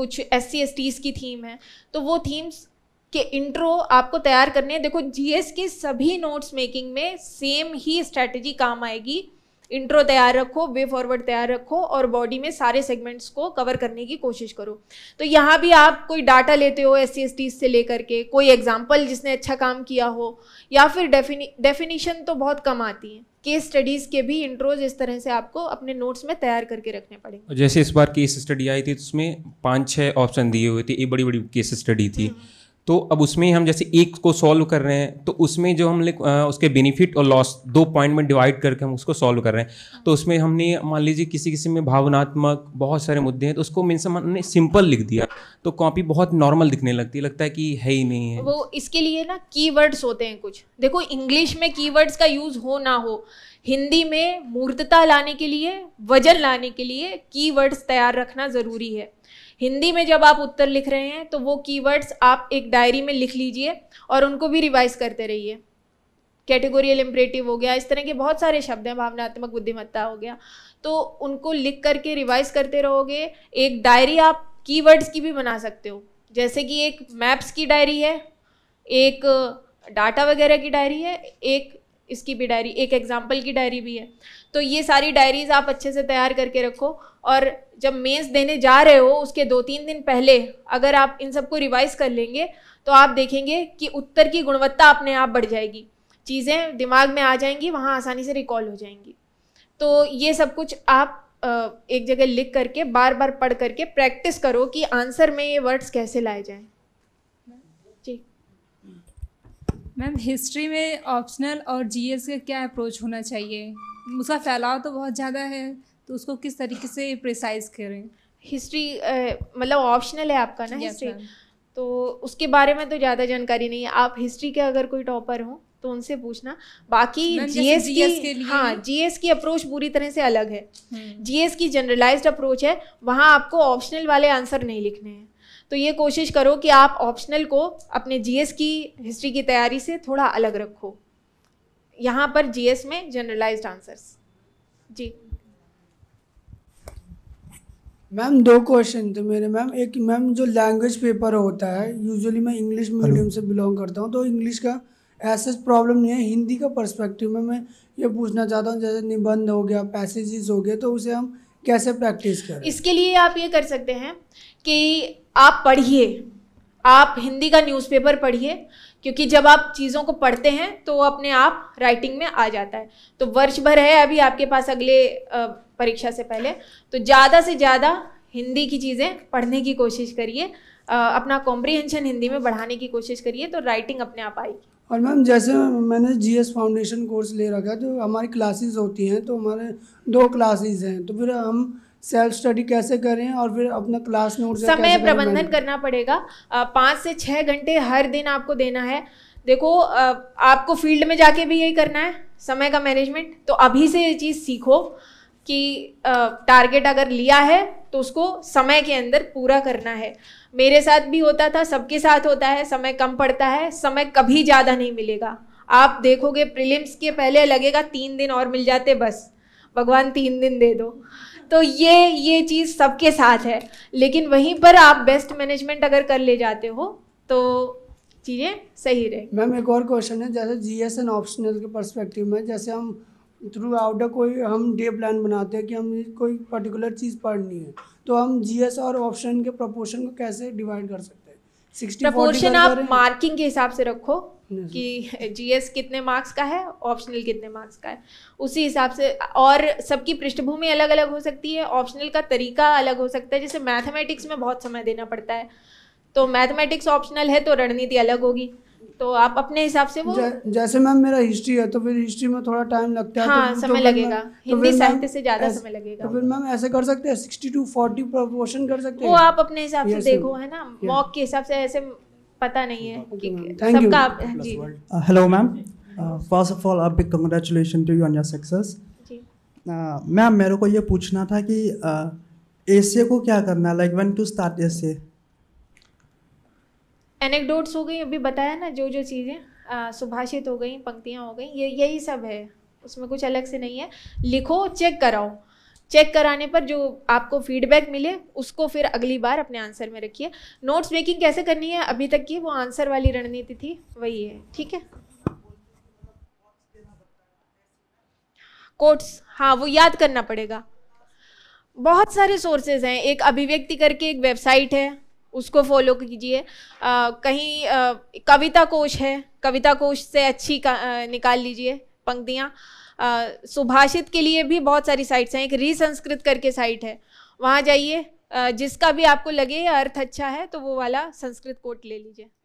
कुछ एस सी की थीम है तो वो थीम्स कि इंट्रो आपको तैयार करने हैं देखो जीएस के सभी नोट्स मेकिंग में सेम ही स्ट्रेटजी काम आएगी इंट्रो तैयार रखो वे फॉरवर्ड तैयार रखो और बॉडी में सारे सेगमेंट्स को कवर करने की कोशिश करो तो यहाँ भी आप कोई डाटा लेते हो एस सी से लेकर के कोई एग्जाम्पल जिसने अच्छा काम किया हो या फिर डेफिनेशन तो बहुत कम आती है केस स्टडीज के भी इंट्रोज इस तरह से आपको अपने नोट्स में तैयार करके रखने पड़ेंगे जैसे इस बार केस स्टडी आई थी तो उसमें पाँच छः ऑप्शन दिए हुए थे ये बड़ी बड़ी केस स्टडी थी हम्म। तो अब उसमें हम जैसे एक को सॉल्व कर रहे हैं तो उसमें जो हम उसके बेनिफिट और लॉस दो पॉइंट में डिवाइड करके हम उसको सॉल्व कर रहे हैं तो उसमें हमने मान लीजिए किसी किसी में भावनात्मक बहुत सारे मुद्दे हैं तो उसको मीन हमने सिंपल लिख दिया तो कॉपी बहुत नॉर्मल दिखने लगती है लगता है कि है ही नहीं है वो इसके लिए ना की होते हैं कुछ देखो इंग्लिश में की का यूज़ हो ना हो हिंदी में मूर्तता लाने के लिए वजन लाने के लिए की तैयार रखना ज़रूरी है हिंदी में जब आप उत्तर लिख रहे हैं तो वो कीवर्ड्स आप एक डायरी में लिख लीजिए और उनको भी रिवाइज करते रहिए कैटेगोरियल इम्परेटिव हो गया इस तरह के बहुत सारे शब्द हैं भावनात्मक बुद्धिमत्ता हो गया तो उनको लिख करके रिवाइज करते रहोगे एक डायरी आप कीवर्ड्स की भी बना सकते हो जैसे कि एक मैप्स की डायरी है एक डाटा वगैरह की डायरी है एक इसकी भी डायरी एक एग्जाम्पल की डायरी भी है तो ये सारी डायरीज़ आप अच्छे से तैयार करके रखो और जब मेंस देने जा रहे हो उसके दो तीन दिन पहले अगर आप इन सबको रिवाइज़ कर लेंगे तो आप देखेंगे कि उत्तर की गुणवत्ता अपने आप बढ़ जाएगी चीज़ें दिमाग में आ जाएंगी वहाँ आसानी से रिकॉल हो जाएंगी तो ये सब कुछ आप एक जगह लिख करके बार बार पढ़ करके प्रैक्टिस करो कि आंसर में ये वर्ड्स कैसे लाए जाएं जी मैम हिस्ट्री में ऑप्शनल और जीएस का क्या अप्रोच होना चाहिए उसका फैलाव तो बहुत ज़्यादा है तो उसको किस तरीके से प्रिसाइज करें हिस्ट्री मतलब ऑप्शनल है आपका ना हिस्ट्री तो उसके बारे में तो ज़्यादा जानकारी नहीं है आप हिस्ट्री के अगर कोई टॉपर हो तो उनसे पूछना बाकी जीएस की हाँ जी हाँ जीएस की अप्रोच पूरी तरह से अलग है जीएस की जनरलाइज्ड अप्रोच है वहाँ आपको ऑप्शनल वाले आंसर नहीं लिखने हैं तो ये कोशिश करो कि आप ऑप्शनल को अपने जीएस की हिस्ट्री की तैयारी से थोड़ा अलग रखो यहाँ पर जीएस में जनरलाइज्ड आंसर्स जी मैम दो क्वेश्चन थे मेरे मैम एक मैम जो लैंग्वेज पेपर होता है यूजुअली मैं इंग्लिश मीडियम से बिलोंग करता हूँ तो इंग्लिश का ऐसे प्रॉब्लम नहीं है हिंदी का पर्सपेक्टिव में मैं ये पूछना चाहता हूँ जैसे निबंध हो गया पैसेजेस हो गए तो उसे हम कैसे प्रैक्टिस करें इसके लिए आप ये कर सकते हैं कि आप पढ़िए आप हिंदी का न्यूज़पेपर पढ़िए क्योंकि जब आप चीज़ों को पढ़ते हैं तो वो अपने आप राइटिंग में आ जाता है तो वर्ष भर है अभी आपके पास अगले परीक्षा से पहले तो ज़्यादा से ज़्यादा हिंदी की चीज़ें पढ़ने की कोशिश करिए अपना कॉम्प्रिहेंशन हिंदी में बढ़ाने की कोशिश करिए तो राइटिंग अपने आप आएगी और मैम जैसे मैंने एस फाउंडेशन कोर्स ले रखा है तो हमारी क्लासेस होती हैं तो हमारे दो क्लासेस हैं तो फिर हम सेल्फ स्टडी कैसे करें और फिर अपना क्लास नोट समय प्रबंधन करना पड़ेगा पाँच से छः घंटे हर दिन आपको देना है देखो आपको फील्ड में जाके भी यही करना है समय का मैनेजमेंट तो अभी से ये चीज़ सीखो कि टारगेट अगर लिया है तो उसको समय के अंदर पूरा करना है मेरे साथ भी होता था सबके साथ होता है समय कम पड़ता है समय कभी ज़्यादा नहीं मिलेगा आप देखोगे प्रीलिम्स के पहले लगेगा तीन दिन और मिल जाते बस भगवान तीन दिन दे दो तो ये ये चीज़ सबके साथ है लेकिन वहीं पर आप बेस्ट मैनेजमेंट अगर कर ले जाते हो तो चीज़ें सही रहे मैम एक और क्वेश्चन है जैसे जी एस एन ऑप्शनल के परस्पेक्टिव में जैसे हम थ्रू आउट कोई हम डे प्लान बनाते हैं कि हम कोई पर्टिकुलर चीज़ पढ़नी है तो हम जी एस और ऑप्शन के प्रपोर्शन को कैसे डिवाइड कर सकते हैं सिक्सटी प्रपोर्शन आप मार्किंग के हिसाब से रखो कि जीएस कितने मार्क्स का है ऑप्शनल कितने मार्क्स का है उसी हिसाब से और सबकी पृष्ठभूमि अलग अलग हो सकती है ऑप्शनल का तरीका अलग हो सकता है जैसे मैथमेटिक्स में बहुत समय देना पड़ता है तो मैथमेटिक्स ऑप्शनल है तो रणनीति अलग होगी तो आप अपने हिसाब से वो जै, जैसे मैम मेरा हिस्ट्री है तो फिर हिस्ट्री में थोड़ा टाइम लगता है तो हाँ, तो समय तो लगेगा तो हिंदी साहित्य से ज्यादा समय लगेगा तो फिर मैम ऐसे कर सकते हैं सिक्सटी टू फोर्टी प्रोपोर्शन कर सकते हैं वो आप अपने हिसाब से देखो है ना मॉक के हिसाब से ऐसे पता नहीं है सबका जी hello ma'am first of all आप big congratulation to you on your success ma'am मेरे को ये पूछना था कि एसे uh, को क्या करना like when to start essay anecdotes हो गई अभी बताया ना जो जो चीज़ें uh, सुभाषित हो गई पंक्तियाँ हो गई ये यही सब है उसमें कुछ अलग से नहीं है लिखो चेक कराओ चेक कराने पर जो आपको फीडबैक मिले उसको फिर अगली बार अपने आंसर में रखिए नोट्स मेकिंग कैसे करनी है अभी तक की वो आंसर वाली रणनीति थी वही है ठीक है कोट्स हाँ वो याद करना पड़ेगा बहुत सारे सोर्सेज हैं एक अभिव्यक्ति करके एक वेबसाइट है उसको फॉलो कीजिए कहीं आ, कविता कोश है कविता कोश से अच्छी निकाल लीजिए पंक्तियाँ सुभाषित के लिए भी बहुत सारी साइट्स हैं एक रिसंस्कृत करके साइट है वहाँ जाइए जिसका भी आपको लगे अर्थ अच्छा है तो वो वाला संस्कृत कोट ले लीजिए